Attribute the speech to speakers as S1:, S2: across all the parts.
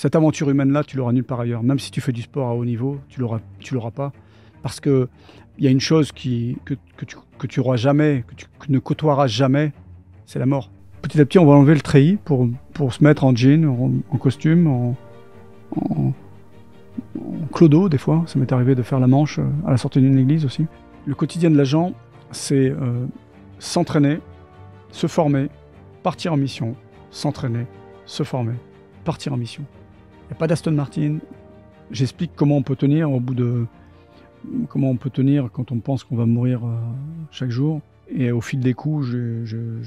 S1: cette aventure humaine-là, tu l'auras nulle part ailleurs. Même si tu fais du sport à haut niveau, tu l'auras, tu l'auras pas. Parce que il y a une chose que, tu, jamais, que tu ne côtoieras jamais, c'est la mort. Petit à petit, on va enlever le treillis pour, se mettre en jean, en, costume, en, clodo des fois. Ça m'est arrivé de faire la manche euh, à la sortie d'une église aussi. Le quotidien de l'agent, c'est euh, s'entraîner, se former, partir en mission, s'entraîner, se former, partir en mission n'y a pas d'Aston Martin. J'explique comment on peut tenir au bout de. Comment on peut tenir quand on pense qu'on va mourir euh, chaque jour. Et au fil des coups, je, je,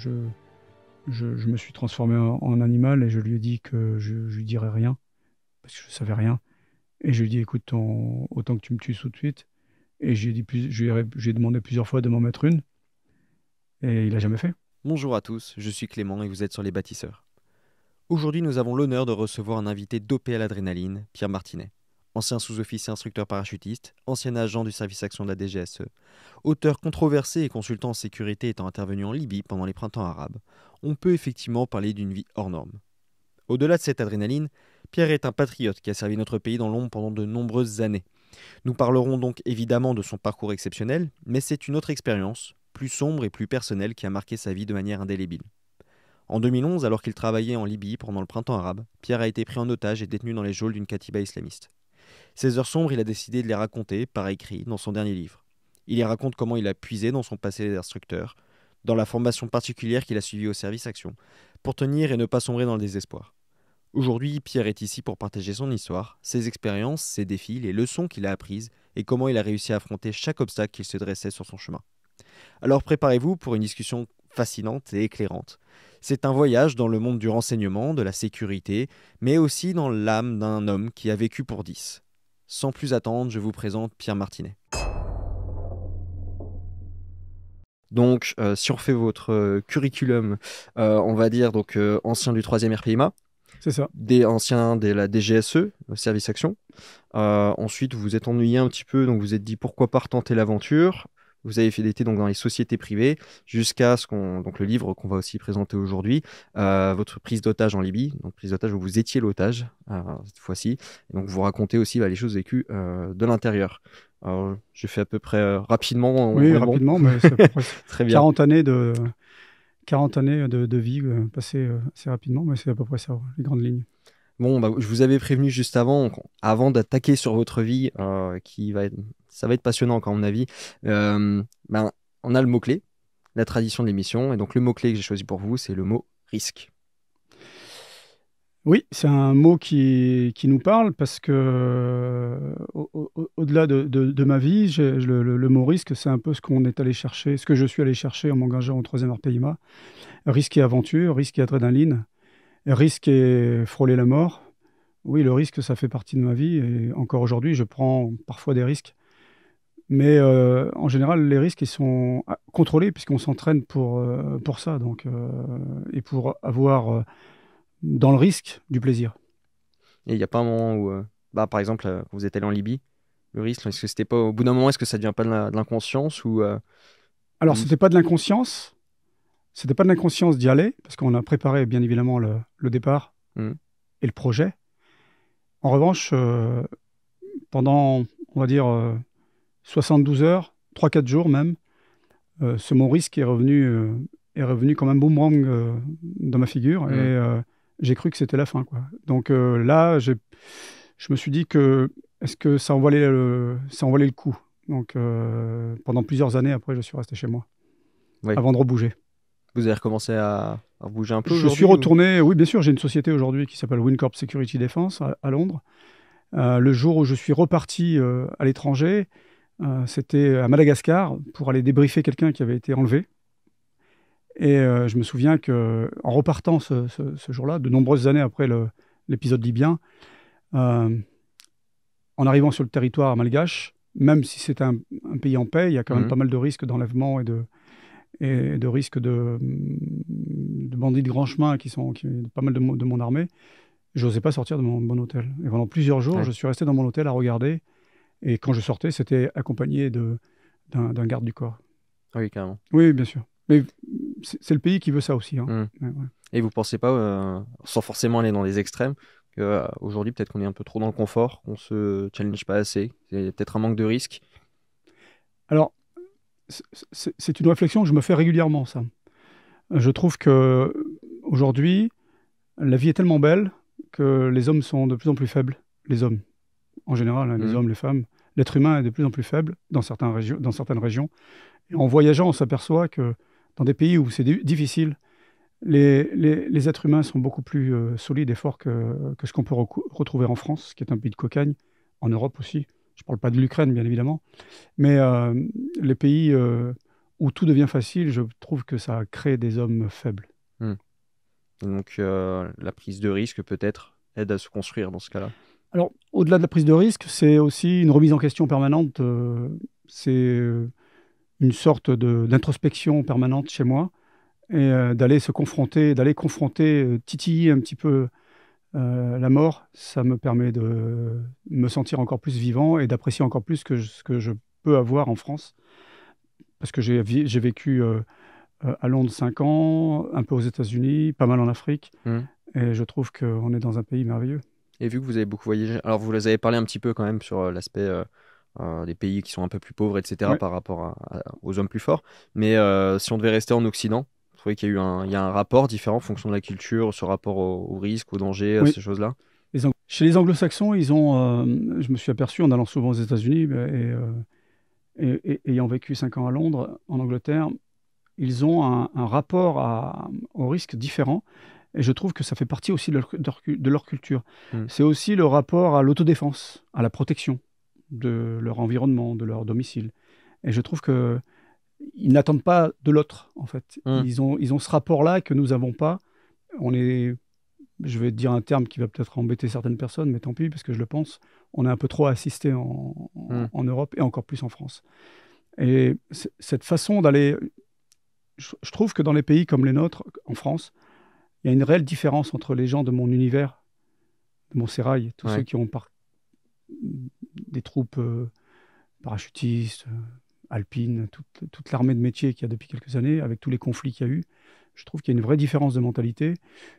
S1: je, me suis transformé en, animal et je lui ai dit que je ne lui dirais rien, parce que je ne savais rien. Et je lui ai dit écoute, autant que tu me tues tout de suite. Et j'ai dit, j'ai demandé plusieurs fois de m'en mettre une. Et il n'a jamais fait.
S2: Bonjour à tous, je suis Clément et vous êtes sur Les Bâtisseurs. Aujourd'hui, nous avons l'honneur de recevoir un invité dopé à l'adrénaline, Pierre Martinet. Ancien sous-officier instructeur parachutiste, ancien agent du service action de la DGSE, auteur controversé et consultant en sécurité étant intervenu en Libye pendant les printemps arabes, on peut effectivement parler d'une vie hors norme. Au-delà de cette adrénaline, Pierre est un patriote qui a servi notre pays dans l'ombre pendant de nombreuses années. Nous parlerons donc évidemment de son parcours exceptionnel, mais c'est une autre expérience, plus sombre et plus personnelle, qui a marqué sa vie de manière indélébile. En 2011, alors qu'il travaillait en Libye pendant le printemps arabe, Pierre a été pris en otage et détenu dans les geôles d'une katiba islamiste. Ces heures sombres, il a décidé de les raconter par écrit dans son dernier livre. Il y raconte comment il a puisé dans son passé d'instructeur, dans la formation particulière qu'il a suivie au service Action, pour tenir et ne pas sombrer dans le désespoir. Aujourd'hui, Pierre est ici pour partager son histoire, ses expériences, ses défis, les leçons qu'il a apprises et comment il a réussi à affronter chaque obstacle qu'il se dressait sur son chemin. Alors préparez-vous pour une discussion fascinante et éclairante. C'est un voyage dans le monde du renseignement, de la sécurité, mais aussi dans l'âme d'un homme qui a vécu pour 10. Sans plus attendre, je vous présente Pierre Martinet. Donc, euh, si on fait votre euh, curriculum, euh, on va dire donc ancien du 3e RPIMA, c'est ça. Des anciens de la DGSE, Service Action. ensuite, vous vous êtes ennuyé un petit peu, donc vous vous êtes dit pourquoi pas retenter l'aventure. Vous avez fait donc dans les sociétés privées jusqu'à ce qu'on donc le livre qu'on va aussi présenter aujourd'hui, euh, votre prise d'otage en Libye, donc prise d'otage où vous étiez l'otage euh, cette fois-ci. Donc vous racontez aussi bah, les choses vécues euh, de l'intérieur. J'ai fait à peu près rapidement. Hein, oui, rapidement, mais très bien. 40
S1: années de 40 années de, de vie passées assez rapidement, mais c'est à peu près ça, les grandes lignes.
S2: Bon, bah, je vous avais prévenu juste avant, avant d'attaquer sur votre vie, euh, qui va ça va être passionnant à mon avis. Euh, ben, on a le mot-clé, la tradition de l'émission. Et donc, le mot-clé que j'ai choisi pour vous, c'est le mot risque.
S1: Oui, c'est un mot qui, qui, nous parle parce que, euh, au-delà de, de, ma vie, le, mot risque, c'est un peu ce qu'on est allé chercher, ce que je suis allé chercher en m'engageant au troisième RPIMA. Risque et aventure, risque et adrénaline. Risque et frôler la mort. Oui, le risque, ça fait partie de ma vie. Et encore aujourd'hui, je prends parfois des risques. Mais euh, en général, les risques, ils sont ah, contrôlés puisqu'on s'entraîne pour, euh, pour ça. Donc, euh, et pour avoir dans le risque du plaisir.
S2: Et il n'y a pas un moment où, bah, par exemple, vous êtes allé en Libye, le risque, est-ce que c'était pas au bout d'un moment, est-ce que ça devient pas de l'inconscience ou
S1: Alors, n'était pas de l'inconscience. C'était pas de l'inconscience d'y aller, parce qu'on a préparé bien évidemment le, départ mm. et le projet. En revanche, euh, pendant, on va dire, 72 euh, heures, 3-4 jours même, euh, ce mon risque est revenu, est revenu comme un boomerang dans ma figure mm. et j'ai cru que c'était la fin. Quoi. Donc là, je me suis dit que est-ce que ça en valait le, ça le coup Donc pendant plusieurs années après, je suis resté chez moi avant de rebouger.
S2: Vous avez recommencé à, bouger un peu Je suis retourné,
S1: oui, bien sûr, j'ai une société aujourd'hui qui s'appelle WinCorp Security Defense à, Londres. Euh, le jour où je suis reparti euh, à l'étranger, euh, c'était à Madagascar pour aller débriefer quelqu'un qui avait été enlevé. Et je me souviens que en repartant ce, jour-là, de nombreuses années après l'épisode libyen, en arrivant sur le territoire malgache, même si c'est un, pays en paix, il y a quand même mmh. pas mal de risques d'enlèvement et de, et de risque de, de bandits de grand chemin qui sont qui, pas mal de, mon armée, je n'osais pas sortir de mon, bon hôtel. Et pendant plusieurs jours, je suis resté dans mon hôtel à regarder. Et quand je sortais, c'était accompagné d'un garde du corps. Ah oui, carrément. Oui, bien sûr. Mais c'est le pays qui veut ça aussi. Hein. Mmh.
S2: Et vous pensez pas, euh, sans forcément aller dans les extrêmes, qu'aujourd'hui, euh, peut-être qu'on est un peu trop dans le confort, qu'on se challenge pas assez, qu'il y a peut-être un manque de risque
S1: Alors, c'est une réflexion que je me fais régulièrement, ça. Je trouve que aujourd'hui, la vie est tellement belle que les hommes sont de plus en plus faibles. Les hommes, en général, hein, les mmh. hommes, les femmes. L'être humain est de plus en plus faible dans, certaines régions. en voyageant, on s'aperçoit que dans des pays où c'est difficile, les, êtres humains sont beaucoup plus euh, solides et forts que, ce qu'on peut retrouver en France, qui est un pays de cocagne, en Europe aussi. Je ne parle pas de l'Ukraine, bien évidemment, mais euh, les pays euh, où tout devient facile, je trouve que ça crée des hommes faibles.
S2: Hmm. Donc euh, la prise de risque peut-être aide à se construire dans ce cas-là.
S1: Alors au-delà de la prise de risque, c'est aussi une remise en question permanente. c'est une sorte d'introspection permanente chez moi et d'aller se confronter, d'aller confronter, titiller un petit peu euh, la mort, ça me permet de me sentir encore plus vivant et d'apprécier encore plus ce que je peux avoir en France. Parce que j'ai vécu euh, euh, à Londres 5 ans, un peu aux États-Unis, pas mal en Afrique. Mmh. Et je trouve qu'on est dans un pays merveilleux.
S2: Et vu que vous avez beaucoup voyagé, alors vous les avez parlé un petit peu quand même sur l'aspect des pays qui sont un peu plus pauvres, etc., par rapport aux hommes plus forts. Mais si on devait rester en Occident, trouvez qu'il y a eu un, il y a un rapport différent en fonction de la culture, ce rapport au, risque, au danger, à ces choses-là
S1: Chez les anglo-saxons, ils ont, euh, je me suis aperçu en allant souvent aux États-Unis euh, euh, et, ayant vécu 5 ans à Londres, en Angleterre, ils ont un, rapport au risque différent. Et je trouve que ça fait partie aussi de leur, de leur culture. Hmm. C'est aussi le rapport à l'autodéfense, à la protection de leur environnement, de leur domicile. Et je trouve que ils n'attendent pas de l'autre, en fait. Hum. Ils, ont, ils ont ce rapport-là que nous n'avons pas. On est, je vais dire un terme qui va peut-être embêter certaines personnes, mais tant pis, parce que je le pense, on est un peu trop assisté en, hum. Europe et encore plus en France. Et cette façon d'aller. Je, trouve que dans les pays comme les nôtres, en France, il y a une réelle différence entre les gens de mon univers, de mon sérail, tous ceux qui ont des troupes euh, parachutistes. Euh, alpine, toute, toute l'armée de métier qu'il y a depuis quelques années, avec tous les conflits qu'il y a eu. Je trouve qu'il y a une vraie différence de mentalité,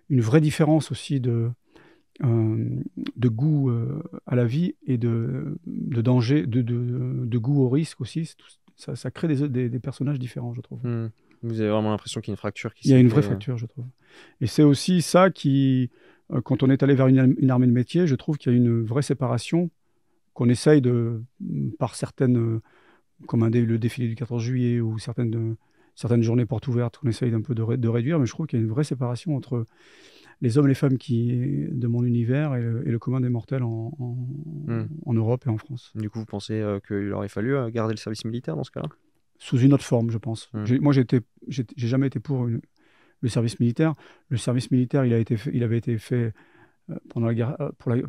S1: une vraie différence aussi de, euh, de goût euh, à la vie et de, de danger, de, de, goût au risque aussi. ça, crée des, des, personnages différents, je trouve.
S2: Hmm. Vous avez vraiment l'impression qu'il y a une fracture qui Il y a une vraie euh, fracture, je trouve.
S1: Et c'est aussi ça qui, quand on est allé vers une, une, armée de métier, je trouve qu'il y a une vraie séparation qu'on essaye de, par certaines comme le défilé du 14 juillet ou certaines, certaines journées portes ouvertes qu'on essaye d'un peu de, réduire, mais je trouve qu'il y a une vraie séparation entre les hommes et les femmes qui, de mon univers et le, commun des mortels hmm. en, Europe et en France.
S2: Du coup, vous pensez euh, qu'il aurait fallu euh, garder le service
S1: militaire dans ce cas-là Sous une autre forme, je pense. Hmm. Moi, Moi, j'ai jamais été pour le service militaire. Le service militaire, il, a été il avait été fait euh, pendant la guerre, pour, la,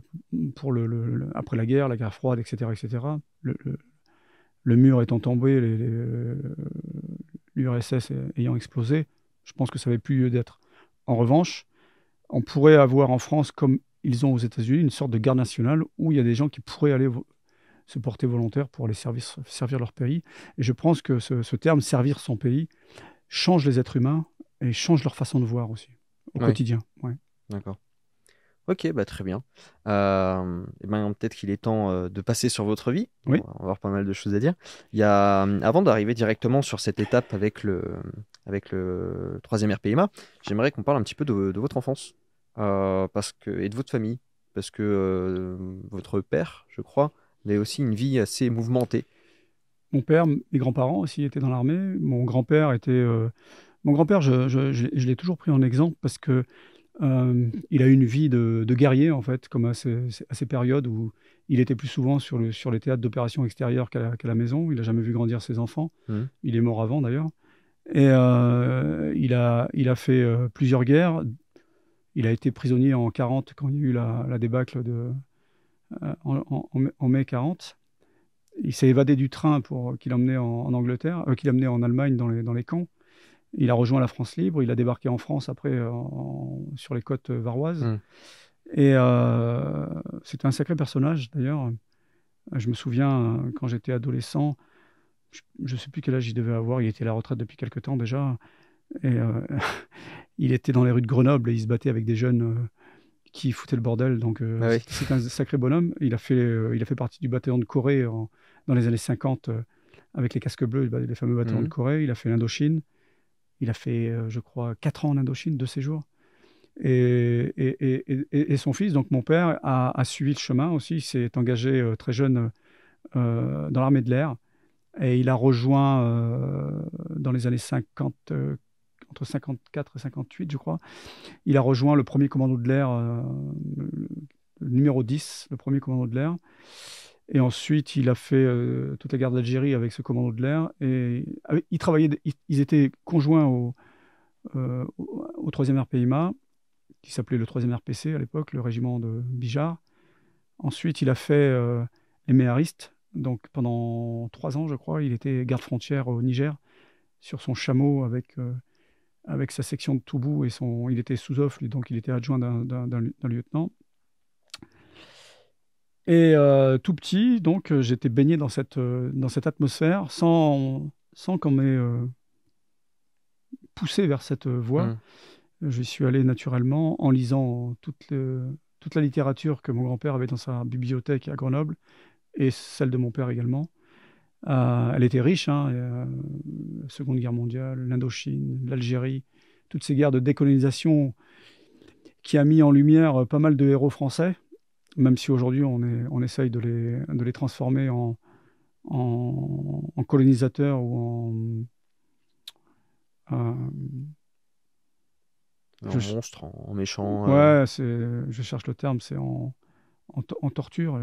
S1: pour le, après la guerre, la guerre froide, etc., etc. Le, le mur étant tombé, euh, l'URSS ayant explosé, je pense que ça n'avait plus lieu d'être. En revanche, on pourrait avoir en France, comme ils ont aux États-Unis, une sorte de garde nationale où il y a des gens qui pourraient aller se porter volontaires pour aller servir, servir leur pays. Et je pense que ce, terme, servir son pays, change les êtres humains et change leur façon de voir aussi, au quotidien. D'accord.
S2: Ok, bah très bien. Euh, eh ben, peut-être qu'il est temps euh, de passer sur votre vie. On va avoir pas mal de choses à dire. Il y a, hum, avant d'arriver directement sur cette étape avec le, avec le troisième RPMA, j'aimerais qu'on parle un petit peu de, votre enfance euh, parce que, et de votre famille. Parce que votre père, je crois, avait aussi une vie assez mouvementée.
S1: Mon père, mes grands-parents aussi étaient dans l'armée. Mon grand-père était. Mon grand-père, je l'ai toujours pris en exemple parce que euh, il a eu une vie de, guerrier, en fait, comme à, ces périodes où il était plus souvent sur, sur les théâtres d'opérations extérieures qu'à la, maison. Il n'a jamais vu grandir ses enfants. Mmh. Il est mort avant, d'ailleurs. Et euh, il, a, il a fait euh, plusieurs guerres. Il a été prisonnier en 40 quand il y a eu la, débâcle de, en, mai 40. Il s'est évadé du train pour qu'il emmenait en, Angleterre, qu'il emmenait en Allemagne dans les camps. Il a rejoint la France libre, il a débarqué en France après euh, sur les côtes euh, varoises. Mm. Et euh, c'était un sacré personnage d'ailleurs. Je me souviens euh, quand j'étais adolescent, je ne sais plus quel âge il devait avoir, il était à la retraite depuis quelque temps déjà. Et il était dans les rues de Grenoble et il se battait avec des jeunes qui foutaient le bordel. Donc ah c'est un sacré bonhomme. Il a fait, il a fait partie du bataillon de Corée dans les années 50 avec les casques bleus, les fameux bataillons mm. de Corée. Il a fait l'Indochine. Il a fait, euh, je crois, quatre ans en Indochine, de séjour Et, son fils, donc mon père, a, suivi le chemin aussi. Il s'est engagé euh, très jeune euh, dans l'armée de l'air. Et il a rejoint dans les années 50, entre 54 et 58, je crois, il a rejoint le premier commando de l'air, numéro 10, le premier commando de l'air. Et ensuite, il a fait euh, toute la garde d'Algérie avec ce commando de l'air. Et ah, ils, ils, étaient conjoints au, euh, au 3e RPIMA, qui s'appelait le 3e RPC à l'époque, le régiment de Bijar. Ensuite, il a fait euh, les méharistes. Donc pendant trois ans, je crois, il était garde-frontière au Niger, sur son chameau avec, avec sa section de Toubou. Et son, il était sous offre, donc il était adjoint d'un lieutenant. Et euh, tout petit, donc euh, j'étais baigné dans cette, euh, atmosphère sans, qu'on m'ait poussé vers cette voie. Mmh. Je suis allé naturellement en lisant toute, toute la littérature que mon grand-père avait dans sa bibliothèque à Grenoble et celle de mon père également. elle était riche, la hein, Seconde Guerre mondiale, l'Indochine, l'Algérie, toutes ces guerres de décolonisation qui a mis en lumière pas mal de héros français même si aujourd'hui on, on, essaye de les, les transformer en, en, colonisateurs ou en. Euh,
S2: en monstres, monstre, en, méchants. méchant. Euh.
S1: Ouais, je cherche le terme, c'est en, en, torture.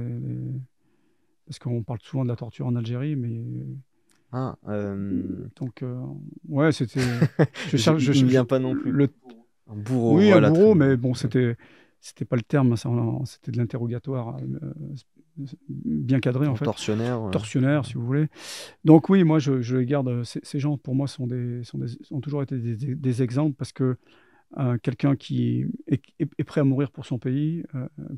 S1: Parce qu'on parle souvent de la torture en Algérie, mais. Ah, euh, Donc, ouais, c'était. je ne je, souviens pas non plus. Le... Un bourreau. Oui, un bourreau, mais bon, c'était c'était pas le terme, hein, c'était de l'interrogatoire euh, bien cadré en fait. Tortionnaire. si vous voulez. Donc oui, moi je, les garde euh, ces, gens pour moi sont des, sont ont toujours été des, exemples parce que euh, quelqu'un qui est, prêt à mourir pour son pays,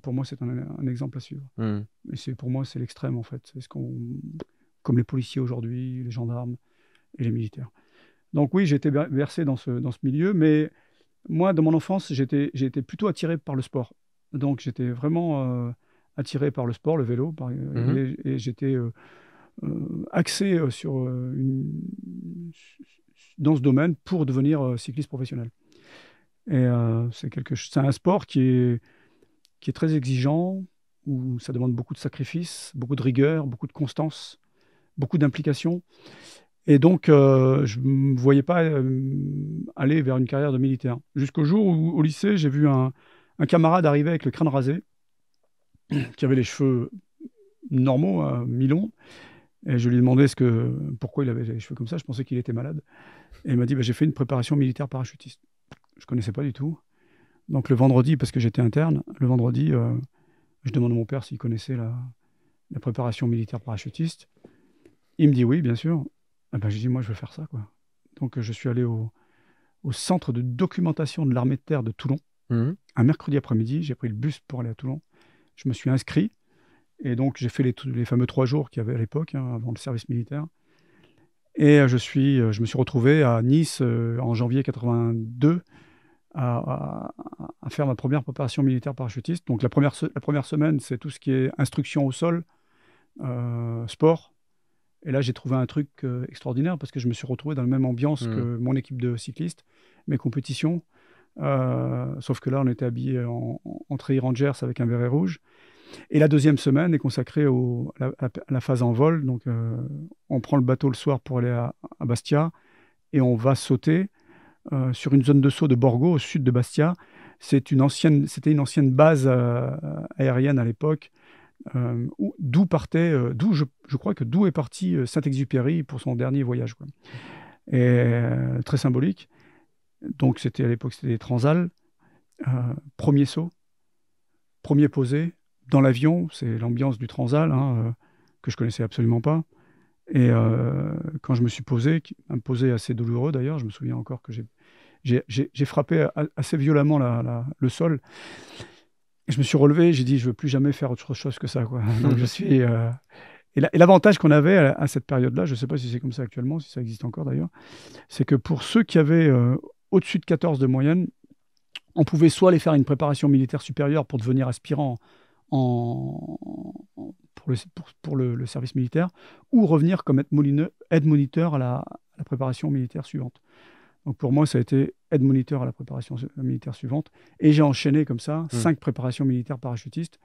S1: pour moi c'est un, exemple à suivre. mais hmm. c'est pour moi c'est l'extrême en fait, c'est ce qu'on comme les policiers aujourd'hui, les gendarmes et les militaires. Donc oui, j'ai été versé dans ce dans ce milieu, mais moi, dans mon enfance, j'étais, j'ai été plutôt attiré par le sport. Donc, j'étais vraiment euh, attiré par le sport, le vélo, mhm. et, j'étais euh, euh, axé sur dans ce domaine pour devenir cycliste professionnel. Et c'est c'est un sport qui est très exigeant, où ça demande beaucoup de sacrifices, beaucoup de rigueur, beaucoup de constance, beaucoup d'implication. Et donc, euh, je ne me voyais pas euh, aller vers une carrière de militaire. Jusqu'au jour où, au lycée, j'ai vu un, camarade arriver avec le crâne rasé, qui avait les cheveux normaux, à euh, mi-longs. Et je lui ai demandé ce que, pourquoi il avait les cheveux comme ça. Je pensais qu'il était malade. Et il m'a dit bah, J'ai fait une préparation militaire parachutiste. Je ne connaissais pas du tout. Donc, le vendredi, parce que j'étais interne, le vendredi, je demande à mon père s'il connaissait la préparation militaire parachutiste. Il me dit oui, bien sûr. Ah ben, j'ai dit, moi, je veux faire ça. Quoi. Donc, je suis allé au, centre de documentation de l'armée de terre de Toulon. Mmh. Un mercredi après-midi, j'ai pris le bus pour aller à Toulon. Je me suis inscrit. Et donc, j'ai fait les, fameux trois jours qu'il y avait à l'époque, hein, avant le service militaire. Et euh, je, suis, euh, je me suis retrouvé à Nice euh, en janvier 82 à, faire ma première préparation militaire parachutiste. Donc, la première, la première semaine, c'est tout ce qui est instruction au sol, sport, et là, j'ai trouvé un truc euh, extraordinaire parce que je me suis retrouvé dans la même ambiance que mm. mon équipe de cyclistes, mes compétitions. Euh, sauf que là, on était habillé en, en Rangers avec un verret rouge. Et la deuxième semaine est consacrée au, à, la, phase en vol. Donc, euh, on prend le bateau le soir pour aller à, Bastia et on va sauter sur une zone de saut de Borgo au sud de Bastia. une c'était une ancienne base aérienne à l'époque euh, d'où partait, euh, d'où je, crois que d'où est parti euh, Saint-Exupéry pour son dernier voyage. Et très symbolique. Donc c'était à l'époque c'était des Transal, premier saut, premier posé dans l'avion, c'est l'ambiance du transal hein, que je connaissais absolument pas. Et quand je me suis posé, un posé assez douloureux d'ailleurs, je me souviens encore que j'ai frappé assez violemment le sol je me suis relevé, j'ai dit, je veux plus jamais faire autre chose que ça. Quoi. Donc je suis. Euh, et l'avantage qu'on avait à, cette période-là, je ne sais pas si c'est comme ça actuellement, si ça existe encore d'ailleurs, c'est que pour ceux qui avaient euh, au-dessus de 14 de moyenne, on pouvait soit aller faire une préparation militaire supérieure pour devenir aspirant en, pour, le, pour, le, service militaire, ou revenir comme aide-moniteur à la préparation militaire suivante. Donc pour moi, ça a été aide moniteur à la préparation militaire suivante. Et j'ai enchaîné comme ça, hmm. cinq préparations militaires parachutistes.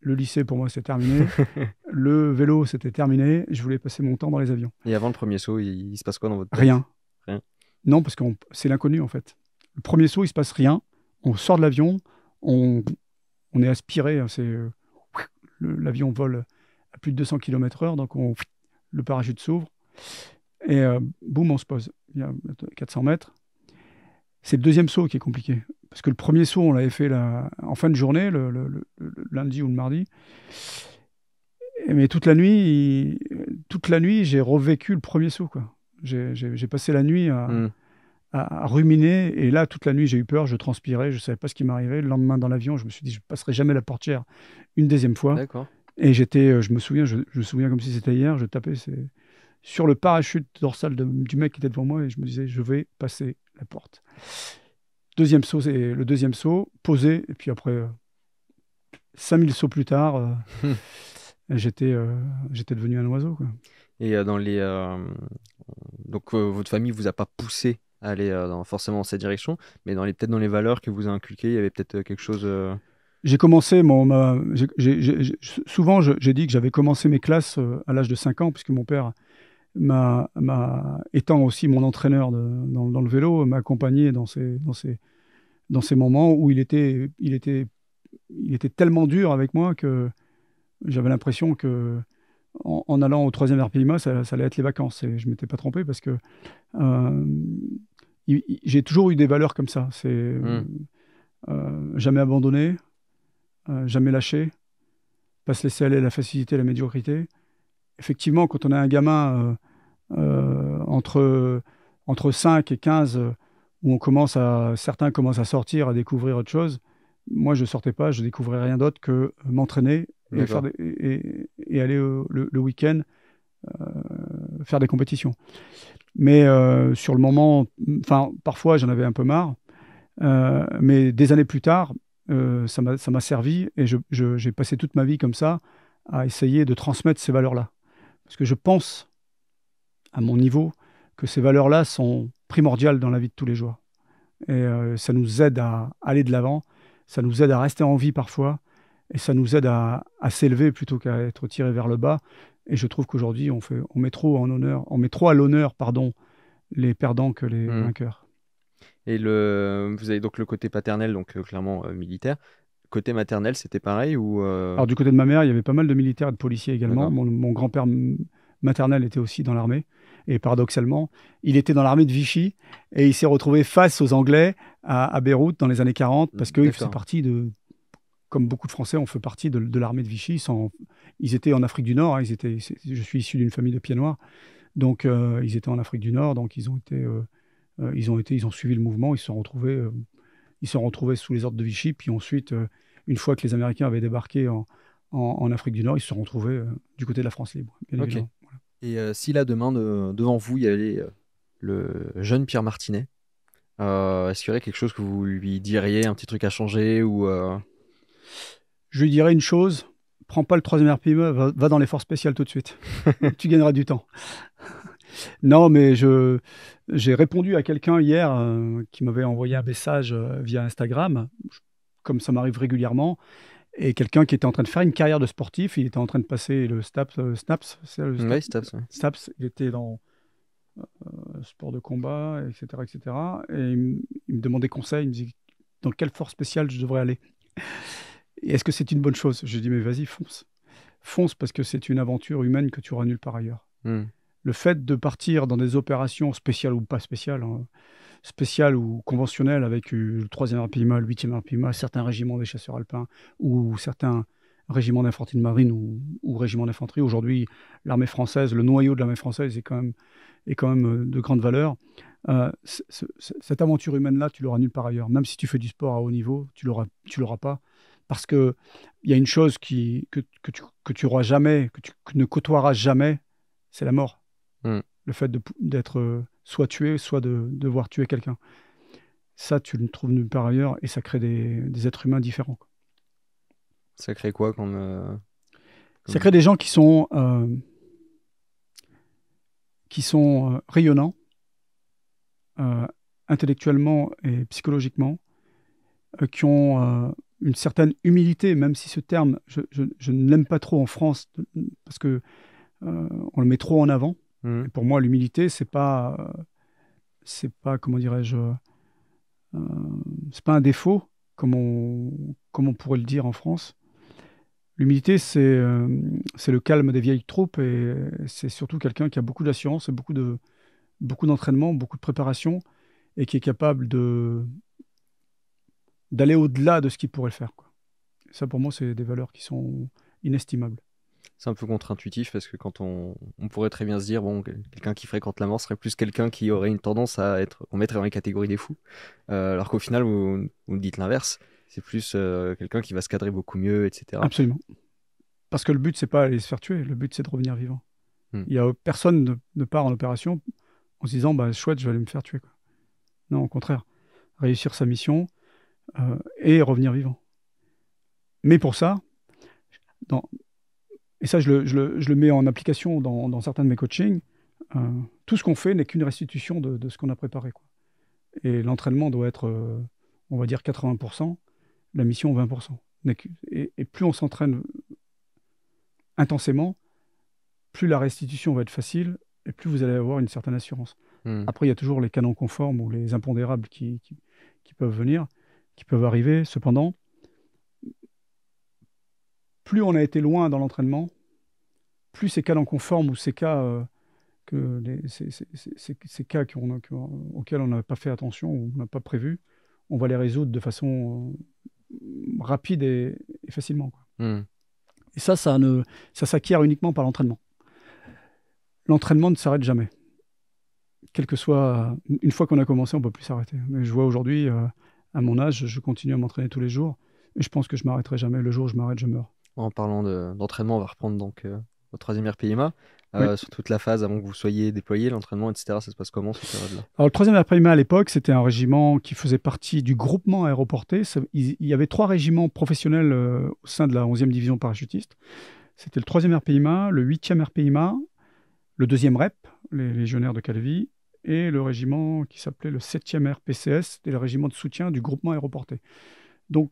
S1: Le lycée, pour moi, c'est terminé. le vélo, c'était terminé. Je voulais passer mon temps dans les avions.
S2: Et avant le premier saut, il, se passe quoi dans votre Rien.
S1: Rien. Non, parce que c'est l'inconnu, en fait. Le premier saut, il se passe rien. On sort de l'avion, on, on est aspiré. Hein, c'est, l'avion vole à plus de 200 km/h, donc on, le parachute s'ouvre. Et euh, boum, on se pose. Il y a 400 mètres. C'est le deuxième saut qui est compliqué. Parce que le premier saut, on l'avait fait en fin de journée, le, lundi ou le mardi. Mais toute la nuit, toute la nuit, j'ai revécu le premier saut. J'ai, passé la nuit hmm. à, ruminer. Et là, toute la nuit, j'ai eu peur, je transpirais, je ne savais pas ce qui m'arrivait. Le lendemain, dans l'avion, je me suis dit, je ne passerai jamais la portière une deuxième fois. Et j'étais, euh, je me souviens, je, je, me souviens comme si c'était hier, je tapais, c'est sur le parachute dorsal du mec qui était devant moi et je me disais, je vais passer la porte. Deuxième saut, c'est le deuxième saut, posé, et puis après, 5000 euh, sauts plus tard, euh, j'étais, euh, j'étais devenu un oiseau.
S2: Et dans les. donc, votre famille vous a pas poussé à aller forcément dans cette direction, mais dans les, peut-être dans les valeurs que vous a inculquées, il y avait peut-être quelque chose.
S1: J'ai commencé mon. souvent, j'ai dit que j'avais commencé mes classes à l'âge de 5 ans, puisque mon père m'a, m'a étant aussi mon entraîneur dans, dans, le vélo, m'a accompagné dans ces, dans, ces, dans ces moments où il était, il, était, il était tellement dur avec moi que j'avais l'impression que en, allant au troisième RPIMA, ça, ça, allait être les vacances. Et je ne m'étais pas trompé parce que euh, j'ai toujours eu des valeurs comme ça. C'est hmm. euh, euh, jamais abandonné, jamais lâché, pas se laisser aller à la facilité, à la médiocrité effectivement, quand on a un gamin euh, entre, entre 5 et 15, où on commence à, certains commencent à sortir, à découvrir autre chose. Moi, je sortais pas, je découvrais rien d'autre que m'entraîner et, aller euh, le, week-end euh, faire des compétitions. Mais sur le moment, enfin, parfois j'en avais un peu marre, mais des années plus tard, ça m'a servi et j'ai passé toute ma vie comme ça à essayer de transmettre ces valeurs-là. Parce que je pense à mon niveau, que ces valeurs-là sont primordiales dans la vie de tous les jours. Et euh, ça nous aide à aller de l'avant, ça nous aide à rester en vie parfois, et ça nous aide à, s'élever plutôt qu'à être tiré vers le bas. Et je trouve qu'aujourd'hui, on, on met trop en honneur, on met trop à l'honneur, pardon, les perdants que les mmh. vainqueurs.
S2: Et le, vous avez donc le côté paternel, donc euh, clairement euh, militaire. Côté maternel, c'était pareil ou Alors du côté de ma mère, il y
S1: avait pas mal de militaires et de policiers également. mon grand-père maternel était aussi dans l'armée. Et paradoxalement, il était dans l'armée de Vichy et il s'est retrouvé face aux Anglais à, Beyrouth dans les années 40 parce qu'il faisait partie de, comme beaucoup de Français, on fait partie de, l'armée de Vichy. ils étaient en Afrique du Nord. Hein, étaient, je suis issu d'une famille de pieds noirs, donc euh, ils étaient en Afrique du Nord. Donc ils ont été, euh, euh, ils ont été, ils ont suivi le mouvement. Ils se sont retrouvés, ils se sont retrouvés sous les ordres de Vichy. Puis ensuite, une fois que les Américains avaient débarqué en, Afrique du Nord, ils se sont retrouvés du côté de la France libre. Bien
S2: et euh, si là, demain, devant vous, il y avait euh, le jeune Pierre Martinet, euh, est-ce qu'il y aurait quelque chose que vous lui diriez, un petit truc à changer ou
S1: Je lui dirais une chose prends pas le troisième RPME, va, dans les forces spéciales tout de suite. tu gagneras du temps. non, mais je j'ai répondu à quelqu'un hier qui m'avait envoyé un message via Instagram, comme ça m'arrive régulièrement et quelqu'un qui était en train de faire une carrière de sportif. Il était en train de passer le STAPS. Euh, SNAPS, oui, il était dans euh, sport de combat, etc. etc. Et il, me demandait conseil. Il me disait dans quelle force spéciale je devrais aller. Et Est-ce que c'est une bonne chose Je dit mais vas-y, fonce. Fonce parce que c'est une aventure humaine que tu auras nulle part ailleurs. Hmm. Le fait de partir dans des opérations spéciales ou pas spéciales, hein, spécial ou conventionnel avec euh, le 3e RPIMA, le 8e RPIMA, certains régiments des chasseurs alpins ou certains régiments d'infanterie de marine ou, régiments d'infanterie. Aujourd'hui, l'armée française, le noyau de l'armée française est quand même, est quand euh, de grande valeur. Euh, cette aventure humaine-là, tu l'auras nulle part ailleurs. Même si tu fais du sport à haut niveau, tu l'auras, l'auras pas. Parce qu'il y a une chose que, tu, auras jamais, que tu ne côtoieras jamais, c'est la mort. Mmh le fait d'être euh, soit tué, soit de devoir tuer quelqu'un. Ça, tu le trouves nulle part ailleurs et ça crée des, êtres humains différents.
S2: Ça crée quoi euh, comme,
S1: Ça crée des gens qui sont, euh, qui sont rayonnants, intellectuellement et psychologiquement, qui ont une certaine humilité, même si ce terme, je, ne l'aime pas trop en France, parce que on le met trop en avant. Mm. Pour moi, l'humilité, c'est pas, c'est pas, comment dirais-je, euh, c'est pas un défaut, comme on, comme on pourrait le dire en France. L'humilité, c'est euh, c'est le calme des vieilles troupes et c'est surtout quelqu'un qui a beaucoup d'assurance, beaucoup de beaucoup d'entraînement, beaucoup de préparation et qui est capable de d'aller au-delà de ce qu'il pourrait faire. Quoi. Ça, pour moi, c'est des valeurs qui sont inestimables.
S2: C'est un peu contre-intuitif parce que quand on, on, pourrait très bien se dire, bon, quelqu'un qui fréquente la mort serait plus quelqu'un qui aurait une tendance à être, on mettrait dans les catégories des fous, euh, alors qu'au final, vous, vous dites l'inverse, c'est plus euh, quelqu'un qui va se cadrer beaucoup mieux, etc. Absolument.
S1: Parce que le but, c'est pas aller se faire tuer, le but, c'est de revenir vivant. Hmm. Il y a personne ne, part en opération en se disant, bah, chouette, je vais aller me faire tuer. Quoi. Non, au contraire, réussir sa mission euh, et revenir vivant. Mais pour ça, dans, et ça je le, je, le, je le, mets en application dans, dans certains de mes coachings, euh, tout ce qu'on fait n'est qu'une restitution de, de ce qu'on a préparé. Quoi. Et l'entraînement doit être, euh, on va dire, 80%, la mission 20%. Et, et plus on s'entraîne intensément, plus la restitution va être facile et plus vous allez avoir une certaine assurance. Hmm. Après, il y a toujours les canons conformes ou les impondérables qui, qui peuvent venir, qui peuvent arriver. Cependant, plus on a été loin dans l'entraînement, plus ces cas non ou ces cas, euh, que ces, cas auxquels on n'a pas fait attention ou on n'a pas prévu, on va les résoudre de façon euh, rapide et, facilement. Hmm. Et ça, ça, ça s'acquiert uniquement par l'entraînement. L'entraînement ne s'arrête jamais. Quel que soit, une fois qu'on a commencé, on ne peut plus s'arrêter. je vois aujourd'hui, euh, à mon âge, je continue à m'entraîner tous les jours. mais je pense que je ne m'arrêterai jamais. Le jour où je m'arrête, je meurs
S2: en parlant d'entraînement, on va reprendre donc euh, au troisième RPIMA. Euh, sur toute la phase avant que vous soyez déployé, l'entraînement, etc., ça se passe comment cette période-là
S1: Alors, le troisième RPIMA à l'époque, c'était un régiment qui faisait partie du groupement aéroporté. Il y avait trois régiments professionnels euh, au sein de la 11e division parachutiste. C'était le troisième RPIMA, le 8e RPIMA, le deuxième REP, les légionnaires de Calvi, et le régiment qui s'appelait le 7e RPCS, c'était le régiment de soutien du groupement aéroporté. Donc,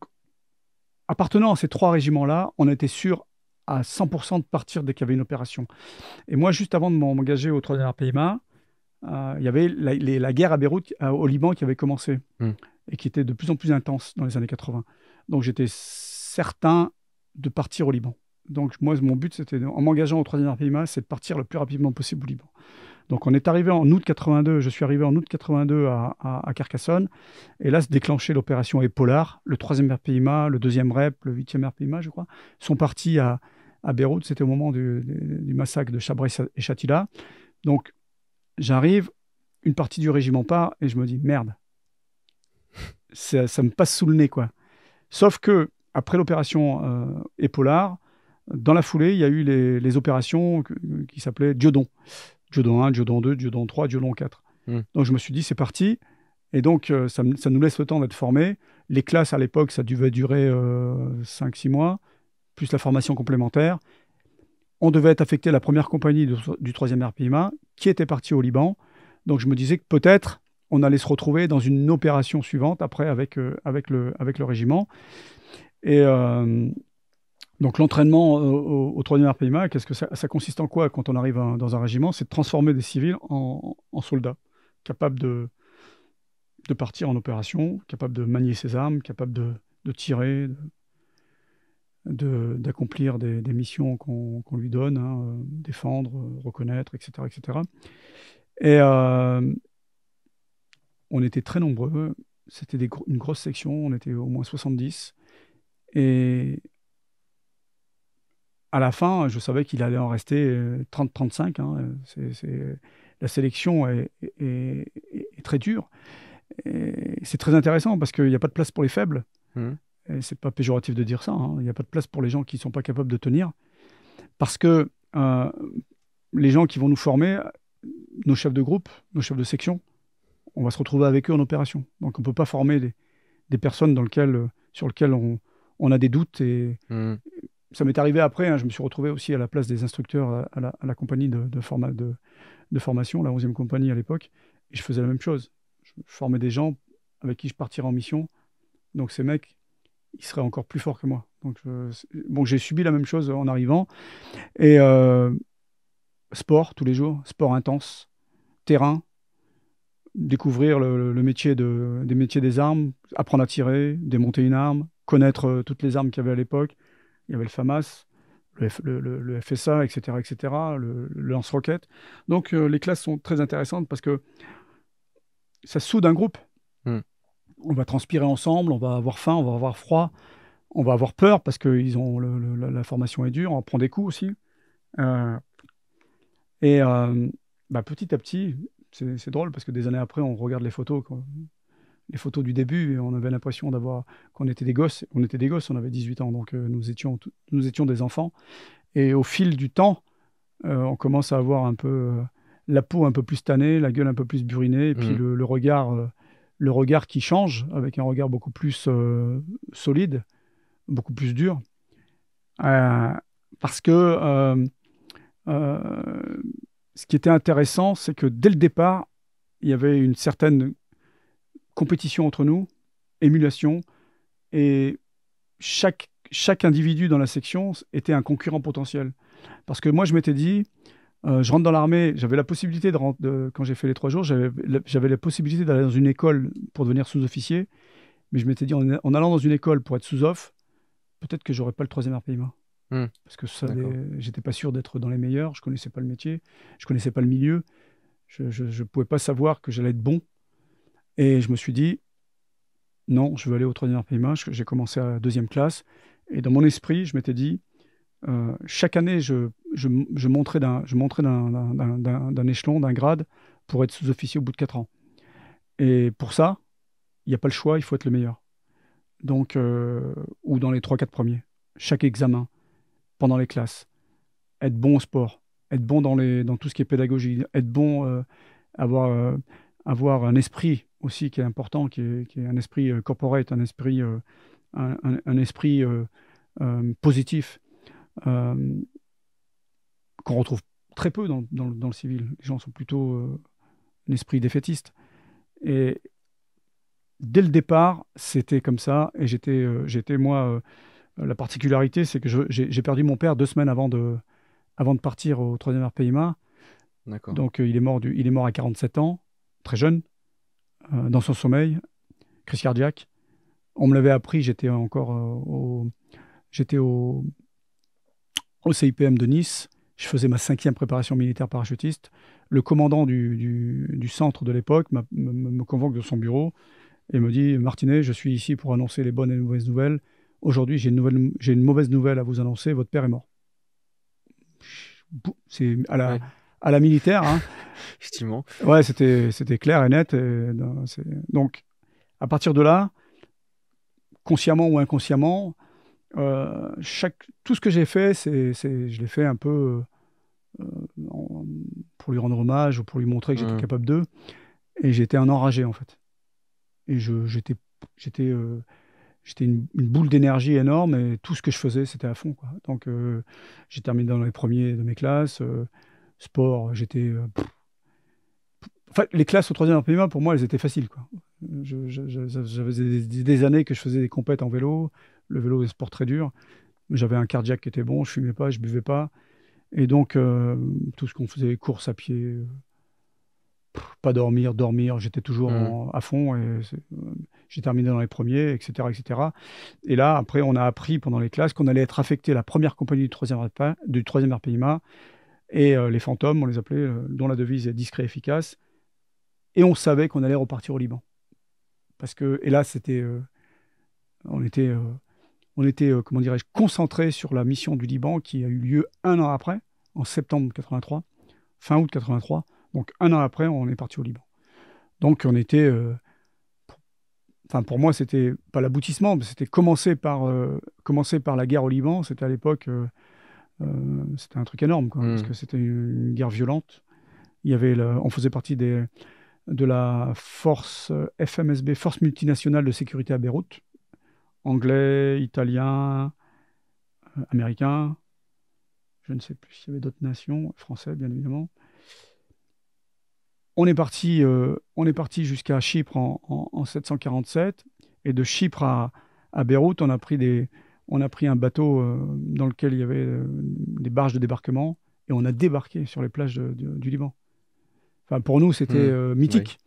S1: appartenant à ces trois régiments-là, on était sûr à 100% de partir dès qu'il y avait une opération. Et moi, juste avant de m'engager au Troisième e bas euh, il y avait la, guerre à Beyrouth, euh, au Liban, qui avait commencé hmm. et qui était de plus en plus intense dans les années 80. Donc j'étais certain de partir au Liban. Donc moi, mon but, c'était en m'engageant au Troisième e c'est de partir le plus rapidement possible au Liban. Donc on est arrivé en août 82, je suis arrivé en août 82 à, Carcassonne, et là se déclenchait l'opération Épolar, le troisième RPIMA, le deuxième REP, le huitième RPIMA, je crois, sont partis à, Beyrouth, c'était au moment du, massacre de Chabris et Chatila. Donc j'arrive, une partie du régiment part, et je me dis, merde, ça, me passe sous le nez, quoi. Sauf que, après l'opération euh, dans la foulée, il y a eu les, opérations qui, qui s'appelaient Diodon. Diodon 1, Diodon 2, Diodon 3, Diodon 4. Donc je me suis dit, c'est parti. Et donc, euh, ça, nous laisse le temps d'être formés. Les classes, à l'époque, ça devait durer 5-6 euh, mois, plus la formation complémentaire. On devait être affecté à la première compagnie du 3e RPMA, qui était partie au Liban. Donc, je me disais que peut-être on allait se retrouver dans une opération suivante, après, avec, euh, avec, le, avec le régiment. Et, donc l'entraînement euh, au, troisième RPMA, qu'est-ce que ça, consiste en quoi quand on arrive dans un régiment C'est de transformer des civils en, soldats, capables de, partir en opération, capables de manier ses armes, capables de, tirer, d'accomplir des, missions qu'on lui donne, hein, euh, défendre, euh, reconnaître, etc. etc. Et on était très nombreux, c'était une grosse section, on était au moins 70. Et à la fin, je savais qu'il allait en rester 30-35. Euh, hein, la sélection est, très dure. C'est très intéressant parce qu'il n'y a pas de place pour les faibles. Ce mmh. n'est c'est pas péjoratif de dire ça. Hein. Il n'y a pas de place pour les gens qui ne sont pas capables de tenir. Parce que euh, les gens qui vont nous former, nos chefs de groupe, nos chefs de section, on va se retrouver avec eux en opération. Donc on ne peut pas former des, personnes dans sur lesquelles on, a des doutes et, mmh ça m'est arrivé après, hein, je me suis retrouvé aussi à la place des instructeurs euh, à, la, compagnie de, formation, la 11e compagnie à l'époque, et je faisais la même chose. Je, formais des gens avec qui je partirais en mission, donc ces mecs, ils seraient encore plus forts que moi. Donc, bon, j'ai subi la même chose en arrivant. Et euh, sport tous les jours, sport intense, terrain, découvrir le, métier des métiers des armes, apprendre à tirer, démonter une arme, connaître euh, toutes les armes qu'il y avait à l'époque il y avait le FAMAS, le, FSA, etc., etc., le, lance roquettes Donc euh, les classes sont très intéressantes parce que ça soude un groupe. Hmm. On va transpirer ensemble, on va avoir faim, on va avoir froid, on va avoir peur parce que ont la formation est dure, on prend des coups aussi. Euh, et euh, bah, petit à petit, c'est drôle parce que des années après, on regarde les photos les photos du début, on avait l'impression d'avoir qu'on était des gosses. On était des gosses, on avait 18 ans, donc euh, nous, étions nous étions des enfants. Et au fil du temps, euh, on commence à avoir un peu euh, la peau un peu plus tannée, la gueule un peu plus burinée, et puis mmh. le, regard, le regard qui change, avec un regard beaucoup plus solide, beaucoup plus dur, parce que ce qui était intéressant, c'est que dès le départ, il y avait une certaine compétition entre nous, émulation, et chaque, chaque individu dans la section était un concurrent potentiel. Parce que moi, je m'étais dit, euh, je rentre dans l'armée, j'avais la possibilité de, quand j'ai fait les trois jours, j'avais la, la possibilité d'aller dans une école pour devenir sous-officier, mais je m'étais dit, en, allant dans une école pour être sous-off, peut-être que j'aurais pas le troisième RPIMA. Hmm. Parce que j'étais pas sûr d'être dans les meilleurs, je connaissais pas le métier, je connaissais pas le milieu, je ne pouvais pas savoir que j'allais être bon et je me suis dit, non, je veux aller au troisième RPMA. J'ai commencé à la deuxième classe. Et dans mon esprit, je m'étais dit, euh, chaque année, je, je, je montrais d'un échelon, d'un grade pour être sous-officier au bout de quatre ans. Et pour ça, il n'y a pas le choix, il faut être le meilleur. Donc, euh, ou dans les trois quatre premiers. Chaque examen, pendant les classes. Être bon au sport, être bon dans, les, dans tout ce qui est pédagogie, être bon, euh, avoir, avoir un esprit aussi qui est important, qui est, un esprit euh, corporate, un esprit, euh, un, esprit euh, positif, qu'on retrouve très peu dans, dans, le civil. Les gens sont plutôt un esprit défaitiste. Et dès le départ, c'était comme ça. Et j'étais, j'étais moi, la particularité, c'est que j'ai perdu mon père deux semaines avant de, avant de partir au troisième RPIMA. Donc il, est mort du, il est mort à 47 ans, très jeune. Euh, dans son sommeil, crise cardiaque. On me l'avait appris, j'étais encore euh, au, j'étais au, au CIPM de Nice, je faisais ma cinquième préparation militaire parachutiste. Le commandant du, centre de l'époque me convoque de son bureau et me dit Martinet, je suis ici pour annoncer les bonnes et les mauvaises nouvelles. Aujourd'hui, j'ai une, mauvaise nouvelle à vous annoncer votre père est mort. C'est à la, à la militaire. Hein. Effectivement. Ouais, c'était, c'était clair et net. donc, à partir de là, consciemment ou inconsciemment, euh, chaque, tout ce que j'ai fait, c'est, je l'ai fait un peu euh, pour lui rendre hommage ou pour lui montrer que j'étais mmh. capable d'eux. Et j'étais un enragé, en fait. Et je, j'étais, j'étais, euh, j'étais une, boule d'énergie énorme et tout ce que je faisais, c'était à fond. Donc, j'ai terminé dans les premiers de mes classes. Sport, j'étais. Euh, les classes au troisième RPMA, pour moi, elles étaient faciles. Quoi. des, années que je faisais des compètes en vélo. Le vélo est un sport très dur. J'avais un cardiaque qui était bon, je fumais pas, je buvais pas. Et donc, euh, tout ce qu'on faisait, course à pied, euh, pas dormir, dormir, j'étais toujours mmh. à fond. Et j'ai terminé dans les premiers, etc., etc. Et là, après, on a appris pendant les classes qu'on allait être affecté à la première compagnie du troisième, du troisième RPMA et euh, les fantômes, on les appelait, euh, dont la devise est discret, efficace. Et on savait qu'on allait repartir au Liban. Parce que, hélas, là, c'était. Euh, on était on était, comment dirais-je, concentré sur la mission du Liban qui a eu lieu un an après, en septembre 83, fin août 83. Donc un an après, on est parti au Liban. Donc on était, enfin pour moi, c'était pas l'aboutissement, mais c'était commencer par commencer par la guerre au Liban. C'était à l'époque euh, c'était un truc énorme, parce mm. que c'était une guerre violente. Il y avait on faisait partie des, de la force euh, FMSB, Force multinationale de sécurité à Beyrouth, anglais, Italiens, euh, Américains. je ne sais plus s'il y avait d'autres nations, français bien évidemment. On est parti, on est parti jusqu'à Chypre en, 747, et de Chypre à Beyrouth, on a pris des, on a pris un bateau euh, dans lequel il y avait euh, des barges de débarquement et on a débarqué sur les plages du Liban. Enfin, pour nous, c'était hmm. euh, mythique,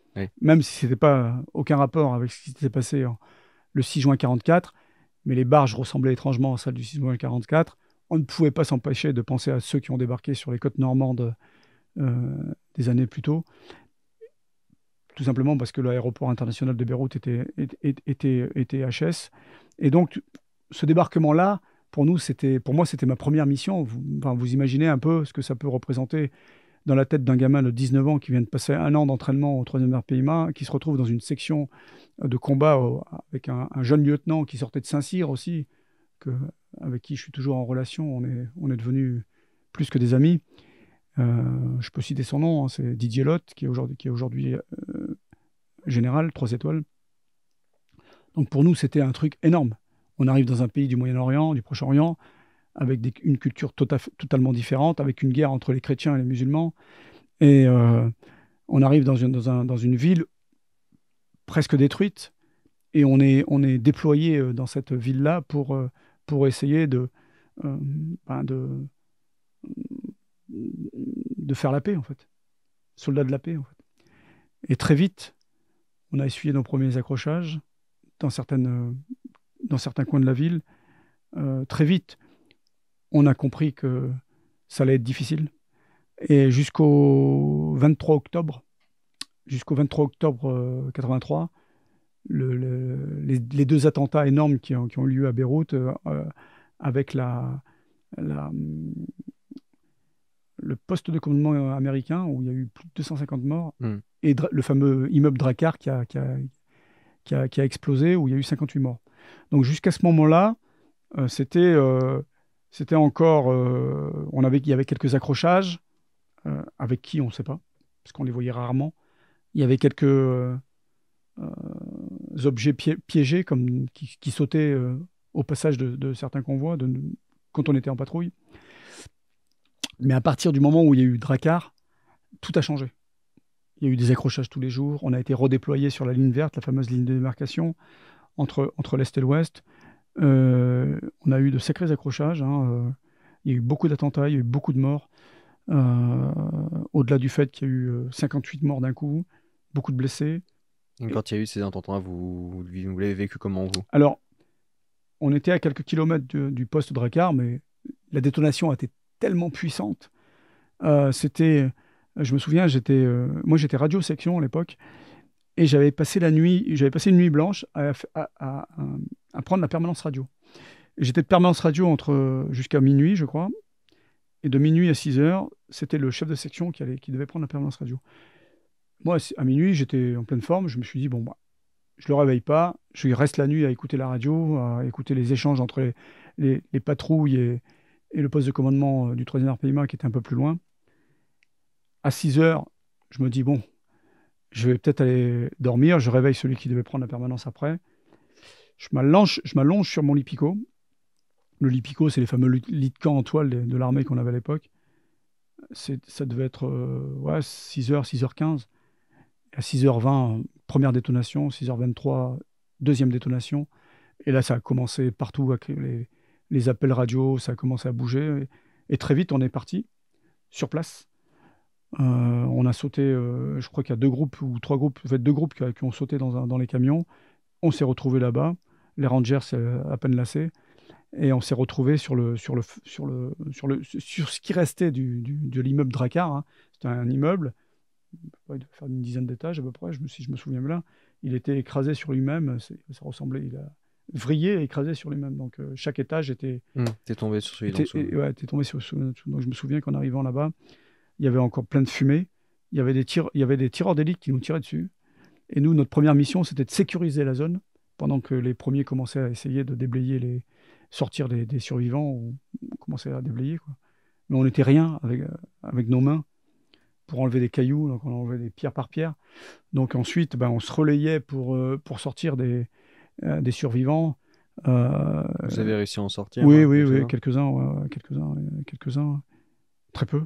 S1: même si ce n'était pas aucun rapport avec ce qui s'était passé le 6 juin 44. Mais les barges ressemblaient étrangement à celles du 6 juin 44. On ne pouvait pas s'empêcher de penser à ceux qui ont débarqué sur les côtes normandes des années plus tôt, tout simplement parce que l'aéroport international de Beyrouth était, était, était, était HS. Et donc, ce débarquement-là, pour nous, c'était, pour moi, c'était ma première mission. Vous, imaginez un peu ce que ça peut représenter dans la tête d'un gamin de 19 ans qui vient de passer un an d'entraînement au 3e RPIMA, qui se retrouve dans une section euh, de combat avec un, jeune lieutenant qui sortait de Saint-Cyr aussi, avec qui je suis toujours en relation. On est, on devenus plus que des amis. Euh, je peux citer son nom, hein, c'est Didier Lotte, qui est aujourd'hui, euh, général, 3 étoiles. Donc pour nous, c'était un truc énorme. On arrive dans un pays du Moyen-Orient, du Proche-Orient, avec une culture tota-, totalement différente, avec une guerre entre les chrétiens et les musulmans. Et euh, on arrive dans une, ville presque détruite, et on est, déployé euh, dans cette ville-là pour, euh, essayer ben de, de faire la paix, en fait. Soldats de la paix, en fait. Et très vite, on a essuyé nos premiers accrochages dans certaines dans certains coins de la ville, euh, très vite, on a compris que ça allait être difficile. Et jusqu'au 23 octobre, jusqu'au 23 octobre 83, euh, les, deux attentats énormes qui ont, qui lieu à Beyrouth, euh, avec la, le poste de commandement américain où il y a eu plus de 250 morts, hmm. et le fameux immeuble Drakkar qui a, explosé où il y a eu 58 morts. Donc jusqu'à ce moment-là, euh, c'était, euh, c'était encore, euh, on avait, il y avait quelques accrochages avec qui on ne sait pas, parce qu'on les voyait rarement. Il y avait quelques objets piégés comme qui, sautaient au passage de, certains convois quand on était en patrouille. Mais à partir du moment où il y a eu Dracar, tout a changé. Il y a eu des accrochages tous les jours. On a été redéployé sur la ligne verte, la fameuse ligne de démarcation entre, l'Est et l'Ouest. Euh, on a eu de sacrés accrochages. Hein, euh, il y a eu beaucoup d'attentats, il y a eu beaucoup de morts. Euh, au-delà du fait qu'il y a eu 58 morts d'un coup, beaucoup de blessés.
S2: quand il y a eu ces attentats, vous, vous, l'avez vécu comment
S1: vous Alors, on était à quelques kilomètres du, poste de mais la détonation a été tellement puissante. C'était, je me souviens, j'étais, moi j'étais radio section à l'époque, et j'avais passé la nuit, j'avais passé une nuit blanche à, à, prendre la permanence radio. J'étais de permanence radio entre jusqu'à minuit, je crois. Et de minuit à 6 heures, c'était le chef de section qui, allait, qui devait prendre la permanence radio. Moi, à minuit, j'étais en pleine forme. Je me suis dit, bon, moi je le réveille pas. Je reste la nuit à écouter la radio, à écouter les échanges entre les, patrouilles et, le poste de commandement euh, du 3e qui était un peu plus loin. À 6 heures, je me dis, bon, je vais peut-être aller dormir, je réveille celui qui devait prendre la permanence après. Je m'allonge, sur mon lit Le lit c'est les fameux lits de camp en toile de, l'armée qu'on avait à l'époque. Ça devait être 6h, euh, 6h15. À 6h20, première détonation. 6h23, deuxième détonation. Et là, ça a commencé partout avec les, appels radio, ça a commencé à bouger. Et, et très vite, on est parti sur place euh, on a sauté, euh, je crois qu'il y a deux groupes ou trois groupes, en fait deux groupes qui, ont sauté dans, les camions. On s'est retrouvé là-bas. Les Rangers, euh, à peine lassés et on s'est retrouvé sur ce qui restait de l'immeuble Dracar. Hein. C'était un immeuble, il devait faire une dizaine d'étages à peu près, je si je me souviens bien. Il était écrasé sur lui-même, ça ressemblait, il a vrillé et écrasé sur lui-même. Donc chaque étage était. Mmh, tombé sur celui d'en tombé sur celui d'en Donc je me souviens qu'en arrivant là-bas, il y avait encore plein de fumée, il y avait des, il y avait des tireurs d'élite qui nous tiraient dessus. Et nous, notre première mission, c'était de sécuriser la zone pendant que les premiers commençaient à essayer de déblayer les sortir des, survivants On commençait à déblayer quoi. Mais on n'était rien avec, euh, avec nos mains pour enlever des cailloux, donc on enlevait des pierres par pierre. Donc ensuite, ben, on se relayait pour, euh, pour sortir des, euh, des survivants. Vous avez réussi à en sortir Oui, hein, oui, oui, quelques-uns, quelques-uns, quelques-uns, très peu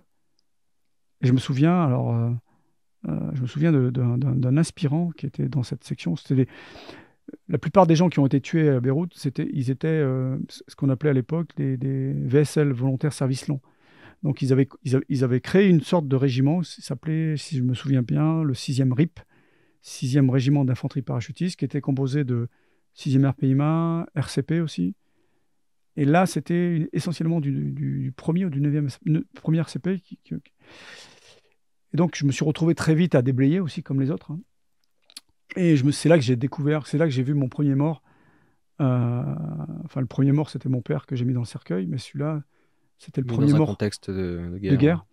S1: je me souviens, alors, euh, euh, je me souviens d'un inspirant qui était dans cette section. C'était la plupart des gens qui ont été tués à Beyrouth, c'était, ils étaient euh, ce qu'on appelait à l'époque des, VSL, volontaires service long. Donc ils avaient, ils, avaient, créé une sorte de régiment, s'appelait, si je me souviens bien, le 6e RIP, 6e régiment d'infanterie parachutiste, qui était composé de 6e RPIMA, RCP aussi, et là, c'était essentiellement du, du, du, premier ou du neuvième, première CP. Et donc, je me suis retrouvé très vite à déblayer aussi, comme les autres. Hein. Et je me... c'est là que j'ai découvert, c'est là que j'ai vu mon premier mort. Euh, enfin, le premier mort, c'était mon père que j'ai mis dans le cercueil, mais celui-là, c'était le premier dans mort contexte de, hein. guerre.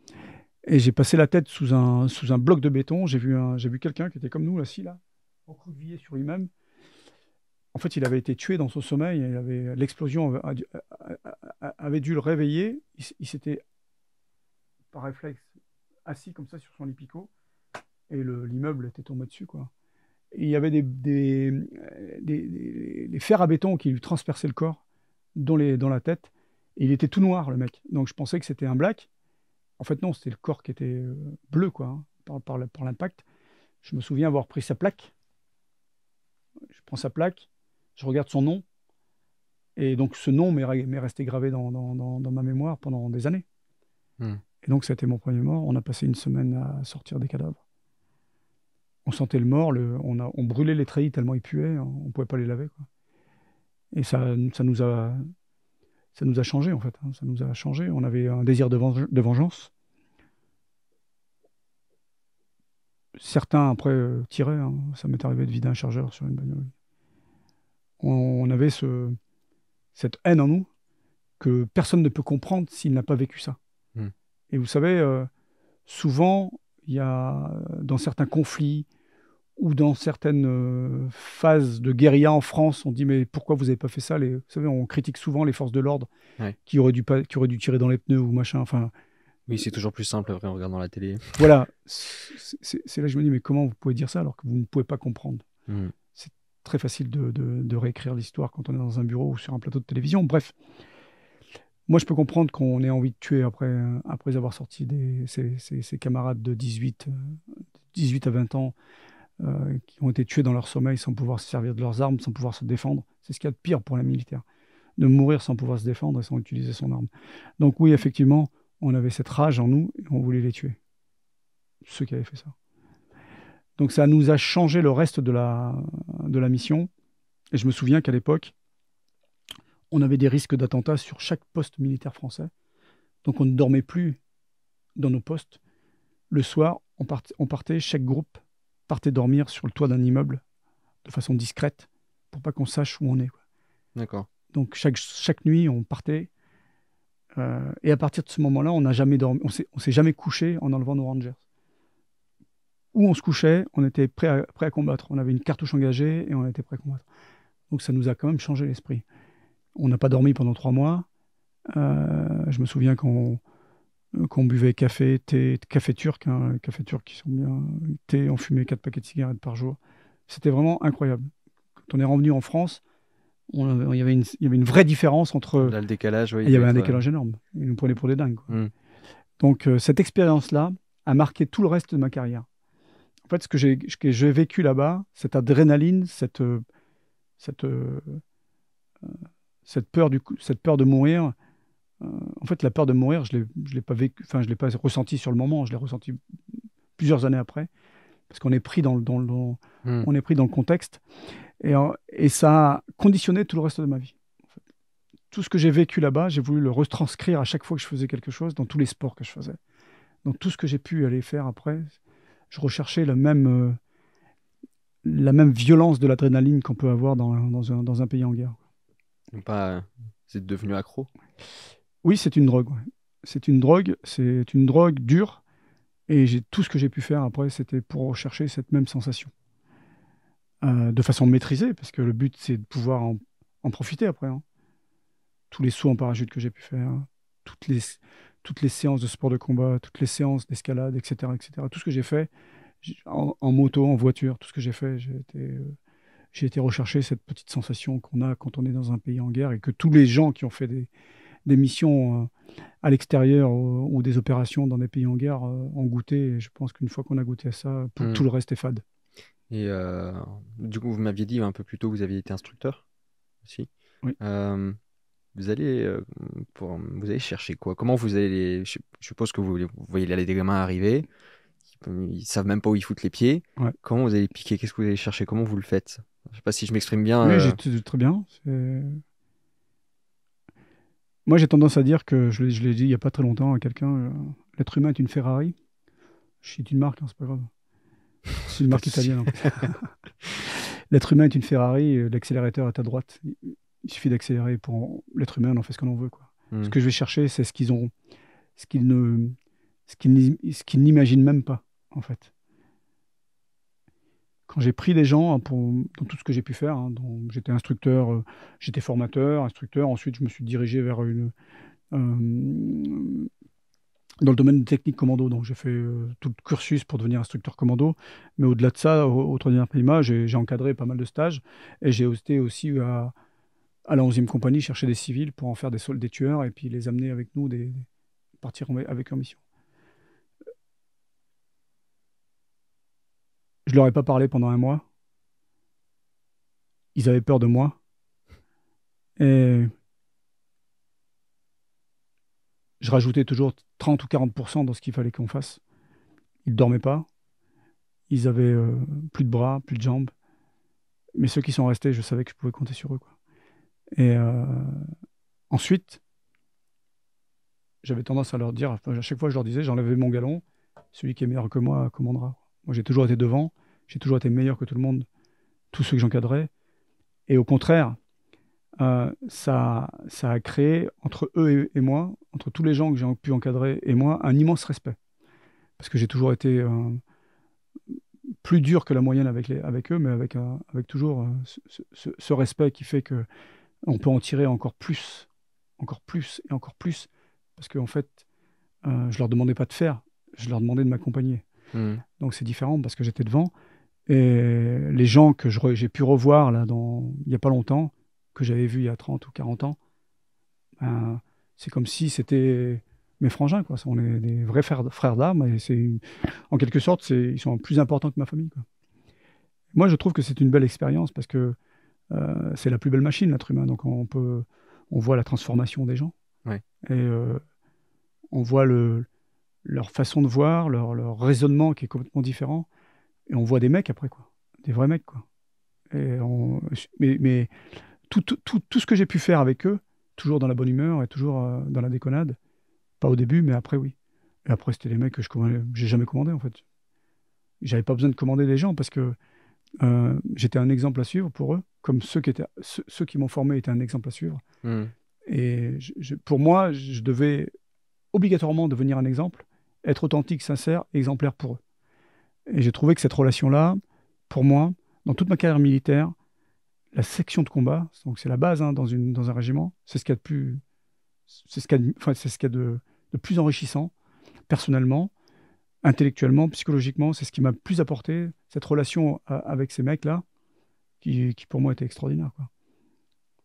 S1: Et j'ai passé la tête sous un, sous un bloc de béton. J'ai vu, vu quelqu'un qui était comme nous, assis là, recroquevillé sur lui-même en fait, il avait été tué dans son sommeil. L'explosion avait, dû le réveiller. Il, s'était, par réflexe, assis comme ça sur son lit Et l'immeuble était tombé dessus. Quoi. il y avait des, des, fers à béton qui lui transperçaient le corps, dans, la tête. il était tout noir, le mec. Donc je pensais que c'était un black. En fait, non, c'était le corps qui était euh, bleu, quoi, hein, par l'impact. Je me souviens avoir pris sa plaque. Je prends sa plaque je regarde son nom. Et donc, ce nom m'est resté gravé dans, ma mémoire pendant des années. Hmm. Et donc, c'était mon premier mort. On a passé une semaine à sortir des cadavres. On sentait le mort, on, brûlait les treillis tellement ils puaient, hein, on ne pouvait pas les laver. Et ça, ça, nous a, ça nous a changé, en fait. Hein. ça nous a changé. On avait un désir de, vengeance. Certains, après, euh, tiraient. Hein. Ça m'est arrivé de vider un chargeur sur une bagnole on, avait cette haine en nous que personne ne peut comprendre s'il n'a pas vécu ça. Hmm. Et vous savez, euh, souvent, il y euh, dans certains conflits ou dans certaines euh, phases de guérilla en France, on dit mais pourquoi vous n'avez pas fait ça Vous savez, on critique souvent les forces de l'ordre qui, auraient dû tirer dans les pneus ou machin. Enfin,
S2: Mais c'est toujours plus simple en regardant la télé. Voilà,
S1: c'est là que je me dis mais comment vous pouvez dire ça alors que vous ne pouvez pas comprendre. Hmm très facile de, réécrire l'histoire quand on est dans un bureau ou sur un plateau de télévision. Bref, moi je peux comprendre qu'on ait envie de tuer après, avoir sorti des, ses, camarades de 18, 18 à 20 ans euh, qui ont été tués dans leur sommeil sans pouvoir se servir de leurs armes, sans pouvoir se défendre. C'est ce qu'il y a de pire pour la militaire, de mourir sans pouvoir se défendre et sans utiliser son arme. Donc oui, effectivement, on avait cette rage en nous et on voulait les tuer, ceux qui avaient fait ça. Donc ça nous a changé le reste de la, de la mission. Et je me souviens qu'à l'époque, on avait des risques d'attentats sur chaque poste militaire français. Donc on ne dormait plus dans nos postes. Le soir, on, partait, chaque groupe partait dormir sur le toit d'un immeuble de façon discrète pour pas qu'on sache où on est. D'accord. Donc chaque, chaque nuit, on partait. Euh, et à partir de ce moment-là, on n'a jamais dormi, on s'est jamais couché en enlevant nos Rangers où on se couchait, on était prêt à, prêt à combattre. On avait une cartouche engagée et on était prêt à combattre. Donc ça nous a quand même changé l'esprit. On n'a pas dormi pendant trois mois. Euh, je me souviens qu'on buvait café, thé, café turc, hein, café turc qui sont bien, thé, on fumait quatre paquets de cigarettes par jour. C'était vraiment incroyable. Quand on est revenu en France, on il, y avait une, il, y avait une, vraie différence entre. le décalage, Il y avait un décalage énorme. Ils nous prenaient pour des dingues. Hmm. Donc, euh, cette expérience-là a marqué tout le reste de ma carrière en fait, ce que j'ai, j'ai vécu là-bas, cette adrénaline, cette, euh, cette, euh, euh, cette, peur, du, cette peur de mourir, en fait, la peur de mourir, je ne l'ai pas vécu, enfin, je l'ai pas ressenti sur le moment, je l'ai ressenti plusieurs années après, parce qu'on est pris dans, le, hmm. on est pris dans le contexte, et, et, ça a conditionné tout le reste de ma vie. Tout ce que j'ai vécu là-bas, j'ai voulu le retranscrire à chaque fois que je faisais quelque chose, dans tous les sports que je faisais, dans tout ce que j'ai pu aller faire après je recherchais même, euh, la même violence de l'adrénaline qu'on peut avoir dans, un, pays en guerre.
S2: Pas, c'est devenu accro.
S1: Oui, c'est une drogue. C'est une drogue, c'est une drogue dure. Et tout ce que j'ai pu faire après, c'était pour rechercher cette même sensation. Euh, de façon maîtrisée, parce que le but, c'est de pouvoir en, profiter après. Hein. Tous les sauts en parachute que j'ai pu faire, toutes les, toutes les séances de sport de combat, toutes les séances d'escalade, etc., Tout ce que j'ai fait en, moto, en voiture, tout ce que j'ai fait, j'ai été, euh, été, rechercher cette petite sensation qu'on a quand on est dans un pays en guerre et que tous les gens qui ont fait des, missions euh, à l'extérieur euh, ou, des opérations dans des pays en guerre euh, ont goûté. Et je pense qu'une fois qu'on a goûté à ça, tout, hmm. le reste est fade.
S2: Et du coup, vous m'aviez dit un peu plus tôt que vous aviez été instructeur aussi. Oui vous allez, euh, vous allez chercher quoi Comment vous allez. Je, je suppose que vous, voyez les des gamins arriver, ils, savent même pas où ils foutent les pieds. Comment vous allez piquer Qu'est-ce que vous allez chercher Comment vous le faites Je ne sais pas si je m'exprime bien. Oui,
S1: euh. très bien. Moi, j'ai tendance à dire que, je, l'ai dit il n'y a pas très longtemps à quelqu'un, euh, l'être humain est une Ferrari. Je suis une marque, hein, c'est pas grave. C'est une marque italienne. L'être humain est une Ferrari, l'accélérateur est à droite il suffit d'accélérer pour l'être humain, on en fait ce qu'on en veut. Quoi. Ce hmm. que je vais chercher, c'est ce qu'ils ont, ce qu'ils ne, ce qu'ils, ce qu'ils n'imaginent même pas, en fait. Quand j'ai pris des gens pour, dans tout ce que j'ai pu faire, hein, j'étais instructeur, euh, j'étais formateur, instructeur. Ensuite, je me suis dirigé vers une euh, dans le domaine de technique commando. Donc, j'ai fait euh, tout le cursus pour devenir instructeur commando. Mais au-delà de ça, au, troisième PIMA, j'ai, encadré pas mal de stages et j'ai osé aussi à, à la 11e compagnie chercher des civils pour en faire des, des tueurs et puis les amener avec nous, partir avec leur mission. Je leur ai pas parlé pendant un mois. Ils avaient peur de moi. Et je rajoutais toujours 30 ou 40% dans ce qu'il fallait qu'on fasse. Ils ne dormaient pas. Ils avaient euh, plus de bras, plus de jambes. Mais ceux qui sont restés, je savais que je pouvais compter sur eux. Et euh, ensuite, j'avais tendance à leur dire, à chaque fois je leur disais, j'enlevais mon galon, celui qui est meilleur que moi commandera. Moi j'ai toujours été devant, j'ai toujours été meilleur que tout le monde, tous ceux que j'encadrais. Et au contraire, euh, ça, ça a créé entre eux et, moi, entre tous les gens que j'ai pu encadrer et moi, un immense respect. Parce que j'ai toujours été euh, plus dur que la moyenne avec, les, avec eux, mais avec, avec toujours ce, respect qui fait que on peut en tirer encore plus, encore plus et encore plus, parce qu'en en fait, euh, je leur demandais pas de faire, je leur demandais de m'accompagner. Hmm. Donc c'est différent parce que j'étais devant. Et les gens que j'ai pu revoir là, dans, il n'y a pas longtemps, que j'avais vu il y a 30 ou 40 ans, ben, c'est comme si c'était mes frangins. Quoi. On est des vrais frères, d'armes et c'est en quelque sorte, ils sont plus importants que ma famille. Moi, je trouve que c'est une belle expérience parce que euh, c'est la plus belle machine, l'être humain. Donc on peut, on voit la transformation des gens. Et euh, on voit leur façon de voir, leur, raisonnement qui est complètement différent. Et on voit des mecs après, quoi. Des vrais mecs, quoi. Et mais, tout, ce que j'ai pu faire avec eux, toujours dans la bonne humeur et toujours euh, dans la déconnade, pas au début, mais après, oui. Et après, c'était des mecs que je n'ai jamais commandé, en fait. J'avais pas besoin de commander des gens parce que euh, j'étais un exemple à suivre pour eux, comme ceux qui, ceux, qui m'ont formé étaient un exemple à suivre. Hmm. Et pour moi, je devais obligatoirement devenir un exemple, être authentique, sincère, exemplaire pour eux. Et j'ai trouvé que cette relation-là, pour moi, dans toute ma carrière militaire, la section de combat, donc c'est la base hein, dans, un régiment, c'est ce qu'il y a c'est ce de, plus enrichissant personnellement intellectuellement, psychologiquement, c'est ce qui m'a plus apporté, cette relation euh, avec ces mecs-là, qui, pour moi était extraordinaire. Quoi.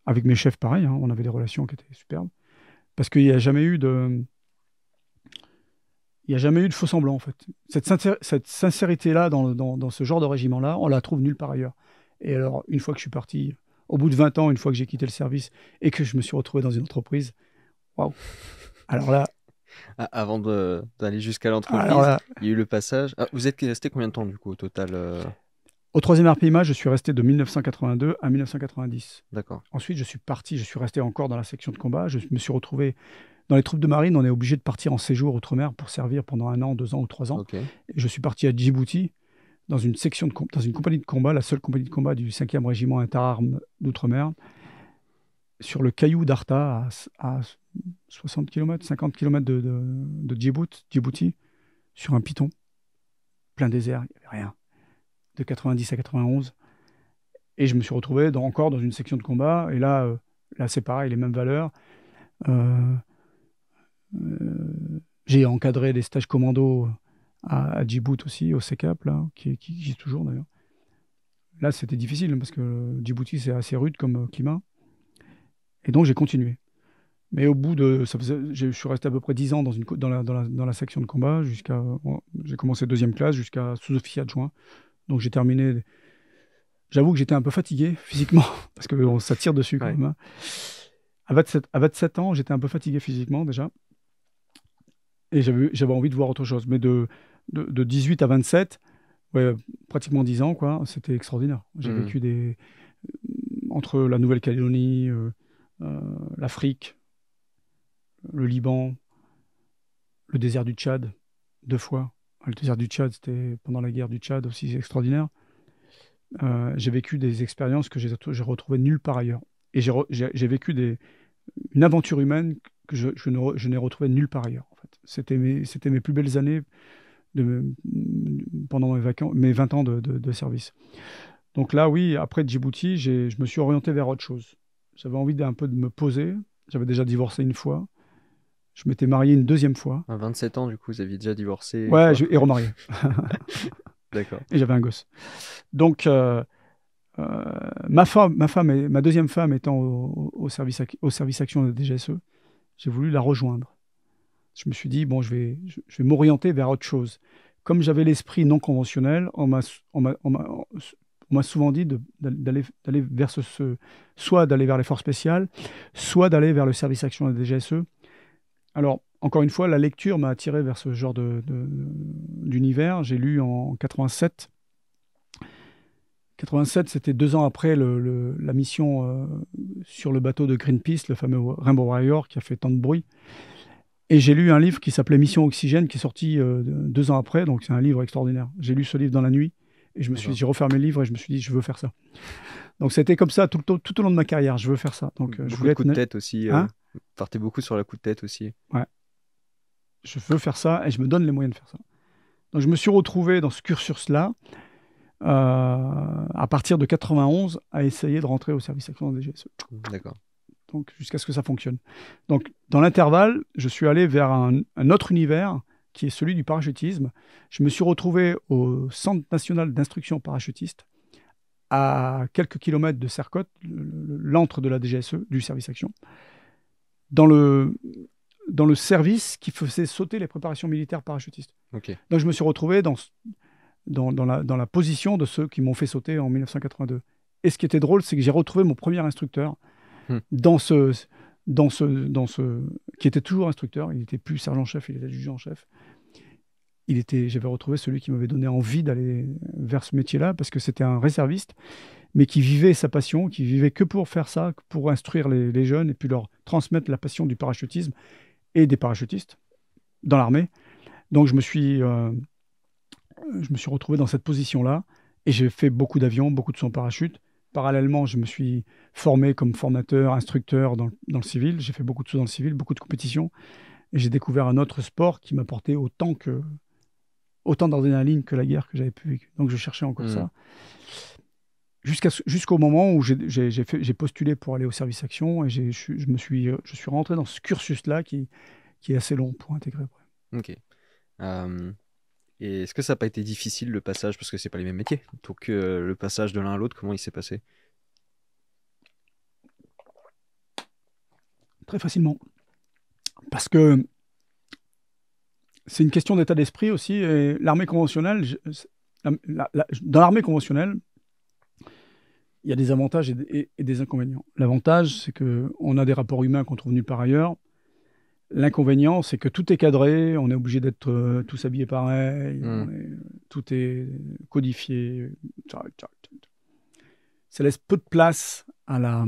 S1: Avec mes chefs, pareil, hein, on avait des relations qui étaient superbes. Parce qu'il n'y a jamais eu de. Il n'y a jamais eu de faux semblant, en fait. Cette, cette sincérité-là, dans, dans, ce genre de régiment-là, on la trouve nulle part ailleurs. Et alors, une fois que je suis parti, au bout de 20 ans, une fois que j'ai quitté le service et que je me suis retrouvé dans une entreprise, waouh Alors là,
S2: avant d'aller jusqu'à l'entreprise, ah, il y a eu le passage. Ah, vous êtes resté combien de temps du coup au total Au euh
S1: Au troisième RPIMA, je suis resté de 1982 à 1990. D'accord. Ensuite, je suis parti, je suis resté encore dans la section de combat. Je me suis retrouvé dans les troupes de marine. On est obligé de partir en séjour outre-mer pour servir pendant un an, deux ans ou trois ans. Je suis parti à Djibouti dans une section de dans une compagnie de combat, la seule compagnie de combat du 5e régiment interarmes d'outre-mer sur le caillou d'Arta, à, 60 km, 50 km de, Djibouti, sur un piton, plein désert, il n'y avait rien, de 90 à 91. Et je me suis retrouvé encore dans une section de combat, et là, euh, là c'est pareil, les mêmes valeurs. Euh, euh, j'ai encadré des stages commando à, Djibouti aussi, au SECAP, qui existe toujours d'ailleurs. Là, c'était difficile hein, parce que Djibouti, c'est assez rude comme climat. Et donc j'ai continué. Mais au bout de. Ça faisait, je suis resté à peu près 10 ans dans, une, dans, la, dans, la, dans la section de combat. jusqu'à J'ai commencé deuxième classe jusqu'à sous-officier adjoint. Donc j'ai terminé. J'avoue que j'étais un peu fatigué physiquement, parce que on, ça dessus quand même. Hein. À 27, ans, j'étais un peu fatigué physiquement déjà. Et j'avais envie de voir autre chose. Mais de, de, 18 à 27, ouais, pratiquement 10 ans, quoi, c'était extraordinaire. J'ai mmh. vécu des. Entre la Nouvelle-Calédonie. Euh, euh, l'Afrique, le Liban, le désert du Tchad, deux fois. Le désert du Tchad, c'était pendant la guerre du Tchad aussi extraordinaire. Euh, j'ai vécu des expériences que j'ai retrouvées nulle part ailleurs. Et j'ai vécu des, une aventure humaine que je, n'ai retrouvée nulle part ailleurs. En fait. C'était mes, mes, plus belles années pendant mes, vacances, mes 20 ans de service. Donc là, oui, après Djibouti, je me suis orienté vers autre chose j'avais envie d'un peu de me poser. J'avais déjà divorcé une fois. Je m'étais marié une deuxième fois.
S2: À 27 ans, du coup, vous aviez déjà divorcé. Ouais, et remarié.
S1: D'accord. Et j'avais un gosse. Donc, euh, euh, ma, femme, ma, femme ma deuxième femme étant au, service, au action de DGSE, j'ai voulu la rejoindre. Je me suis dit, bon, je vais, je, je vais m'orienter vers autre chose. Comme j'avais l'esprit non conventionnel, on m'a on m'a souvent dit d'aller vers ce, soit d'aller vers l'effort spécial, soit d'aller vers le service action des DGSE. Alors, encore une fois, la lecture m'a attiré vers ce genre d'univers. De, d'univers J'ai lu en 87. 87, c'était deux ans après la mission euh, sur le bateau de Greenpeace, le fameux Rainbow Warrior qui a fait tant de bruit. Et j'ai lu un livre qui s'appelait Mission Oxygène, qui est sorti euh, deux ans après, donc c'est un livre extraordinaire. J'ai lu ce livre dans la nuit. Et je me suis, j'ai refermé le livre et je me suis dit, je veux faire ça. Donc c'était comme ça tout, le tout au long de ma carrière, je veux faire ça. Donc euh, je voulais de de tête aussi. Euh, hein
S2: partez beaucoup sur la coup de tête aussi.
S1: Ouais. Je veux faire ça et je me donne les moyens de faire ça. Donc je me suis retrouvé dans ce cursus-là, euh, à partir de 91, à essayer de rentrer au service actuel des GSE. D'accord. Donc jusqu'à ce que ça fonctionne. Donc dans l'intervalle, je suis allé vers un, un autre univers qui est celui du parachutisme. Je me suis retrouvé au Centre national d'instruction parachutiste, à quelques kilomètres de Sercotte, l'antre de la DGSE, du service action, dans le, dans le service qui faisait sauter les préparations militaires parachutistes. Donc je me suis retrouvé dans, dans, la, dans la position de ceux qui m'ont fait sauter en 1982. Et ce qui était drôle, c'est que j'ai retrouvé mon premier instructeur hmm. dans ce, ce, qui était toujours instructeur, il n'était plus sergent-chef, il était juge en chef. Il était, j'avais retrouvé celui qui m'avait donné envie d'aller vers ce métier-là parce que c'était un réserviste, mais qui vivait sa passion, qui vivait que pour faire ça, pour instruire les, jeunes et puis leur transmettre la passion du parachutisme et des parachutistes dans l'armée. Donc je me suis, euh, je me suis retrouvé dans cette position-là et j'ai fait beaucoup d'avions, beaucoup de son parachute. Parallèlement, je me suis formé comme formateur, instructeur dans, le civil. J'ai fait beaucoup de choses dans le civil, beaucoup de compétitions. Et j'ai découvert un autre sport qui m'apportait autant que autant ligne que la guerre que j'avais pu vivre. Donc je cherchais encore mmh. ça. Jusqu'au moment où j'ai postulé pour aller au service action et je, me suis, je suis rentré dans ce cursus-là qui, qui est assez long pour intégrer.
S2: Ok. Et est-ce que ça n'a pas été difficile le passage parce que c'est pas les mêmes métiers Donc euh, le passage de l'un à l'autre, comment il s'est passé
S1: Très facilement. Parce que c'est une question d'état d'esprit aussi. L'armée conventionnelle, dans l'armée conventionnelle, il y a des avantages et, des inconvénients. L'avantage, c'est qu'on a des rapports humains qu'on trouve nulle part ailleurs. L'inconvénient, c'est que tout est cadré, on est obligé d'être euh, mm. tous habillés pareil, mm. tout est codifié. Ça laisse peu de place à la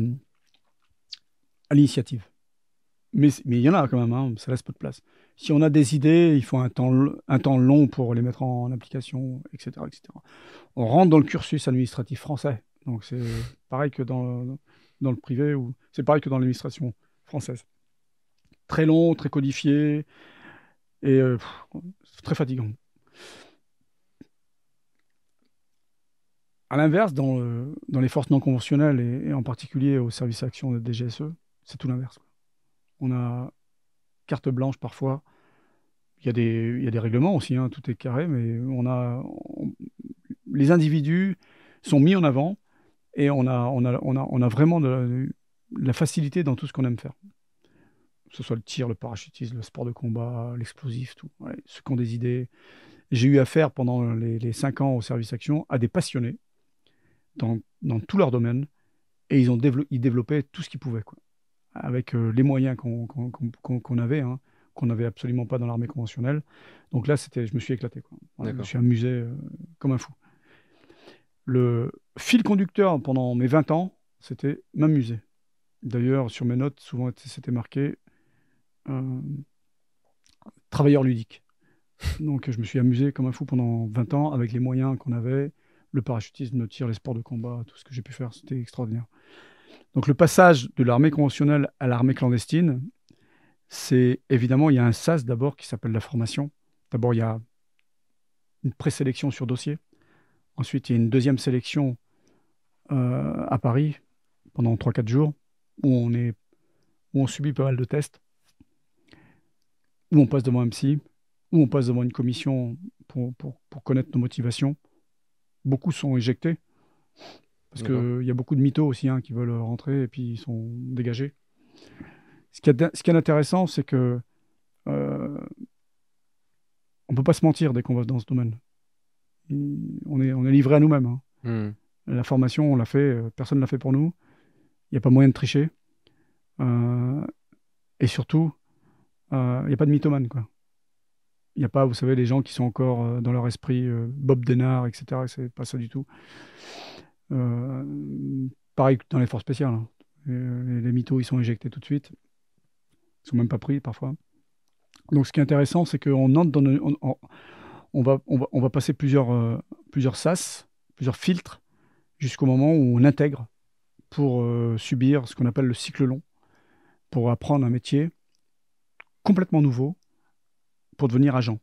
S1: à l'initiative. Mais il y en a quand même, hein, ça laisse peu de place. Si on a des idées, il faut un temps, un temps long pour les mettre en, application, etc., etc. On rentre dans le cursus administratif français. Donc c'est pareil que dans, dans le privé, ou c'est pareil que dans l'administration française très long, très codifié et euh, très fatigant. À l'inverse, dans, les forces non conventionnelles et, en particulier au service action des DGSE, c'est tout l'inverse. On a carte blanche parfois. Il y a des, règlements aussi, hein, tout est carré, mais on a, les individus sont mis en avant et on a, vraiment de la facilité dans tout ce qu'on aime faire que ce soit le tir, le parachutisme, le sport de combat, l'explosif, tout. ce ceux qui des idées. J'ai eu affaire pendant les, cinq ans au service action à des passionnés dans, dans tout leur domaine et ils ont développé développaient tout ce qu'ils pouvaient, avec euh, les moyens qu'on avait, hein, qu'on n'avait absolument pas dans l'armée conventionnelle. Donc là, c'était, je me suis éclaté, quoi. je me suis amusé euh, comme un fou. Le fil conducteur pendant mes 20 ans, c'était m'amuser. D'ailleurs, sur mes notes, souvent c'était marqué travailleur ludique. Donc je me suis amusé comme un fou pendant 20 ans avec les moyens qu'on avait, le parachutisme, le tir, les sports de combat, tout ce que j'ai pu faire, c'était extraordinaire. Donc le passage de l'armée conventionnelle à l'armée clandestine, c'est évidemment, il y a un SAS d'abord qui s'appelle la formation. D'abord, il y a une présélection sur dossier. Ensuite, il y a une deuxième sélection euh, à Paris pendant 3-4 jours où on, est, où on subit pas mal de tests ou on passe devant un psy, ou on passe devant une commission pour, connaître nos motivations. Beaucoup sont éjectés. Parce qu'il y a beaucoup de mythos aussi hein, qui veulent rentrer et puis ils sont dégagés. Ce qui est, ce intéressant, c'est que euh, on ne peut pas se mentir dès qu'on va dans ce domaine. On est, livré à nous-mêmes. Hein. Hmm. La formation, on l'a fait, euh, personne ne l'a fait pour nous. Il n'y a pas moyen de tricher. Euh, et surtout, il euh, n'y a pas de mythomane, quoi. Il n'y a pas, vous savez, les gens qui sont encore euh, dans leur esprit euh, Bob Denard, etc. C'est pas ça du tout. pareil dans les forces spéciales. Hein. Les, mythos, ils sont éjectés tout de suite. Ils sont même pas pris parfois. Donc, ce qui est intéressant, c'est qu'on entre va, on, va, on va passer plusieurs, plusieurs sas, plusieurs filtres, jusqu'au moment où on intègre pour subir ce qu'on appelle le cycle long, pour apprendre un métier complètement nouveau pour devenir agent.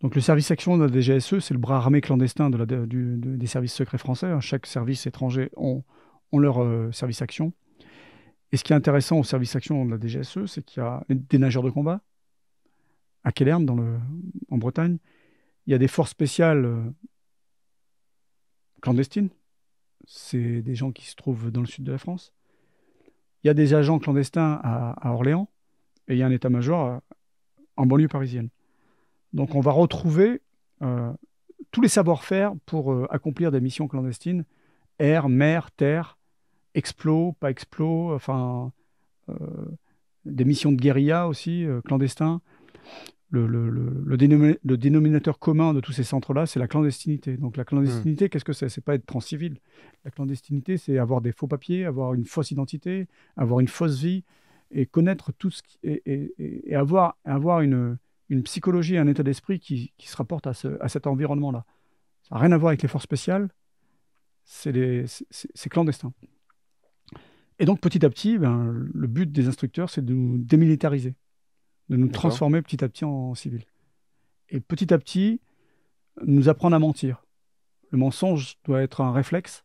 S1: Donc le service action de la DGSE, c'est le bras armé clandestin des services secrets français. Hein. Chaque service étranger ont, leur euh, service action. Et ce qui est intéressant au service action de la DGSE, c'est qu'il y a des nageurs de combat à Kellerm, en Bretagne. Il y a des forces spéciales euh, clandestines. C'est des gens qui se trouvent dans le sud de la France. Il y a des agents clandestins à Orléans et il y a un état-major euh, en banlieue parisienne. Donc on va retrouver euh, tous les savoir-faire pour euh, accomplir des missions clandestines, air, mer, terre, explos, pas explos, enfin des missions de guérilla aussi, clandestins. Le, le, dénominateur commun de tous ces centres-là, c'est la clandestinité. Donc la clandestinité, hmm. qu'est-ce que c'est C'est pas être transcivil. La clandestinité, c'est avoir des faux papiers, avoir une fausse identité, avoir une fausse vie, et connaître tout ce qui, et, et avoir, avoir une, une, psychologie, un état d'esprit qui, qui, se rapporte à, ce, à cet environnement-là. Ça n'a rien à voir avec les forces spéciales, c'est clandestin. Et donc petit à petit, ben, le but des instructeurs, c'est de nous démilitariser, de nous transformer petit à petit en, civil. Et petit à petit, nous apprendre à mentir. Le mensonge doit être un réflexe.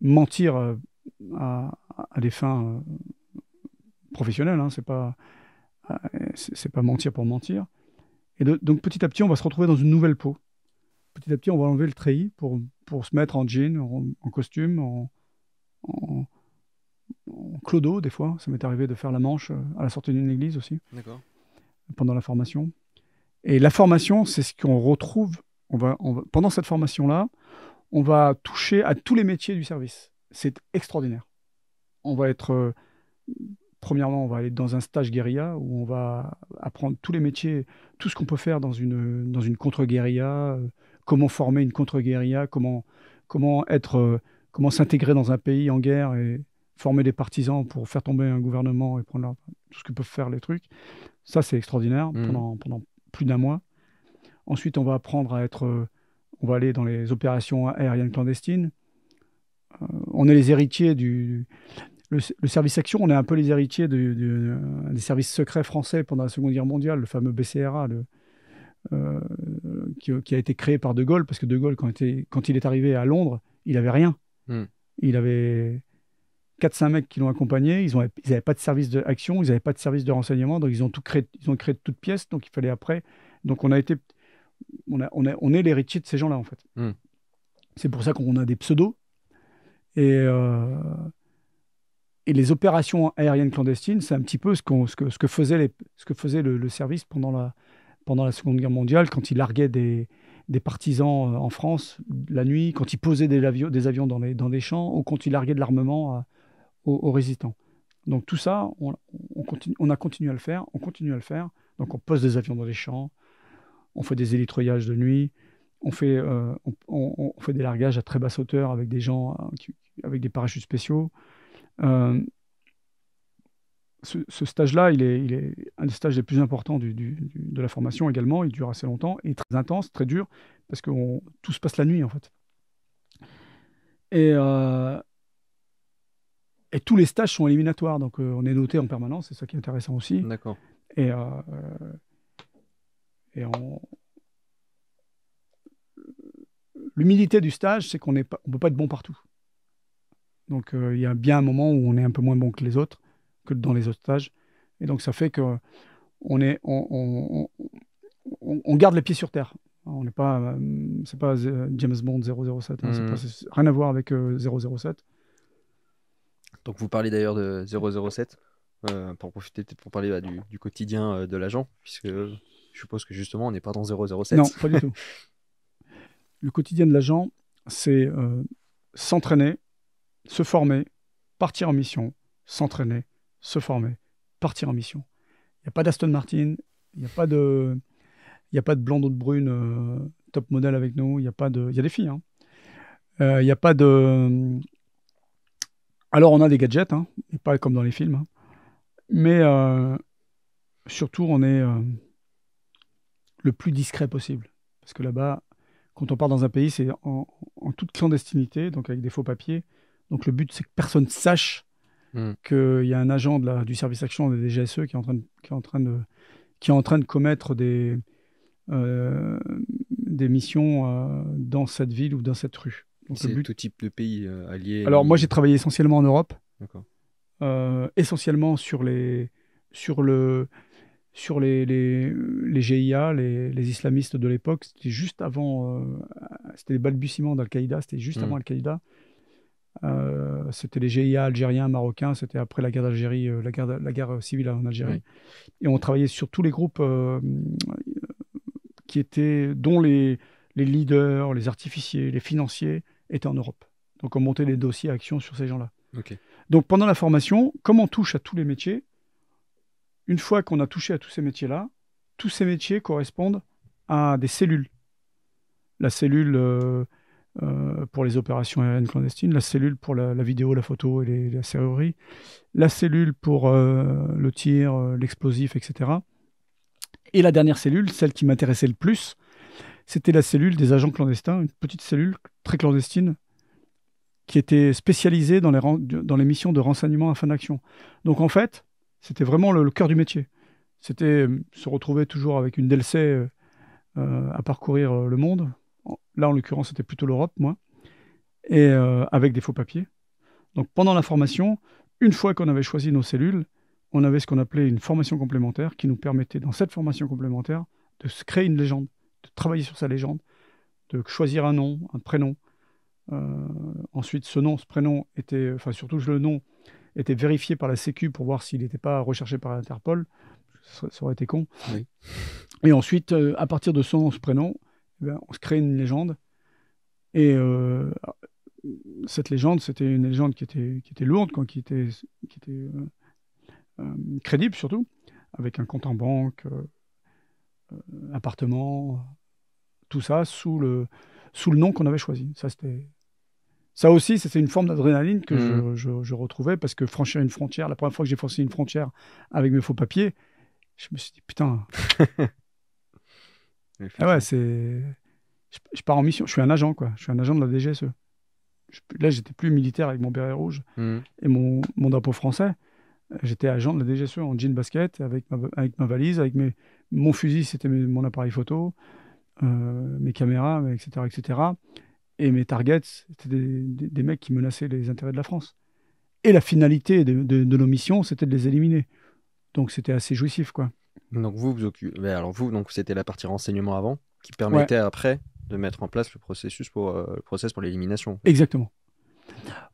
S1: Mentir euh, à à des fins euh, professionnelles, hein, c'est pas euh, c'est pas mentir pour mentir. Et donc petit à petit, on va se retrouver dans une nouvelle peau. Petit à petit, on va enlever le treillis pour, pour se mettre en jean, en, costume, en, clodo des fois. Ça m'est arrivé de faire la manche euh, à la sortie d'une église aussi. Pendant la formation. Et la formation, c'est ce qu'on retrouve. on va pendant cette formation-là, on va toucher à tous les métiers du service. C'est extraordinaire on va être euh, premièrement, on va aller dans un stage guérilla où on va apprendre tous les métiers, tout ce qu'on peut faire dans une, dans une contre-guérilla, euh, comment former une contre-guérilla, comment, comment, être, euh, comment s'intégrer dans un pays en guerre et former des partisans pour faire tomber un gouvernement et prendre tout ce que peuvent faire les trucs. Ça, c'est extraordinaire hmm. pendant, pendant plus d'un mois. Ensuite, on va apprendre à être, on va aller dans les opérations aériennes clandestines. Euh, on est les héritiers du. Le, service action, on est un peu les héritiers euh, des services secrets français pendant la Seconde Guerre mondiale, le fameux BCRA, euh, qui, a été créé par De Gaulle, parce que De Gaulle, quand, il est arrivé à Londres, il avait rien. Hmm. Il avait 4-5 mecs qui l'ont accompagné, ils n'avaient pas de service d'action, ils n'avaient pas de service de renseignement, donc ils ont tout créé, ils ont créé toutes pièces, donc il fallait après. Donc on a été. On, on, est l'héritier de ces gens-là, en fait. Hmm. C'est pour ça qu'on a des pseudos, euh, et, les opérations aériennes clandestines, c'est un petit peu ce, que, ce que, faisait, le, service pendant la, Seconde Guerre mondiale, quand il larguait des, partisans euh, en France la nuit, quand il posait des, avions, des avions dans, des champs, ou quand il larguait de l'armement euh, aux, résistants. Donc tout ça, on, on a continué à le faire, on continue à le faire. Donc on pose des avions dans les champs, on fait des électroyages de nuit, on fait, euh, on, fait des largages à très basse hauteur avec des gens euh, avec des parachutes spéciaux. Euh, ce, stage-là, il est, il est, un des stages les plus importants de la formation également. Il dure assez longtemps et très intense, très dur, parce que tout se passe la nuit en fait. Et, et tous les stages sont éliminatoires, donc on est noté en permanence, c'est ça qui est intéressant aussi. D'accord. Et, et on, L'humilité du stage, c'est qu'on ne peut pas être bon partout. Donc, euh, il y a bien un moment où on est un peu moins bon que les autres, que dans les autres stages. Et donc, ça fait que on, est, on, garde les pieds sur terre. On n'est pas, euh, pas euh, James Bond 007, hein, mmh. rien à voir avec 007.
S2: Donc vous parlez d'ailleurs de 007 pour profiter pour parler bah, du, quotidien de l'agent, puisque je suppose que justement on n'est pas dans 007. Non, pas du tout.
S1: Le quotidien de l'agent, c'est euh, s'entraîner, se former, partir en mission, s'entraîner, se former, partir en mission. Il n'y a pas d'Aston Martin, il n'y a pas de, il a pas de blonde ou de brune euh, top modèle avec nous, il y a pas de, il y a des filles. Hein. Euh, il n'y a pas de. Alors on a des gadgets, hein, pas comme dans les films, hein. mais surtout on est le plus discret possible, parce que là-bas quand on part dans un pays, c'est en, toute clandestinité, donc avec des faux papiers. Donc le but, c'est que personne ne sache hmm. qu'il y a un agent du service action des GSE qui est en train de, en train de, qui est en train de commettre des, euh, des missions euh, dans cette ville ou dans cette rue. C'est but... tout type de pays euh, alliés. Alors moi, j'ai travaillé essentiellement en Europe, essentiellement sur les, sur le, sur les, les, les GIA, les, islamistes de l'époque, c'était juste avant, euh, c'était les balbutiements d'Al-Qaïda, c'était juste mm. avant Al-Qaïda. Euh, c'était les GIA algériens, marocains, c'était après la guerre d'Algérie, euh, la, guerre, la guerre civile en Algérie. Et on travaillait sur tous les groupes qui étaient, dont les, leaders, les artificiers, les financiers étaient en Europe. Donc on montait des dossiers à action sur ces gens-là. Donc pendant la formation, comme on touche à tous les métiers, une fois qu'on a touché à tous ces métiers-là, tous ces métiers correspondent à des cellules. La cellule euh, euh, pour les opérations aériennes clandestines, la cellule pour la, vidéo, la photo et la serrurerie, la cellule pour euh, le tir, l'explosif, etc. Et la dernière cellule, celle qui m'intéressait le plus, c'était la cellule des agents clandestins, une petite cellule très clandestine qui était spécialisée dans les, dans les missions de renseignement à fin d'action. Donc en fait, c'était vraiment le, cœur du métier. C'était euh, se retrouver toujours avec une DLC euh, euh, à parcourir le monde. Là, en l'occurrence, c'était plutôt l'Europe, moi, et avec des faux papiers. Donc pendant la formation, une fois qu'on avait choisi nos cellules, on avait ce qu'on appelait une formation complémentaire qui nous permettait, dans cette formation complémentaire, de se créer une légende, de travailler sur sa légende, de choisir un nom, un prénom. ensuite, ce nom, ce prénom était, enfin surtout le nom, était vérifié par la Sécu pour voir s'il n'était pas recherché par l'Interpol. Ça, aurait été con. Et ensuite, euh, à partir de son prénom, eh ben, on se crée une légende. Et euh, cette légende, c'était une légende qui était, qui était lourde, quoi, qui était, qui était euh, crédible surtout, avec un compte en banque, appartement, tout ça sous le, sous le nom qu'on avait choisi. Ça, c'était ça aussi, c'était une forme d'adrénaline que mm. je, retrouvais parce que franchir une frontière, la première fois que j'ai franchi une frontière avec mes faux papiers, je me suis dit putain. Ah ouais, c'est. Je, pars en mission, je suis un agent quoi, je suis un agent de la DGSE. là, j'étais plus militaire avec mon béret rouge mm. et mon, drapeau français. J'étais agent de la DGSE en jean basket avec ma, avec ma valise, avec mes, mon fusil, c'était mon appareil photo, euh, mes caméras, etc. etc. Et mes targets, c'était des, mecs qui menaçaient les intérêts de la France. Et la finalité de, nos missions, c'était de les éliminer. Donc c'était assez jouissif, quoi. Donc
S2: vous vous occupez. Alors vous, donc c'était la partie renseignement avant, qui permettait après de mettre en place le processus pour euh, le process pour l'élimination.
S1: Exactement.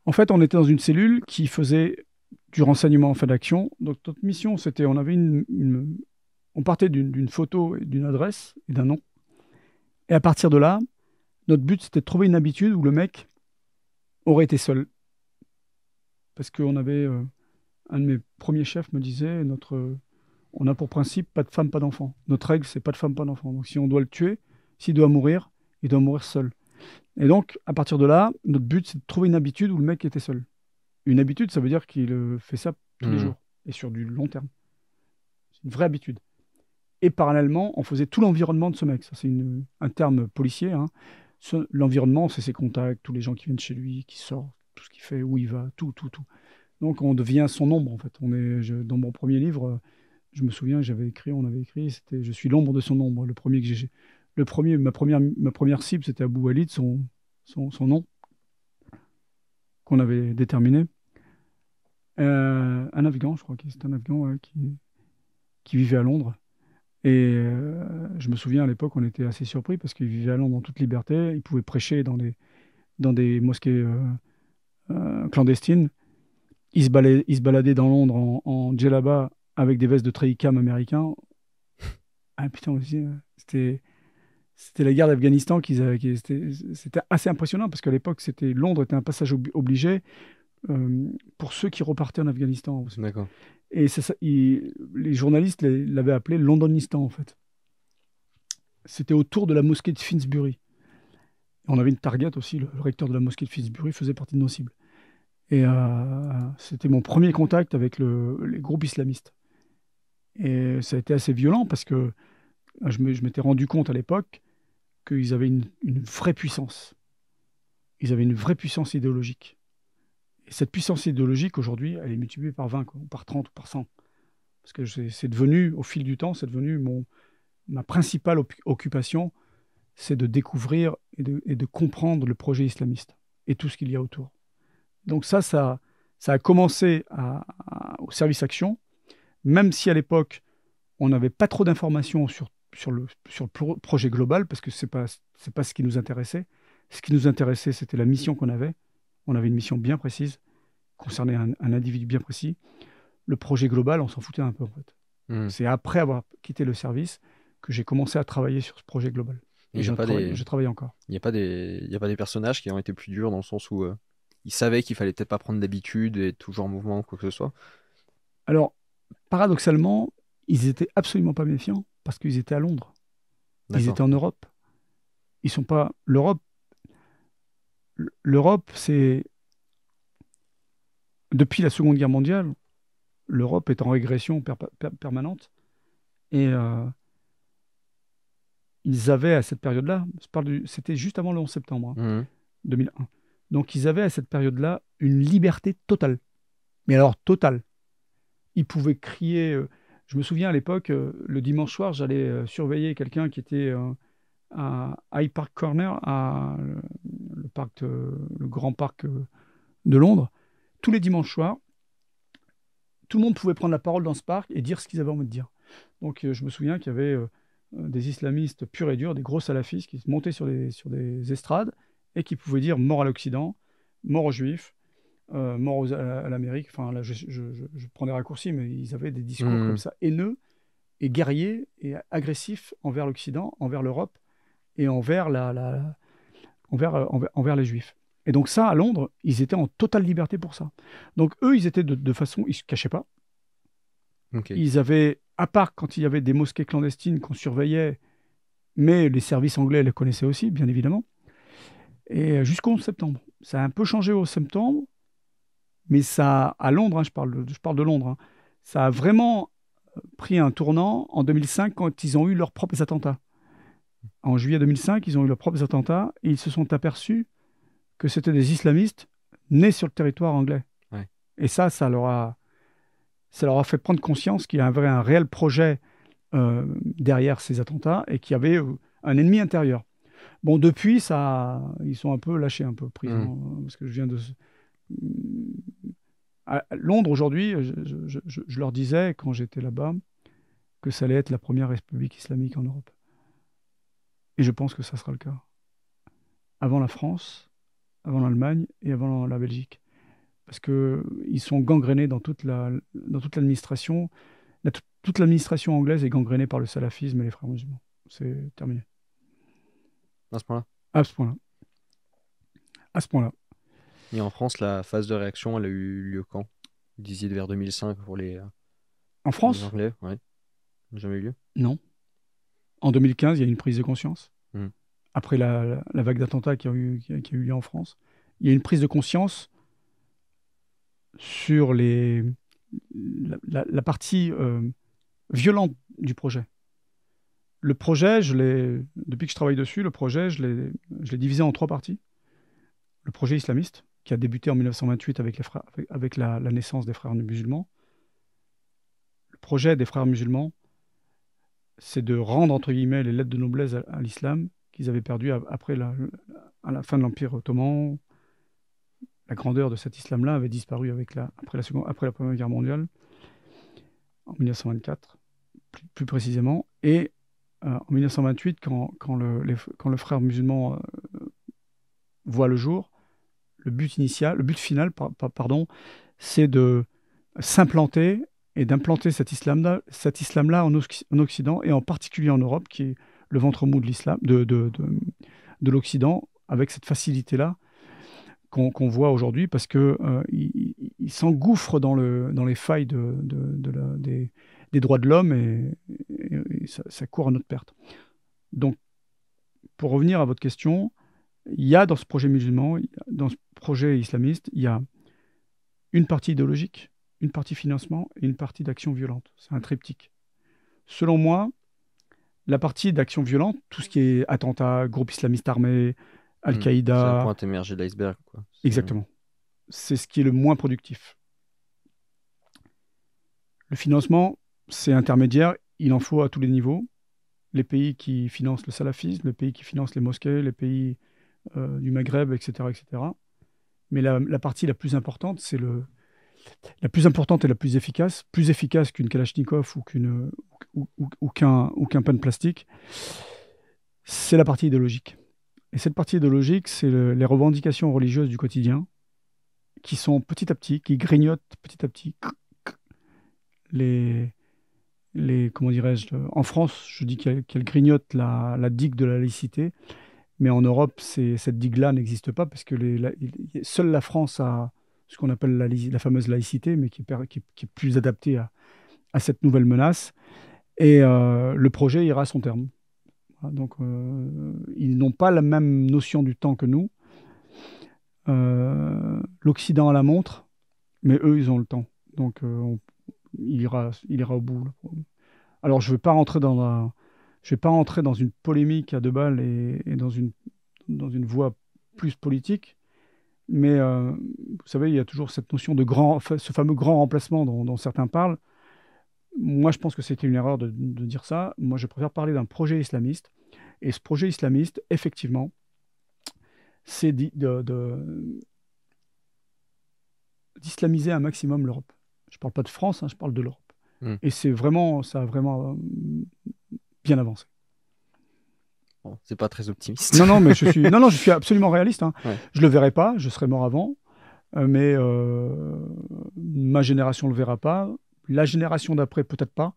S1: En fait, on était dans une cellule qui faisait du renseignement en fin d'action. Donc notre mission, c'était, on avait une, une on partait d'une photo, d'une adresse et d'un nom. Et à partir de là, notre but, c'était de trouver une habitude où le mec aurait été seul. Parce qu'on avait. Euh, un de mes premiers chefs me disait notre, euh, on a pour principe pas de femme, pas d'enfant. Notre règle, c'est pas de femme, pas d'enfant. Donc si on doit le tuer, s'il doit mourir, il doit mourir seul. Et donc, à partir de là, notre but, c'est de trouver une habitude où le mec était seul. Une habitude, ça veut dire qu'il euh, fait ça tous les mmh. jours et sur du long terme. C'est une vraie habitude. Et parallèlement, on faisait tout l'environnement de ce mec. Ça, c'est un terme policier. Hein l'environnement, c'est ses contacts, tous les gens qui viennent chez lui, qui sortent, tout ce qu'il fait, où il va, tout, tout, tout. Donc on devient son ombre en fait. On est, dans mon premier livre, je me souviens, j'avais écrit, on avait écrit, c'était Je suis l'ombre de son ombre, le premier que j'ai. Le premier, ma première, ma première cible, c'était Abou Walid, son, son, son nom qu'on avait déterminé. Euh, un Afghan, je crois que c'est un Afghan qui, qui vivait à Londres. Et euh, je me souviens à l'époque, on était assez surpris parce qu'ils vivaient à Londres en toute liberté. Ils pouvaient prêcher dans des, dans des mosquées euh, euh, clandestines. Ils se, baladaient se, dans Londres en, en djellaba avec des vestes de treillicam américains. Ah putain, c'était la guerre d'Afghanistan c'était assez impressionnant parce qu'à l'époque c'était Londres était un passage obligé euh, pour ceux qui repartaient en Afghanistan. D'accord. Et les journalistes l'avaient appelé Londonistan, en fait. C'était autour de la mosquée de Finsbury. On avait une target aussi, le, recteur de la mosquée de Finsbury faisait partie de nos cibles. Et euh, c'était mon premier contact avec le, les groupes islamistes. Et ça a été assez violent parce que euh, je m'étais rendu compte à l'époque qu'ils avaient une, une, vraie puissance. Ils avaient une vraie puissance idéologique. Et cette puissance idéologique, aujourd'hui, elle est multipliée par 20, ou par 30, ou par 100. Parce que c'est devenu, au fil du temps, c'est devenu mon, ma principale occupation, c'est de découvrir et de, comprendre le projet islamiste et tout ce qu'il y a autour. Donc ça, ça, a commencé à, au service action, même si à l'époque, on n'avait pas trop d'informations sur, sur, le, sur le projet global, parce que ce n'est c'est pas ce qui nous intéressait. Ce qui nous intéressait, c'était la mission qu'on avait on avait une mission bien précise, concernant un, individu bien précis. Le projet global, on s'en foutait un peu hmm. C'est après avoir quitté le service que j'ai commencé à travailler sur ce projet global. Et, je, travaille, encore.
S2: Il n'y a, pas des... des personnages qui ont été plus durs dans le sens où euh, ils savaient qu'il fallait peut-être pas prendre d'habitude et toujours
S1: en mouvement ou quoi que ce soit Alors, paradoxalement, ils étaient absolument pas méfiants parce qu'ils étaient à Londres. Ils étaient en Europe. Ils sont pas. L'Europe, l'Europe, c'est. Depuis la Seconde Guerre mondiale, l'Europe est en régression permanente. Et euh, ils avaient à cette période-là, c'était juste avant le 11 septembre 2001. Hein, mmh. Donc ils avaient à cette période-là une liberté totale. Mais alors totale. Ils pouvaient crier. Euh, je me souviens à l'époque, euh, le dimanche soir, j'allais surveiller quelqu'un qui était à High Park Corner, à, euh, le grand parc euh, de Londres, tous les dimanches soirs, tout le monde pouvait prendre la parole dans ce parc et dire ce qu'ils avaient envie de dire. Donc euh, je me souviens qu'il y avait des islamistes purs et durs, des gros salafistes qui se montaient sur des, sur des estrades et qui pouvaient dire mort à l'Occident, mort aux Juifs, mort à l'Amérique. Enfin, là, je, prends des raccourcis, mais ils avaient des discours mmh. comme ça haineux et guerriers et agressifs envers l'Occident, envers l'Europe et envers la, euh, envers, les juifs. Et donc ça, à Londres, ils étaient en totale liberté pour ça. Donc eux, ils étaient de, façon, ils se cachaient pas. Ils avaient, à part quand il y avait des mosquées clandestines qu'on surveillait, mais les services anglais les connaissaient aussi, bien évidemment. Et euh, jusqu'au 11 septembre. Ça a un peu changé au septembre, mais ça, à Londres, hein, je, parle de, je parle de Londres, hein, ça a vraiment euh, pris un tournant en 2005 quand ils ont eu leurs propres attentats. En juillet 2005, ils ont eu leurs propres attentats et ils se sont aperçus que c'était des islamistes nés sur le territoire anglais. Et ça, ça leur, a, ça leur a fait prendre conscience qu'il y avait un, réel projet euh, derrière ces attentats et qu'il y avait euh, un ennemi intérieur. Bon, depuis, ça, ils sont un peu lâchés, un peu pris. Mmh. Euh, parce que je viens de. À Londres, aujourd'hui, je leur disais, quand j'étais là-bas, que ça allait être la première république islamique en Europe. Et je pense que ça sera le cas. Avant la France, avant l'Allemagne et avant la Belgique. Parce qu'ils euh, sont gangrénés dans toute l'administration. La, dans toute l'administration anglaise est gangrénée par le salafisme et les frères musulmans. C'est terminé. À ce point-là À ce point-là. À ce point-là.
S2: Et en France, la phase de réaction, elle a eu lieu quand Vous vers 2005 pour les. Euh, en France Anglais, ouais. Jamais eu lieu
S1: Non. En 2015, il y a une prise de conscience. Mm. Après la, vague d'attentats qui, a eu lieu en France, il y a une prise de conscience sur la, partie euh, violente du projet. Le projet, depuis que je travaille dessus, le projet, je l'ai divisé en trois parties. Le projet islamiste, qui a débuté en 1928 avec, la, naissance des frères musulmans. Le projet des frères musulmans, c'est de rendre, entre guillemets, les lettres de noblesse à, l'islam qu'ils avaient perdu après la, à la fin de l'Empire ottoman. La grandeur de cet islam-là avait disparu avec la, après, la seconde, après la Première Guerre mondiale, en 1924 plus, précisément. Et euh, en 1928, quand, le, quand le frère musulman euh, voit le jour, le but initial, le but final, pardon, c'est de s'implanter et d'implanter cet islam-là islam en, en, Occident, et en particulier en Europe, qui est le ventre mou de l'islam, de, de, l'Occident, avec cette facilité-là qu'on voit aujourd'hui, parce qu'il euh, il, s'engouffre dans, le, dans les failles des, droits de l'homme, et, ça, court à notre perte. Donc, pour revenir à votre question, il y a dans ce projet musulman, dans ce projet islamiste, il y a une partie idéologique, une partie financement et une partie d'action violente. C'est un triptyque. Selon moi, la partie d'action violente, tout ce qui est attentat, groupe islamiste armé, hmm. Al-Qaïda. C'est la pointe émergée
S2: de l'iceberg. Exactement.
S1: C'est ce qui est le moins productif. Le financement, c'est intermédiaire, il en faut à tous les niveaux. Les pays qui financent le salafisme, les pays qui financent les mosquées, les pays euh, du Maghreb, etc. etc. Mais la partie la plus importante, c'est le, la plus importante et la plus efficace, plus efficace qu'une Kalachnikov ou qu'un pan de plastique, c'est la partie idéologique. Et cette partie idéologique, c'est les revendications religieuses du quotidien qui sont petit à petit, qui grignotent petit à petit les, comment dirais-je, en France, je dis qu'elle grignote la, digue de la laïcité, mais en Europe, cette digue-là n'existe pas parce que seule la France a, ce qu'on appelle la, la, fameuse laïcité, mais qui est, qui, est plus adaptée à, cette nouvelle menace. Et euh, le projet ira à son terme. Donc, euh, ils n'ont pas la même notion du temps que nous. Euh, L'Occident a la montre, mais eux, ils ont le temps. Donc, il, ira, il ira au bout. Alors, je ne vais pas rentrer dans Je vais pas rentrer dans une polémique à deux balles et, et dans, une, dans une voie plus politique mais euh, vous savez, il y a toujours cette notion de grand, ce fameux grand remplacement dont, certains parlent. Moi, je pense que c'était une erreur de, dire ça. Moi, je préfère parler d'un projet islamiste. Et ce projet islamiste, effectivement, c'est d'islamiser un maximum l'Europe. Je ne parle pas de France, hein, je parle de l'Europe. Hmm. Et c'est vraiment, ça a vraiment euh, bien avancé
S2: c'est pas très optimiste. Non, non, mais je suis, non, non, je
S1: suis absolument réaliste. Hein. Je le verrai pas, je serai mort avant, euh, mais euh, ma génération le verra pas. La génération d'après, peut-être pas,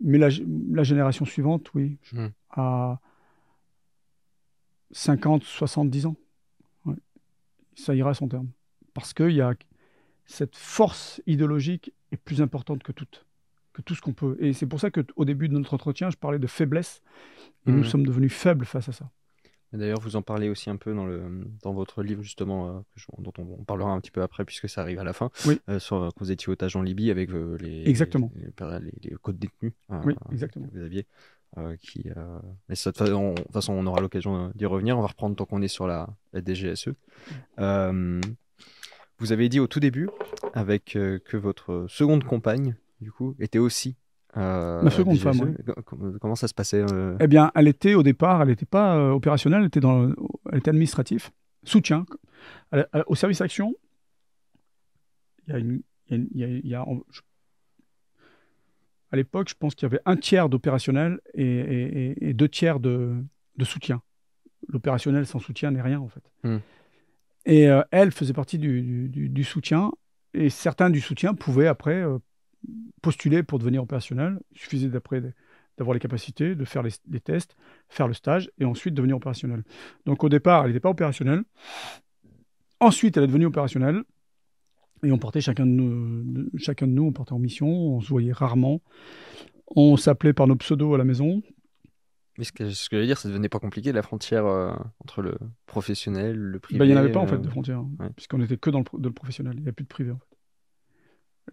S1: mais la, génération suivante, oui, hmm. à 50, 70 ans, ça ira à son terme. Parce que y cette force idéologique est plus importante que toute tout ce qu'on peut. Et c'est pour ça qu'au début de notre entretien, je parlais de faiblesse. Et nous mm. sommes devenus faibles face à ça.
S2: D'ailleurs, vous en parlez aussi un peu dans, le, dans votre livre, justement, euh, dont on, parlera un petit peu après, puisque ça arrive à la fin, euh, sur quand euh, vous étiez otage en Libye avec les, exactement. les, codes détenus oui, exactement. que vous aviez. qui, mais ça, de, toute façon, on aura l'occasion d'y revenir. On va reprendre tant qu'on est sur la, DGSE. vous avez dit au tout début avec, que votre seconde compagne du coup, était aussi euh, ma seconde Comment ça se passait euh? Eh bien,
S1: elle était au départ, elle n'était pas euh, opérationnelle, elle était, dans, administratif, soutien. au service action, il y a une. à l'époque, je pense qu'il y avait un tiers d'opérationnel et, deux tiers de, soutien. L'opérationnel sans soutien n'est rien, en fait. Hmm. Et elle faisait partie du, soutien. Et certains du soutien pouvaient après postuler pour devenir opérationnel. Il suffisait d'après d'avoir les capacités, de faire les, tests, faire le stage et ensuite devenir opérationnel. Donc au départ, elle n'était pas opérationnelle. Ensuite, elle est devenue opérationnelle. Et on portait chacun de nous, chacun de nous, on portait en mission, on se voyait rarement. On s'appelait par nos pseudos à la maison.
S2: Mais ce que, ce je veux dire, ça devenait pas compliqué la frontière euh, entre le professionnel, le ben, privé. il n'y en avait pas en fait euh, de
S1: frontière, puisqu'on n'était que dans le, professionnel, il n'y a plus de privé en fait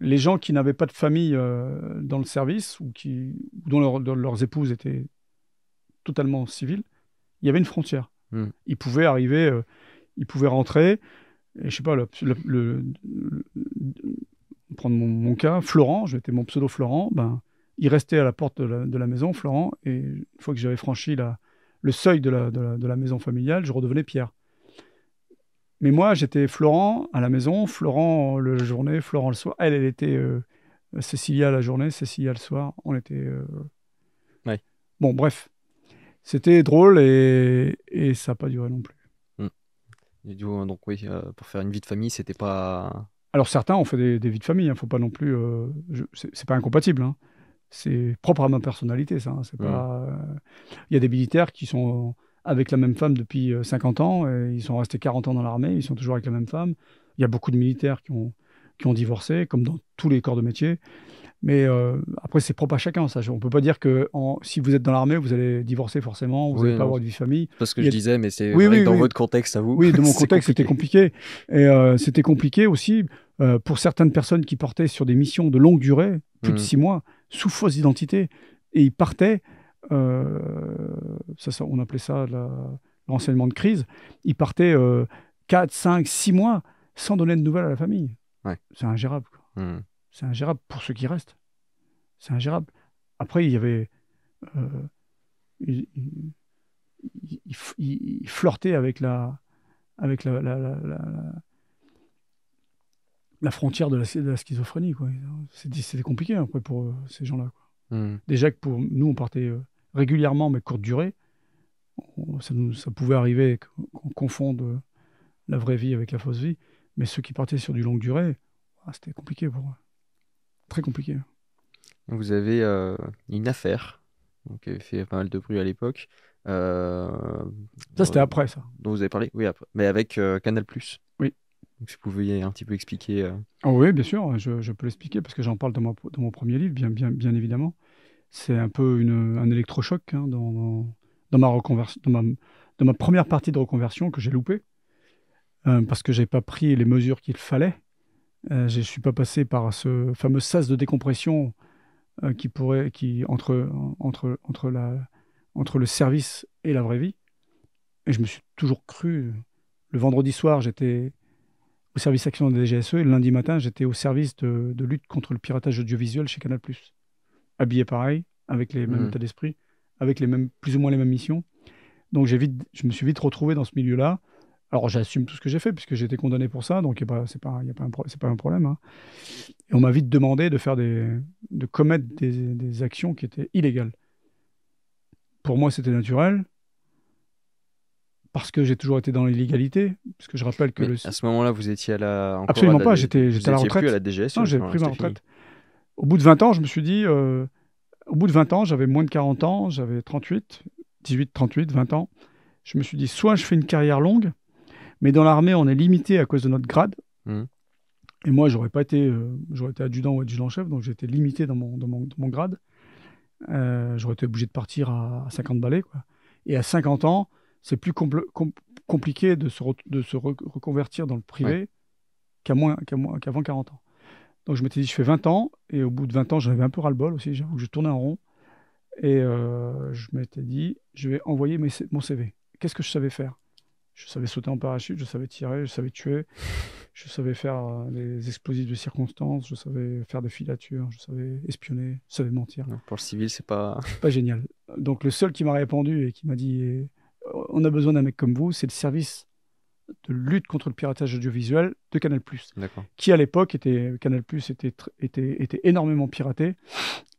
S1: les gens qui n'avaient pas de famille euh, dans le service ou qui, dont, leurs épouses étaient totalement civiles, il y avait une frontière. Hmm. Ils pouvaient arriver, euh, ils pouvaient rentrer. Et je sais pas, le, prendre mon, cas, Florent, j'étais mon pseudo Florent, ben, il restait à la porte de la, maison, Florent, et une fois que j'avais franchi la, le seuil de la maison familiale, je redevenais Pierre. Mais moi, j'étais Florent à la maison, Florent euh, le journée, Florent le soir. Elle, elle était euh, Cécilia la journée, Cécilia le soir. On était. Euh, oui. Bon, bref. C'était drôle et, ça n'a pas duré non plus. Hmm.
S2: Du coup, donc, oui, pour faire une vie de famille, c'était pas.
S1: Alors, certains ont fait des, vies de famille, il hein, faut pas non plus. c'est pas incompatible. Hein. C'est propre à ma personnalité, ça. Hein. Hmm. pas, Il y a des militaires qui sont avec la même femme depuis 50 euh, ans. ils sont restés 40 ans dans l'armée, ils sont toujours avec la même femme. Il y a beaucoup de militaires qui ont, qui ont divorcé, comme dans tous les corps de métier. Mais euh, après, c'est propre à chacun, ça. On ne peut pas dire que si vous êtes dans l'armée, vous allez divorcer forcément, vous n'allez pas avoir de vie famille. Parce ce que je disais, mais c'est oui, dans votre contexte à vous. Oui, dans mon contexte, c'était compliqué. Et euh, c'était compliqué aussi pour certaines personnes qui portaient sur des missions de longue durée, plus de mmh. six mois, sous fausse identité. Et ils partaient euh, ça, on appelait ça l'enseignement de crise, ils partaient 4, 5, 6 mois sans donner de nouvelles à la famille. C'est ingérable. Hmm. C'est ingérable pour ceux qui restent. C'est ingérable. Après, il y avait. Euh, il, flirtait avec la. Avec la, la, la, la frontière de la, de schizophrénie. C'était compliqué hein, après pour euh, ces gens-là. Hmm. Déjà que pour nous, on partait. Euh, régulièrement, mais courte durée. Ça, ça pouvait arriver qu'on confonde la vraie vie avec la fausse vie, mais ceux qui partaient sur du longue durée, ah, c'était compliqué pour moi. Très compliqué.
S2: Vous avez euh, une affaire donc, qui avait fait pas mal de bruit à l'époque. Euh, ça, c'était euh, après, ça. Dont vous avez parlé, oui, après. Mais avec Canal Canal. Oui. si vous pouviez un petit peu expliquer.
S1: Oh, oui, bien sûr, je, peux l'expliquer parce que j'en parle dans mon, dans mon premier livre, bien, bien, bien évidemment c'est un peu un électrochoc hein, dans, ma première partie de reconversion que j'ai loupée euh, parce que j'ai pas pris les mesures qu'il fallait. Je euh, je suis pas passé par ce fameux sas de décompression euh, qui pourrait, qui entre entre entre la entre le service et la vraie vie. Et je me suis toujours cru. Le vendredi soir, j'étais au service action des DGSE et le lundi matin, j'étais au service de lutte contre le piratage audiovisuel chez Canal+ habillé pareil, avec les mêmes mm. états d'esprit, avec les mêmes, plus ou moins les mêmes missions. Donc j'ai vite, je me suis vite retrouvé dans ce milieu-là. Alors j'assume tout ce que j'ai fait puisque j'ai été condamné pour ça, donc pas c'est pas, y a pas, un c'est pas un problème. Hein. Et on m'a vite demandé de faire des, de commettre des, des actions qui étaient illégales. Pour moi, c'était naturel parce que j'ai toujours été dans l'illégalité, parce que je rappelle que à ce
S2: moment-là, vous étiez à la absolument pas, j'étais j'étais à la retraite. à la DGS, non, j'ai pris ma retraite
S1: au bout de 20 ans, je me suis dit, euh, au bout de 20 ans, j'avais moins de 40 ans, j'avais 38, 18, 38, 20 ans. Je me suis dit, soit je fais une carrière longue, mais dans l'armée, on est limité à cause de notre grade. Mmh. Et moi, j'aurais pas été, euh, j'aurais été adjudant ou adjudant-chef, donc j'étais limité dans mon, mon, grade. Euh, j'aurais été obligé de partir à, 50 balais. Quoi. Et à 50 ans, c'est plus compliqué de se, de se reconvertir dans le privé qu'avant 40 ans. Donc je m'étais dit, je fais 20 ans, et au bout de 20 ans, j'avais un peu ras-le-bol aussi, je tournais en rond. Et euh, je m'étais dit, je vais envoyer mon CV. Qu'est-ce que je savais faire Je savais sauter en parachute, je savais tirer, je savais tuer, je savais faire euh, des explosifs de circonstances, je savais faire des filatures, je savais espionner, je savais mentir. pour le civil, c'est pas... pas génial. Donc le seul qui m'a répondu et qui m'a dit, euh, on a besoin d'un mec comme vous, c'est le service de lutte contre le piratage audiovisuel de Canal+, qui à l'époque était Canal+ était, était énormément piraté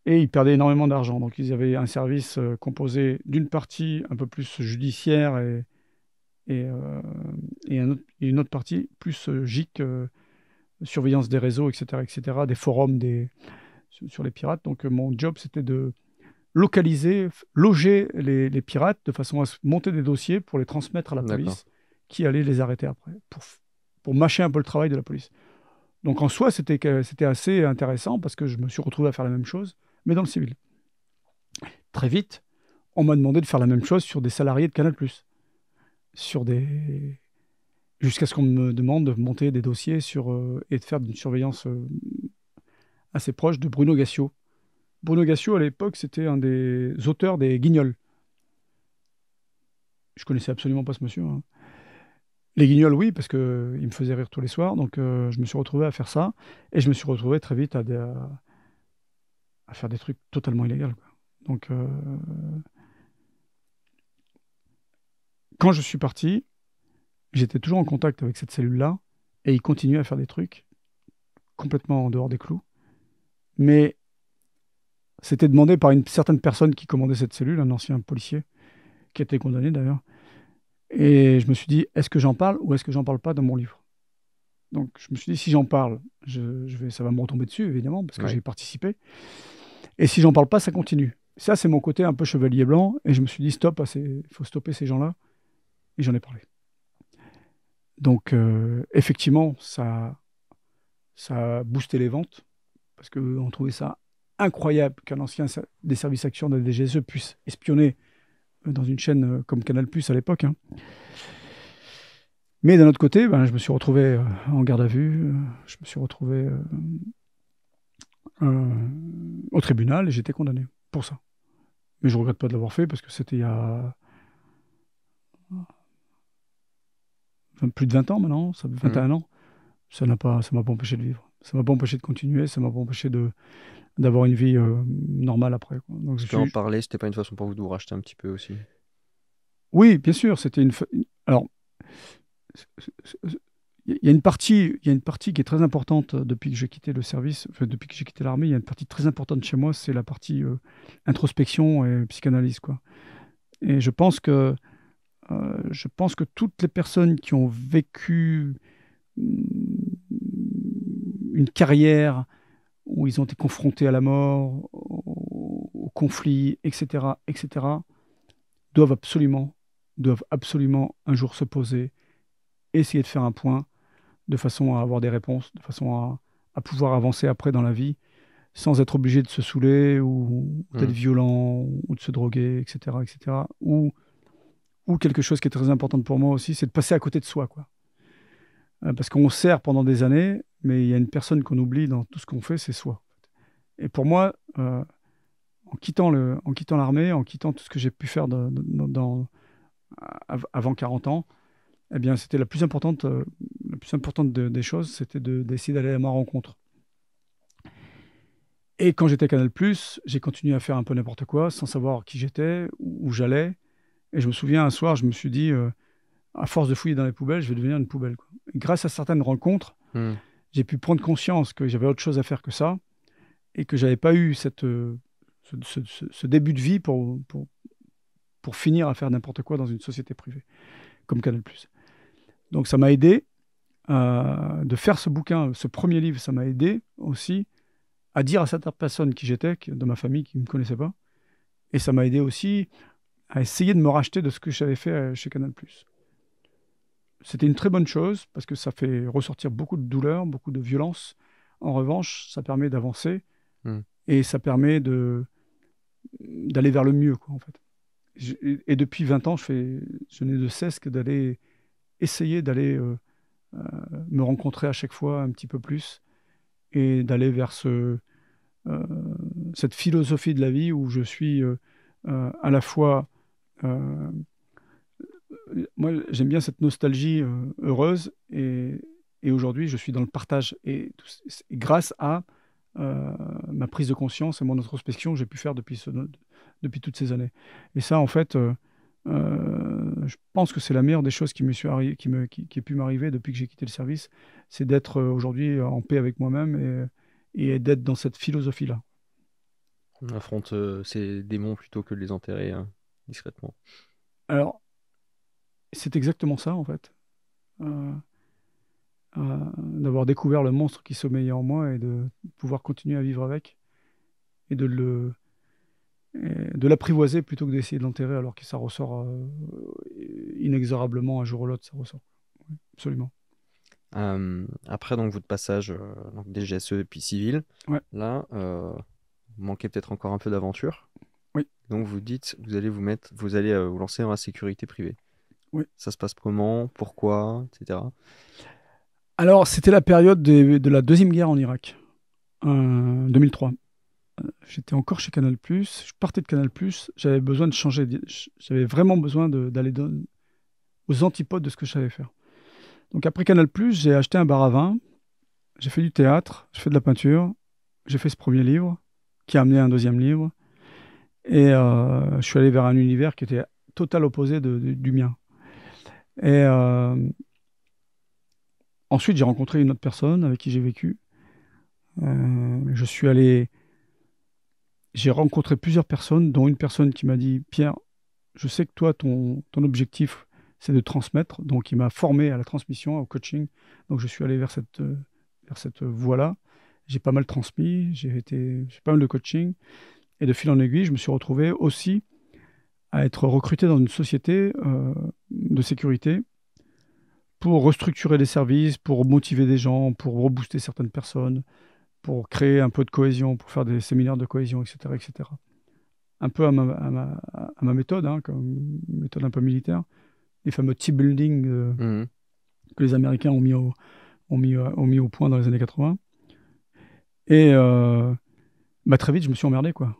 S1: et ils perdaient énormément d'argent. Donc ils avaient un service euh, composé d'une partie un peu plus judiciaire et euh, une autre partie plus GIC, euh, surveillance des réseaux, etc., etc., des forums des sur, les pirates. Donc mon job c'était de localiser, loger les, pirates de façon à monter des dossiers pour les transmettre à la police qui allait les arrêter après, pour, mâcher un peu le travail de la police. Donc en soi, c'était, assez intéressant parce que je me suis retrouvé à faire la même chose, mais dans le civil. Très vite, on m'a demandé de faire la même chose sur des salariés de Canal+. Sur des... Jusqu'à ce qu'on me demande de monter des dossiers sur, euh, et de faire une surveillance euh, assez proche de Bruno Gassiot. Bruno Gassiot, à l'époque, c'était un des auteurs des Guignols. Je connaissais absolument pas ce monsieur. Hein. Les guignols, oui, parce qu'ils euh, me faisaient rire tous les soirs. Donc, euh, je me suis retrouvé à faire ça. Et je me suis retrouvé très vite à, à, faire des trucs totalement illégaux. Donc, euh, quand je suis parti, j'étais toujours en contact avec cette cellule-là. Et ils continuaient à faire des trucs complètement en dehors des clous. Mais c'était demandé par une certaine personne qui commandait cette cellule, un ancien policier, qui était condamné d'ailleurs. Et je me suis dit, est-ce que j'en parle ou est-ce que j'en parle pas dans mon livre Donc je me suis dit, si j'en parle, je, vais, ça va me retomber dessus, évidemment, parce que j'ai participé. Et si j'en parle pas, ça continue. Ça, c'est mon côté un peu chevalier blanc. Et je me suis dit, stop, il faut stopper ces gens-là. Et j'en ai parlé. Donc, euh, effectivement, ça, ça a boosté les ventes, parce qu'on trouvait ça incroyable qu'un ancien des services actions de la DGSE puisse espionner dans une chaîne euh, comme Canal Plus à l'époque. Hein. Mais d'un autre côté, ben, je me suis retrouvé euh, en garde à vue, euh, je me suis retrouvé au tribunal et j'étais condamné pour ça. Mais je regrette pas de l'avoir fait parce que c'était il y a plus de 20 ans maintenant, ça, 21 mmh. ans. Ça n'a pas, ça m'a pas empêché de vivre ça m'a pas empêché de continuer, ça m'a pas empêché de d'avoir une vie euh, normale après. Quoi. Donc, tu je... en
S2: parler, c'était pas une façon pour vous de vous racheter un petit peu aussi
S1: Oui, bien sûr, c'était une. Alors, il y a une partie, il y a une partie qui est très importante euh, depuis que j'ai quitté le service, depuis que j'ai quitté l'armée. Il y a une partie très importante chez moi, c'est la partie euh, introspection et psychanalyse, quoi. Et je pense que je pense que toutes les personnes qui ont vécu hmm, une carrière où ils ont été confrontés à la mort, au, conflits, conflit, etc., etc., doivent absolument, doivent absolument un jour se poser, essayer de faire un point, de façon à avoir des réponses, de façon à, pouvoir avancer après dans la vie, sans être obligé de se saouler ou d'être mmh. violent ou de se droguer, etc., etc. Ou, ou quelque chose qui est très important pour moi aussi, c'est de passer à côté de soi, quoi. Euh, parce qu'on sert pendant des années, mais il y a une personne qu'on oublie dans tout ce qu'on fait, c'est soi. Et pour moi, euh, en quittant le, en quittant l'armée, en quittant tout ce que j'ai pu faire dans, avant 40 ans, eh bien, c'était la plus importante, euh, la plus importante des choses, c'était d'essayer d'aller à ma rencontre. Et quand j'étais Canal+, j'ai continué à faire un peu n'importe quoi, sans savoir qui j'étais, où, où j'allais. Et je me souviens un soir, je me suis dit, à force de fouiller dans les poubelles, je vais devenir une poubelle. grâce à certaines rencontres, hmm. j'ai pu prendre conscience que j'avais autre chose à faire que ça et que j'avais pas eu cette, euh, ce, début de vie pour, pour, pour finir à faire n'importe quoi dans une société privée comme Canal+. Donc ça m'a aidé euh, de faire ce bouquin, ce premier livre, ça m'a aidé aussi à dire à certaines personnes qui j'étais, de ma famille qui ne me connaissaient pas, et ça m'a aidé aussi à essayer de me racheter de ce que j'avais fait euh, chez Canal+. C'était une très bonne chose parce que ça fait ressortir beaucoup de douleur, beaucoup de violence. En revanche, ça permet d'avancer hmm. et ça permet de d'aller vers le mieux, quoi, en fait. et depuis 20 ans, je, fais, je n'ai de cesse que d'aller essayer d'aller euh, euh, me rencontrer à chaque fois un petit peu plus et d'aller vers ce, euh, cette philosophie de la vie où je suis à la fois moi, j'aime bien cette nostalgie euh, heureuse et, et aujourd'hui, je suis dans le partage. Et, grâce à euh, ma prise de conscience et mon introspection j'ai pu faire depuis, depuis toutes ces années. Et ça, en fait, euh, je pense que c'est la meilleure des choses qui, me qui, qui, a pu m'arriver depuis que j'ai quitté le service, c'est d'être aujourd'hui en paix avec moi-même et, et d'être dans cette philosophie-là.
S2: On affronte ces démons plutôt que de les enterrer
S1: hein, discrètement. Alors, c'est exactement ça, en fait. Euh, euh, d'avoir découvert le monstre qui sommeillait en moi et de pouvoir continuer à vivre avec. Et de le de l'apprivoiser plutôt que d'essayer de l'enterrer alors que ça ressort euh, inexorablement un jour ou l'autre, ça ressort. absolument.
S2: après donc votre passage donc des GSE et puis civil, là, là manquez peut-être encore un peu d'aventure. Oui. Donc vous dites vous allez vous mettre vous allez vous lancer dans la sécurité privée. Ça se passe comment Pourquoi Etc.
S1: Alors, c'était la période de, la Deuxième Guerre en Irak, 2003. Euh, euh, j'étais encore chez Canal+, je partais de Canal+, j'avais besoin de changer, j'avais vraiment besoin d'aller aux antipodes de ce que je savais faire. Donc après Canal+, j'ai acheté un bar à vin, j'ai fait du théâtre, j'ai fait de la peinture, j'ai fait ce premier livre, qui a amené un deuxième livre, et euh, je suis allé vers un univers qui était total opposé du mien. Et euh, ensuite, j'ai rencontré une autre personne avec qui j'ai vécu. Euh, je suis allé. J'ai rencontré plusieurs personnes, dont une personne qui m'a dit Pierre, je sais que toi, ton, ton objectif, c'est de transmettre. Donc, il m'a formé à la transmission, au coaching. Donc, je suis allé vers cette, vers cette voie-là. J'ai pas mal transmis, j'ai été, pas mal de coaching. Et de fil en aiguille, je me suis retrouvé aussi à être recruté dans une société euh, de sécurité pour restructurer les services, pour motiver des gens, pour rebooster certaines personnes, pour créer un peu de cohésion, pour faire des séminaires de cohésion, etc. etc. Un peu à ma, méthode, hein, comme méthode un peu militaire, les fameux team building euh, mhm. que les Américains ont mis, au, ont, mis, euh, mis au point dans les années 80. Et bah, très vite, je me suis emmerdé, quoi.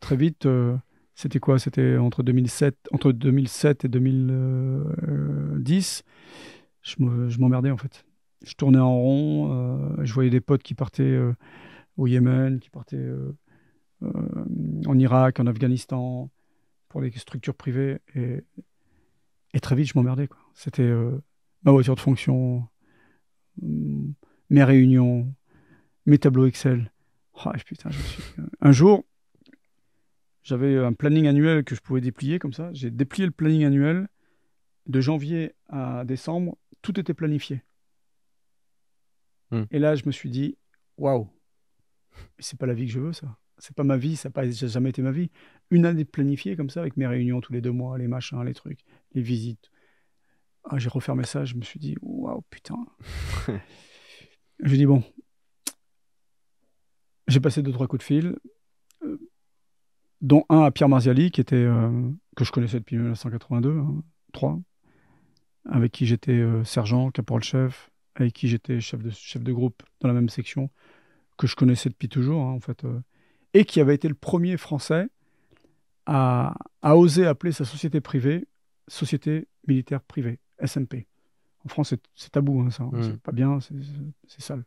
S1: Très vite, c'était quoi C'était entre 2007, entre 2007 et 2010. Euh, je m'emmerdais en fait. Je tournais en rond. Euh, je voyais des potes qui partaient euh, au Yémen, qui partaient en Irak, en Afghanistan, pour les structures privées. Et, très vite, je m'emmerdais. C'était ma voiture de fonction, hum, mes réunions, mes tableaux Excel. Oh, je Un jour, j'avais un planning annuel que je pouvais déplier comme ça. J'ai déplié le planning annuel. De janvier à décembre, tout était planifié. Hmm. Et là, je me suis dit, waouh, c'est pas la vie que je veux, ça. C'est pas ma vie, ça n'a jamais été ma vie. Une année planifiée comme ça, avec mes réunions tous les deux mois, les machins, les trucs, les visites. Ah, j'ai refermé ça, je me suis dit, waouh, putain. je dit, bon, j'ai passé deux, trois coups de fil dont un à Pierre Marziali, qui était, euh, que je connaissais depuis 1982, hein, avec qui j'étais euh, sergent, caporal-chef, avec qui j'étais chef de, chef de groupe dans la même section, que je connaissais depuis toujours, hein, en fait, euh, et qui avait été le premier Français à, à, oser appeler sa société privée Société Militaire Privée, SMP. En France, c'est tabou, hein, ça. C'est pas bien, c'est sale.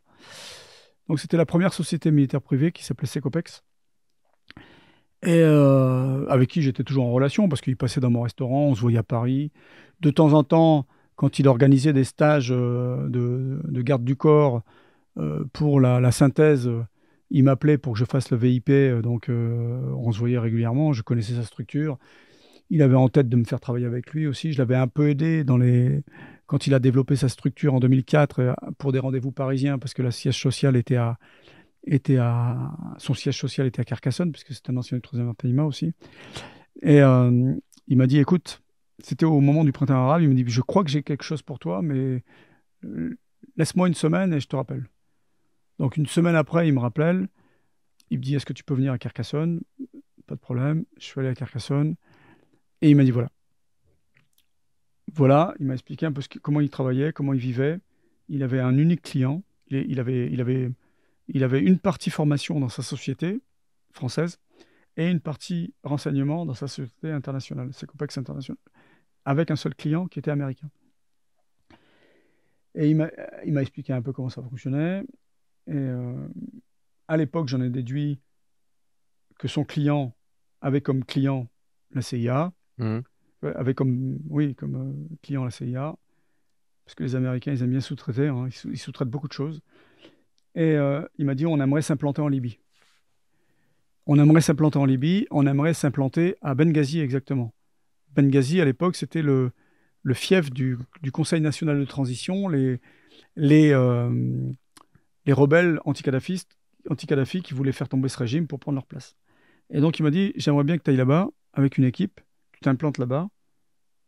S1: Donc, c'était la première société militaire privée qui s'appelait Secopex et euh, avec qui j'étais toujours en relation parce qu'il passait dans mon restaurant, on se voyait à Paris. De temps en temps, quand il organisait des stages euh, de, garde du corps euh, pour la, synthèse, il m'appelait pour que je fasse le VIP, donc on se voyait régulièrement, je connaissais sa structure. Il avait en tête de me faire travailler avec lui aussi. Je l'avais un peu aidé dans les... quand il a développé sa structure en 2004 pour des rendez-vous parisiens, parce que la siège sociale était à, était à son siège social était à Carcassonne puisque c'était un ancien du troisième pays aussi. Et euh, il m'a dit écoute, c'était au moment du printemps arabe, il me dit je crois que j'ai quelque chose pour toi, mais euh, laisse-moi une semaine et je te rappelle. Donc une semaine après, il me rappelle, il me dit est-ce que tu peux venir à Carcassonne Pas de problème, je suis allé à Carcassonne et il m'a dit voilà. Voilà, il m'a expliqué un peu ce comment il travaillait, comment il vivait. Il avait un unique client. Il, il avait, il avait il avait une partie formation dans sa société française et une partie renseignement dans sa société internationale, complexe International, avec un seul client qui était américain. Et il m'a expliqué un peu comment ça fonctionnait. Et euh, à l'époque, j'en ai déduit que son client avait comme client la CIA, mmh. euh, avait comme, oui, comme euh, client la CIA, parce que les Américains, ils aiment bien sous-traiter, hein. ils sous-traitent beaucoup de choses. Et euh, il m'a dit on aimerait s'implanter en Libye. On aimerait s'implanter en Libye, on aimerait s'implanter à Benghazi exactement. Benghazi, à l'époque, c'était le, fief du, Conseil national de transition. Les, les, euh, rebelles anti-kadhafistes kadhafi qui voulaient faire tomber ce régime pour prendre leur place. Et donc il m'a dit J'aimerais bien que tu ailles là-bas avec une équipe, tu t'implantes là-bas,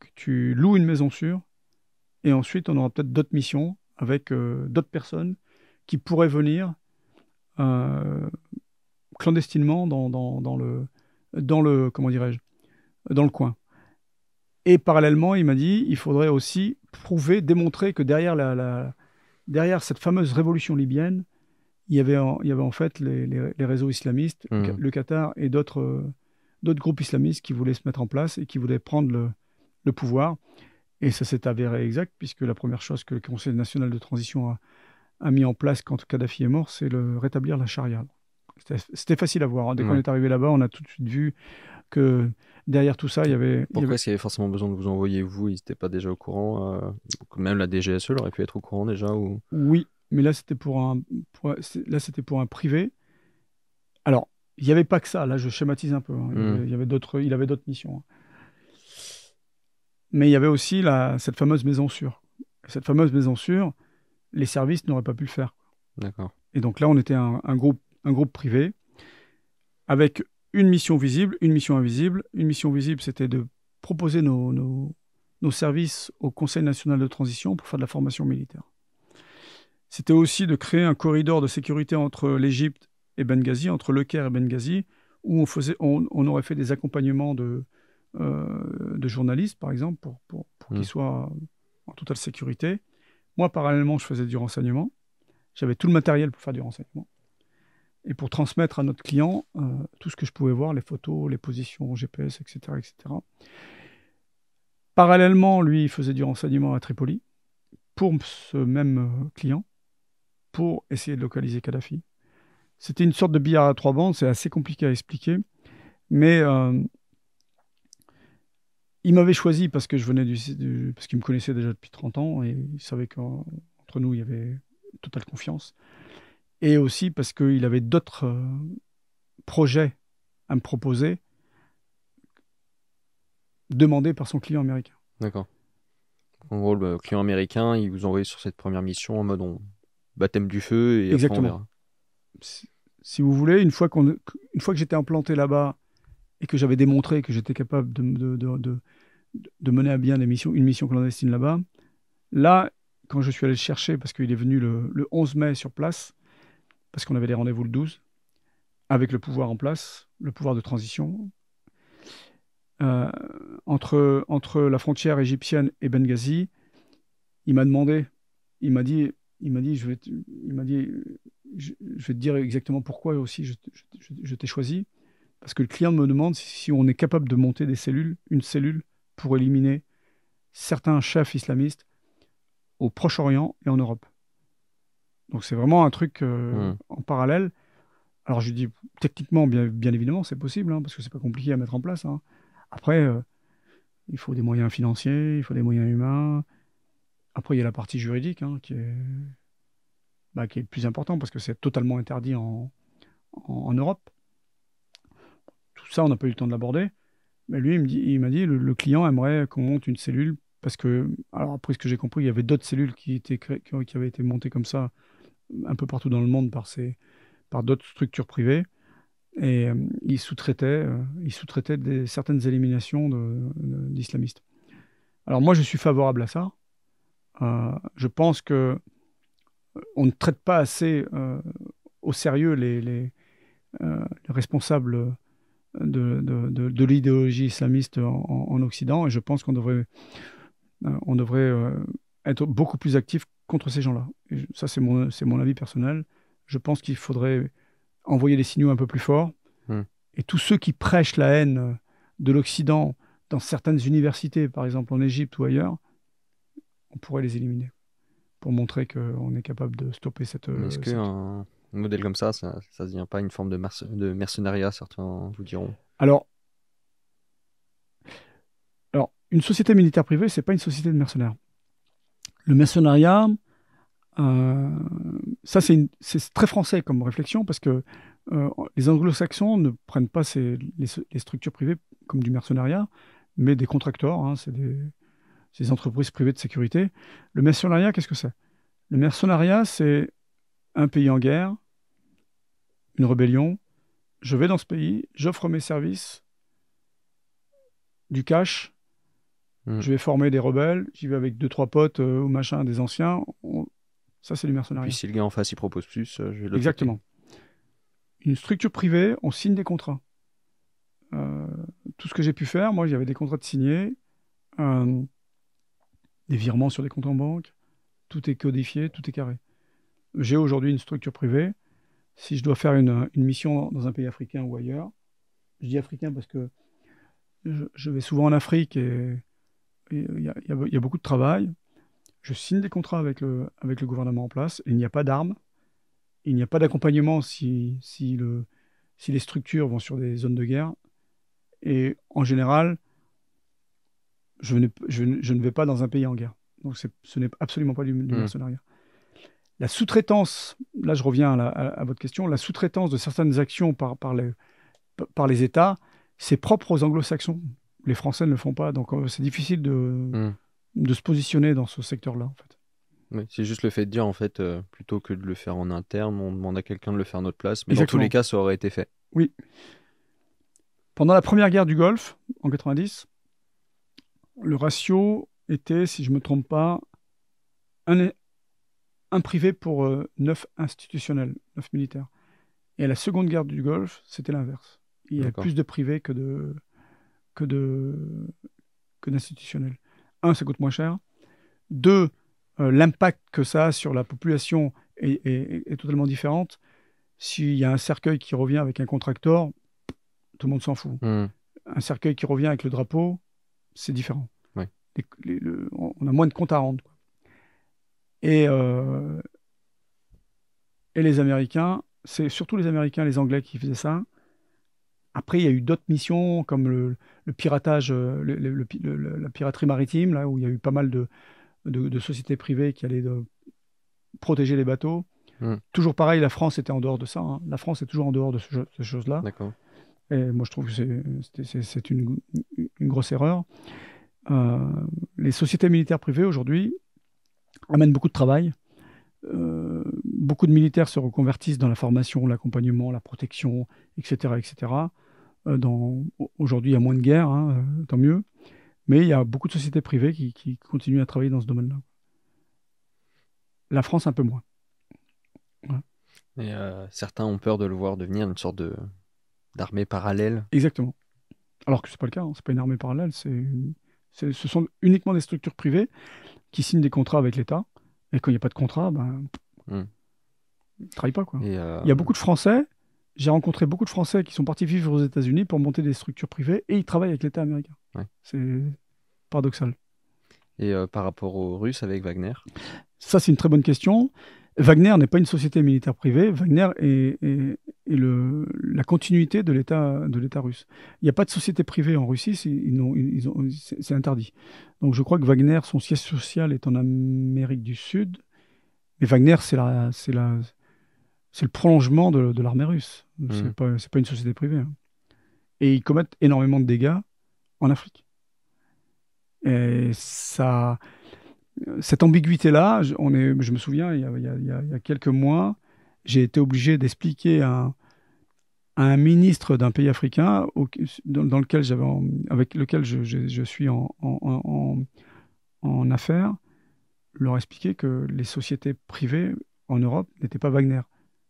S1: que tu loues une maison sûre, et ensuite on aura peut-être d'autres missions avec euh, d'autres personnes qui pourraient venir euh, clandestinement dans, dans, le, dans le, comment dirais-je, dans le coin. Et parallèlement, il m'a dit, il faudrait aussi prouver, démontrer que derrière, la, derrière cette fameuse révolution libyenne, il y avait en, il y avait en fait les, les, réseaux islamistes, mmh. le Qatar et d'autres euh, d'autres groupes islamistes qui voulaient se mettre en place et qui voulaient prendre le, le pouvoir. Et ça s'est avéré exact, puisque la première chose que le Conseil national de transition a, a mis en place quand Kadhafi est mort, c'est le rétablir la charia. C'était facile à voir. Hein. Dès qu'on est arrivé là-bas, on a tout de suite vu que derrière tout ça, il y avait. Pourquoi avait... est-ce qu'il
S2: y avait forcément besoin de vous envoyer, vous Ils n'étaient pas déjà au courant euh, Même la DGSE aurait pu être au courant déjà
S1: Oui, mais là, c'était pour, un... là, c'était pour un privé. Alors, il n'y avait pas que ça. Là, je schématise un peu. Hein. Hmm. Il, y avait, d'autres, il avait d'autres missions. Hein. Mais il y avait aussi la... cette fameuse maison sûre. Cette fameuse maison sûre, les services n'auraient pas pu le faire. D'accord. Et donc là, on était un, groupe, privé avec une mission visible, une mission invisible. Une mission visible, c'était de proposer nos, services au Conseil national de transition pour faire de la formation militaire. C'était aussi de créer un corridor de sécurité entre l'Égypte et Benghazi, entre Le Caire et Benghazi, où on, faisait, on, aurait fait des accompagnements de, euh, journalistes, par exemple, pour, mmh. qu'ils soient en totale sécurité. Moi, parallèlement, je faisais du renseignement. J'avais tout le matériel pour faire du renseignement. Et pour transmettre à notre client euh, tout ce que je pouvais voir, les photos, les positions, GPS, etc. etc. Parallèlement, lui, il faisait du renseignement à Tripoli pour ce même euh, client, pour essayer de localiser Kadhafi. C'était une sorte de billard à trois bandes, c'est assez compliqué à expliquer, mais euh, il m'avait choisi parce que je venais du, parce qu'il me connaissait déjà depuis 30 ans et il savait qu'entre nous il y avait totale confiance et aussi parce qu'il avait d'autres euh, projets à me proposer demandés par son client américain. D'accord.
S2: En gros, le client américain, il vous envoyait sur cette première mission en mode baptême du feu et Exactement.
S1: Si, vous voulez, une fois, une fois que j'étais implanté là-bas et que j'avais démontré que j'étais capable de, de, mener à bien une mission clandestine là-bas, là, quand je suis allé le chercher, parce qu'il est venu le, 11 mai sur place, parce qu'on avait des rendez-vous le 12, avec le pouvoir en place, le pouvoir de transition, euh, entre, entre la frontière égyptienne et Benghazi, il m'a demandé, il m'a dit, il m'a dit, je vais, il m'a dit, je, vais te dire exactement pourquoi aussi je t'ai choisi. Parce que le client me demande si on est capable de monter des cellules, une cellule, pour éliminer certains chefs islamistes au Proche-Orient et en Europe. Donc c'est vraiment un truc euh, hmm. en parallèle. Alors je dis techniquement, bien, évidemment, c'est possible, hein, parce que c'est pas compliqué à mettre en place. Hein. Après, euh, il faut des moyens financiers, il faut des moyens humains. Après, il y a la partie juridique hein, bah, qui, est, le plus important parce que c'est totalement interdit en Europe ça, on n'a pas eu le temps de l'aborder. Mais lui, il m'a dit, le, client aimerait qu'on monte une cellule parce que, alors après ce que j'ai compris, il y avait d'autres cellules qui, avaient été montées comme ça un peu partout dans le monde par, par d'autres structures privées. Et euh, il sous traitait euh, il sous traitait certaines éliminations d'islamistes. alors moi, je suis favorable à ça. Euh, je pense que on ne traite pas assez au sérieux les responsables de, de, de, l'idéologie islamiste en, en, Occident. Et je pense qu'on devrait, euh, on devrait euh, être beaucoup plus actif contre ces gens-là. ça, c'est mon, c'est mon avis personnel. Je pense qu'il faudrait envoyer des signaux un peu plus forts. Hmm. Et tous ceux qui prêchent la haine de l'Occident dans certaines universités, par exemple en Égypte ou ailleurs, on pourrait les éliminer pour montrer qu'on est capable de stopper cette. est
S2: euh, un modèle comme ça, ça ne devient pas une forme de, mercenariat, certains vous diront.
S1: Alors, alors une société militaire privée, ce n'est pas une société de mercenaires. Le mercenariat, euh, ça c'est très français comme réflexion parce que euh, les anglo-saxons ne prennent pas les, structures privées comme du mercenariat, mais des contracteurs, hein, c'est des, entreprises privées de sécurité. Le mercenariat, qu'est-ce que c'est Le mercenariat, c'est un pays en guerre une rébellion, je vais dans ce pays, j'offre mes services, du cash, mm. je vais former des rebelles, j'y vais avec deux, trois potes euh, ou machin, des anciens, ça c'est du mercenariat. Puis si
S2: le gars en face il propose plus, euh, je vais Exactement.
S1: Une structure privée, on signe des contrats. Euh, tout ce que j'ai pu faire, moi j'avais des contrats de signer, des virements sur des comptes en banque, tout est codifié, tout est carré. J'ai aujourd'hui une structure privée, si je dois faire une, mission dans un pays africain ou ailleurs, je dis africain parce que je, vais souvent en Afrique et euh, il y, a beaucoup de travail. Je signe des contrats avec le, gouvernement en place. il n'y a pas d'armes. Il n'y a pas d'accompagnement si, les structures vont sur des zones de guerre. Et en général, je ne, vais pas dans un pays en guerre. Donc ce n'est absolument pas du, mmh. mercenariat la sous-traitance, là je reviens à, votre question, la sous-traitance de certaines actions par, les, par les États, c'est propre aux anglo-saxons. Les Français ne le font pas, donc euh, c'est difficile de, hmm. de, se positionner dans ce secteur-là. En
S2: fait. c'est juste le fait de dire, en fait, euh, plutôt que de le faire en interne, on demande à quelqu'un de le faire à notre place, mais dans tous les cas, ça aurait été fait.
S1: Oui. Pendant la première guerre du Golfe, en 90, le ratio était, si je ne me trompe pas, un un privé pour euh, neuf institutionnels, neuf militaires. Et à la seconde guerre du Golfe, c'était l'inverse. Il y a plus de privés que de que d'institutionnels. Un, ça coûte moins cher. Deux, euh, l'impact que ça a sur la population est, totalement différente. S'il y a un cercueil qui revient avec un contracteur, tout le monde s'en fout. Hmm. Un cercueil qui revient avec le drapeau, c'est différent. on a moins de comptes à rendre. Et, euh, et les Américains, c'est surtout les Américains, les Anglais qui faisaient ça. Après, il y a eu d'autres missions comme le, piratage, euh, le, la piraterie maritime, là où il y a eu pas mal de, de, sociétés privées qui allaient de euh, protéger les bateaux. Hmm. Toujours pareil, la France était en dehors de ça. Hein. La France est toujours en dehors de ces choses-là. D'accord. Et moi, je trouve que c'est une, une, grosse erreur. les sociétés militaires privées aujourd'hui, amène beaucoup de travail. Euh, beaucoup de militaires se reconvertissent dans la formation, l'accompagnement, la protection, etc. etc. Euh, aujourd'hui, il y a moins de guerres, hein, euh, tant mieux. Mais il y a beaucoup de sociétés privées qui, continuent à travailler dans ce domaine-là. La France, un peu moins.
S2: Ouais. certains ont peur de le voir devenir une sorte de d'armée parallèle.
S1: Exactement. Alors que c'est pas le cas, hein. Ce n'est pas une armée parallèle, c'est ce sont uniquement des structures privées, qui signent des contrats avec l'État. Et quand il n'y a pas de contrat, ben, hmm. ils ne travaillent pas. Quoi. Euh, il y a beaucoup de Français. J'ai rencontré beaucoup de Français qui sont partis vivre aux États-Unis pour monter des structures privées et ils travaillent avec l'État américain. C'est paradoxal.
S2: Et euh, par rapport aux Russes avec Wagner
S1: Ça, c'est une très bonne question. Wagner n'est pas une société militaire privée, Wagner est, le, la continuité de l'État de l'État russe. Il n'y a pas de société privée en Russie, c'est, ils ils ont, c'est interdit. Donc je crois que Wagner, son siège social est en Amérique du Sud, mais Wagner, c'est la, c'est la, c'est le prolongement de, de l'armée russe. Mmh. Ce C'est pas, une société privée. Hein. Et ils commettent énormément de dégâts en Afrique. Et ça, cette ambiguïté-là, je, on est, je me souviens, il y a, quelques mois, j'ai été obligé d'expliquer à, un ministre d'un pays africain dans, lequel j'avais, avec lequel je, suis en, affaires, leur expliquer que les sociétés privées en Europe n'étaient pas Wagner.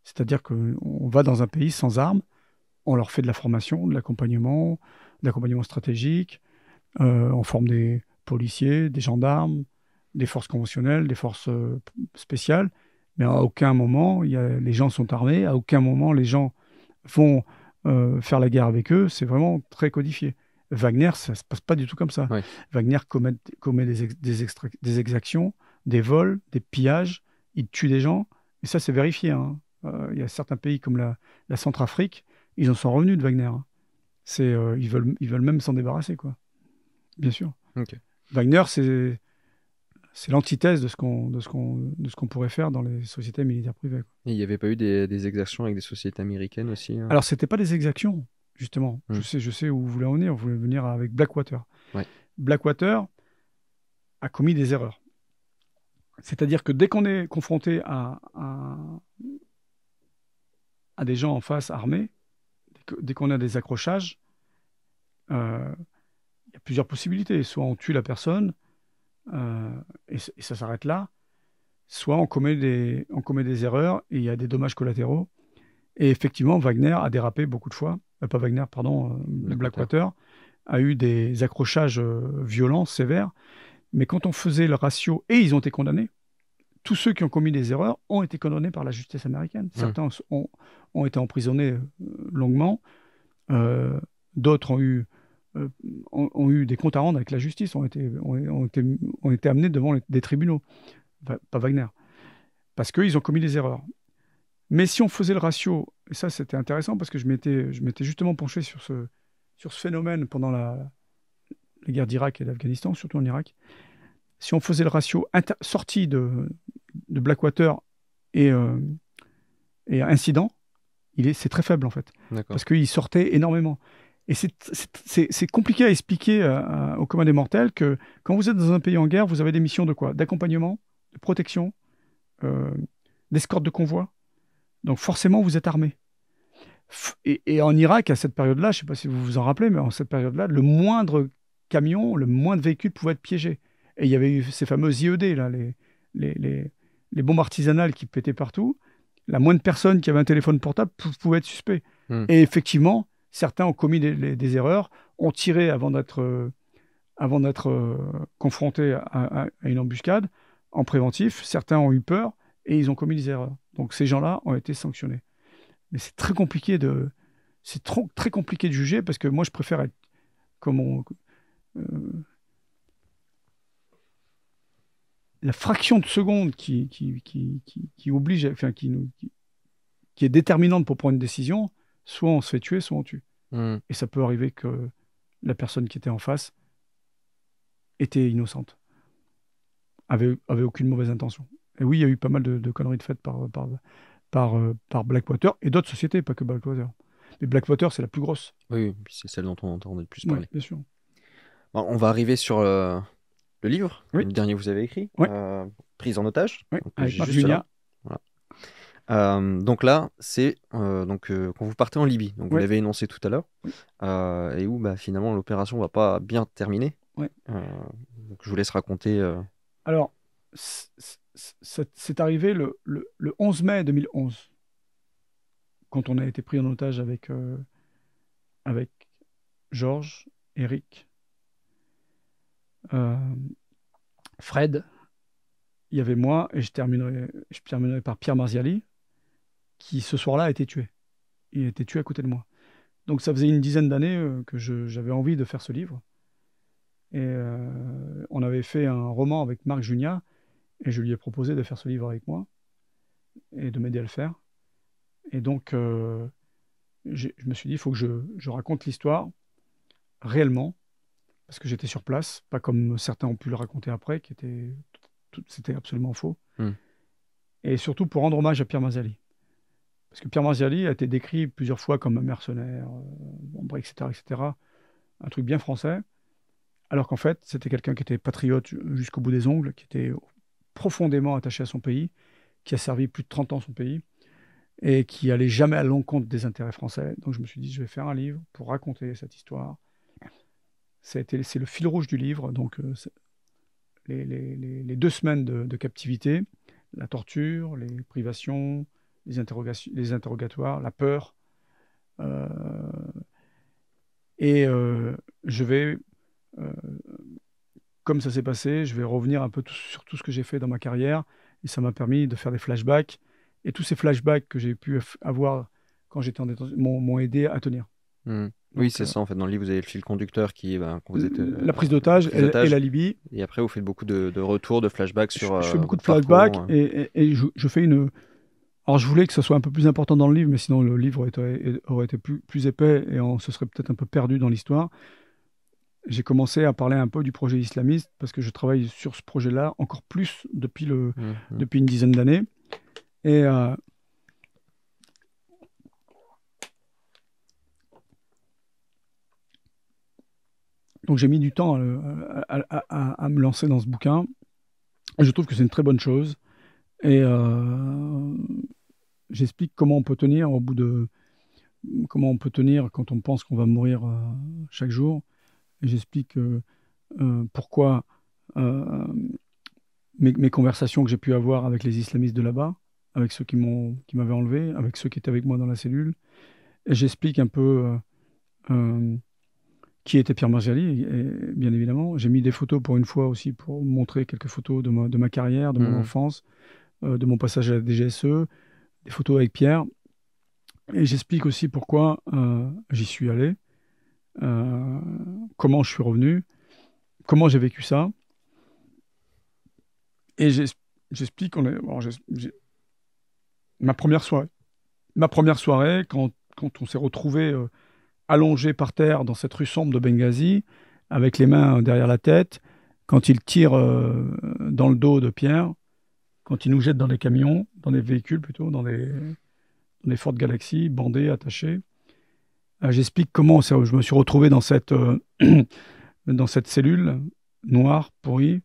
S1: C'est-à-dire qu'on va dans un pays sans armes, on leur fait de la formation, de l'accompagnement, de l'accompagnement stratégique, euh, on forme des policiers, des gendarmes, des forces conventionnelles, des forces euh, spéciales, mais à aucun moment les gens sont armés, à aucun moment les gens vont euh, faire la guerre avec eux, c'est vraiment très codifié. Wagner, ça se passe pas du tout comme ça. Wagner commet, des, exactions, des vols, des pillages, il tue des gens, et ça c'est vérifié. Hein. Euh, il y a certains pays comme la, Centrafrique, ils en sont revenus de Wagner. Hein. ils, veulent, ils veulent même s'en débarrasser, quoi. Bien sûr. Wagner, c'est c'est l'antithèse de ce qu'on ce de ce qu'on pourrait faire dans les sociétés militaires privées.
S2: il n'y avait pas eu des, exactions avec des sociétés américaines aussi Alors, hein Alors c'était
S1: pas des exactions justement. Hum. Je sais je sais où vous voulez en venir. Vous voulez venir avec Blackwater. Blackwater a commis des erreurs. C'est-à-dire que dès qu'on est confronté à, à, des gens en face armés, dès qu'on a des accrochages, euh, il y a plusieurs possibilités. Soit on tue la personne, euh, et, ça s'arrête là, soit on commet, des, on commet des erreurs et il y a des dommages collatéraux. Et effectivement, Wagner a dérapé beaucoup de fois, euh, pas Wagner, pardon, euh, le Blackwater, a eu des accrochages violents, sévères. Mais quand on faisait le ratio, et ils ont été condamnés, tous ceux qui ont commis des erreurs ont été condamnés par la justice américaine. Certains ont, ont, été emprisonnés longuement, d'autres ont eu euh, ont, eu des comptes à rendre avec la justice, ont été, été, amenés devant des tribunaux, pas Wagner, parce qu'ils ont commis des erreurs. Mais si on faisait le ratio, et ça c'était intéressant parce que je m'étais, je m'étais justement penché sur ce, sur ce phénomène pendant la, la guerre d'Irak et d'Afghanistan, surtout en Irak, si on faisait le ratio sortie de, de, Blackwater et, euh, et incident, il est, c'est très faible en fait. Parce qu'il sortait énormément. Et c'est compliqué à expliquer euh, euh, au aux commun des mortels que quand vous êtes dans un pays en guerre, vous avez des missions de quoi D'accompagnement, de protection, euh, d'escorte de convoi. Donc forcément, vous êtes armé. Et, en Irak, à cette période-là, je ne sais pas si vous vous en rappelez, mais en cette période-là, le moindre camion, le moindre véhicule pouvait être piégé. Et il y avait eu ces fameux IED, là, les, les, les, bombes artisanales qui pétaient partout. La moindre personne qui avait un téléphone portable pouvait être suspect. Hmm. Et effectivement, certains ont commis des, erreurs, ont tiré avant d'être euh, avant d'être euh, confrontés à, une embuscade en préventif. Certains ont eu peur et ils ont commis des erreurs. Donc ces gens-là ont été sanctionnés. Mais c'est très compliqué de c'est trop très compliqué de juger parce que moi je préfère être comme on, euh, la fraction de seconde qui qui, oblige enfin qui nous qui, est déterminante pour prendre une décision soit on se fait tuer, soit on tue. Hmm. Et ça peut arriver que la personne qui était en face était innocente, avait, avait aucune mauvaise intention. Et oui, il y a eu pas mal de, conneries de faites euh, par, Blackwater et d'autres sociétés, pas que Blackwater. Mais Blackwater, c'est la plus grosse.
S2: Oui, c'est celle dont on entendait le plus parler. bien sûr. on va arriver sur euh, le livre, le dernier que vous avez écrit, euh, Prise en otage. Oui. Euh, donc là, c'est euh, donc euh, quand vous partez en Libye, donc vous l'avez énoncé tout à l'heure, et où bah, finalement l'opération va pas bien terminer. je vous laisse raconter.
S1: Alors, c'est arrivé le, 11 mai 2011, quand on a été pris en otage avec, avec Georges, Eric, Fred, il y avait moi, et je je terminerai par Pierre Marziali, qui ce soir-là a été tué. Il a été tué à côté de moi. Donc ça faisait une dizaine d'années euh, que j'avais envie de faire ce livre. Et euh, on avait fait un roman avec Marc Junia, et je lui ai proposé de faire ce livre avec moi, et de m'aider à le faire. Et donc, euh, je me suis dit, il faut que je, raconte l'histoire réellement, parce que j'étais sur place, pas comme certains ont pu le raconter après, qui était, c'était absolument faux. Hmm. Et surtout pour rendre hommage à Pierre Mazali. Parce que Pierre Marziali a été décrit plusieurs fois comme un mercenaire, etc., euh, etc. Un truc bien français. Alors qu'en fait, c'était quelqu'un qui était patriote jusqu'au bout des ongles, qui était profondément attaché à son pays, qui a servi plus de 30 ans son pays et qui allait jamais à l'encontre des intérêts français. Donc je me suis dit, je vais faire un livre pour raconter cette histoire. C'est le fil rouge du livre, donc euh, les, deux semaines de, captivité, la torture, les privations, les, interrogations, les interrogatoires, la peur. Euh, et euh, je vais, euh, comme ça s'est passé, je vais revenir un peu sur tout ce que j'ai fait dans ma carrière. Et ça m'a permis de faire des flashbacks. Et tous ces flashbacks que j'ai pu avoir quand j'étais en détention m'ont aidé à tenir. Mmh. oui, c'est
S2: ça. En fait, dans le livre, vous avez le fil conducteur qui, ben, quand vous êtes, la prise d'otage et, la Libye. Et après, vous faites beaucoup de, retours, de flashbacks sur. Je, fais beaucoup de flashbacks hein.
S1: et, je, fais une, alors je voulais que ce soit un peu plus important dans le livre, mais sinon le livre aurait été, plus, épais et on se serait peut-être un peu perdu dans l'histoire. J'ai commencé à parler un peu du projet islamiste parce que je travaille sur ce projet-là encore plus depuis, mmh, mmh. une dizaine d'années. Et euh, donc j'ai mis du temps euh, à, me lancer dans ce bouquin. je trouve que c'est une très bonne chose et euh, j'explique comment on peut tenir au bout de. Comment on peut tenir quand on pense qu'on va mourir euh, chaque jour. Et j'explique euh, pourquoi mes, conversations que j'ai pu avoir avec les islamistes de là-bas, avec ceux qui m'ont m'avaient enlevé, avec ceux qui étaient avec moi dans la cellule. Et j'explique un peu qui était Pierre Marjali, et, bien évidemment. J'ai mis des photos pour une fois aussi, pour montrer quelques photos de ma, de ma carrière, de mon mmh. enfance, euh, de mon passage à la DGSE, des photos avec Pierre. Et j'explique aussi pourquoi euh, j'y suis allé, euh, comment je suis revenu, comment j'ai vécu ça. Et j'explique, est, ma première soirée. Ma première soirée, quand, quand on s'est retrouvé allongé par terre dans cette rue sombre de Benghazi, avec les mains derrière la tête, quand il tire dans le dos de Pierre, quand ils nous jettent dans les camions, dans les véhicules plutôt, dans les, fortes galaxies, Ford Galaxy, bandés, attachés. Euh, j'explique comment je me suis retrouvé dans cette, euh, dans cette cellule noire, pourrie,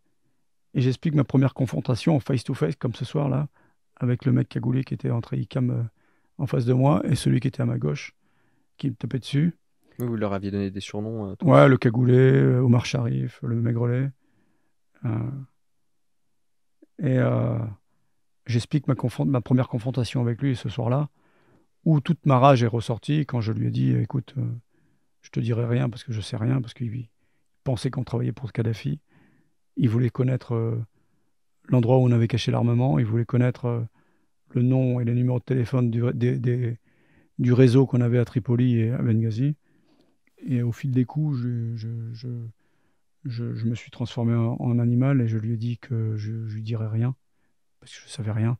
S1: et j'explique ma première confrontation en face-to-face, comme ce soir-là, avec le mec cagoulé qui était entré ICAM euh, en face de moi et celui qui était à ma gauche, qui me tapait dessus.
S2: vous leur aviez donné des surnoms. ouais,
S1: le cagoulé, Omar Sharif, le maigrelet. Et euh, j'explique ma, première confrontation avec lui ce soir-là, où toute ma rage est ressortie quand je lui ai dit écoute, euh, je te dirai rien parce que je sais rien, parce qu'il pensait qu'on travaillait pour Kadhafi. Il voulait connaître euh, l'endroit où on avait caché l'armement, il voulait connaître le nom et les numéros de téléphone du, réseau qu'on avait à Tripoli et à Benghazi. Et au fil des coups, je je, me suis transformé en, animal et je lui ai dit que je, lui dirais rien, parce que je ne savais rien.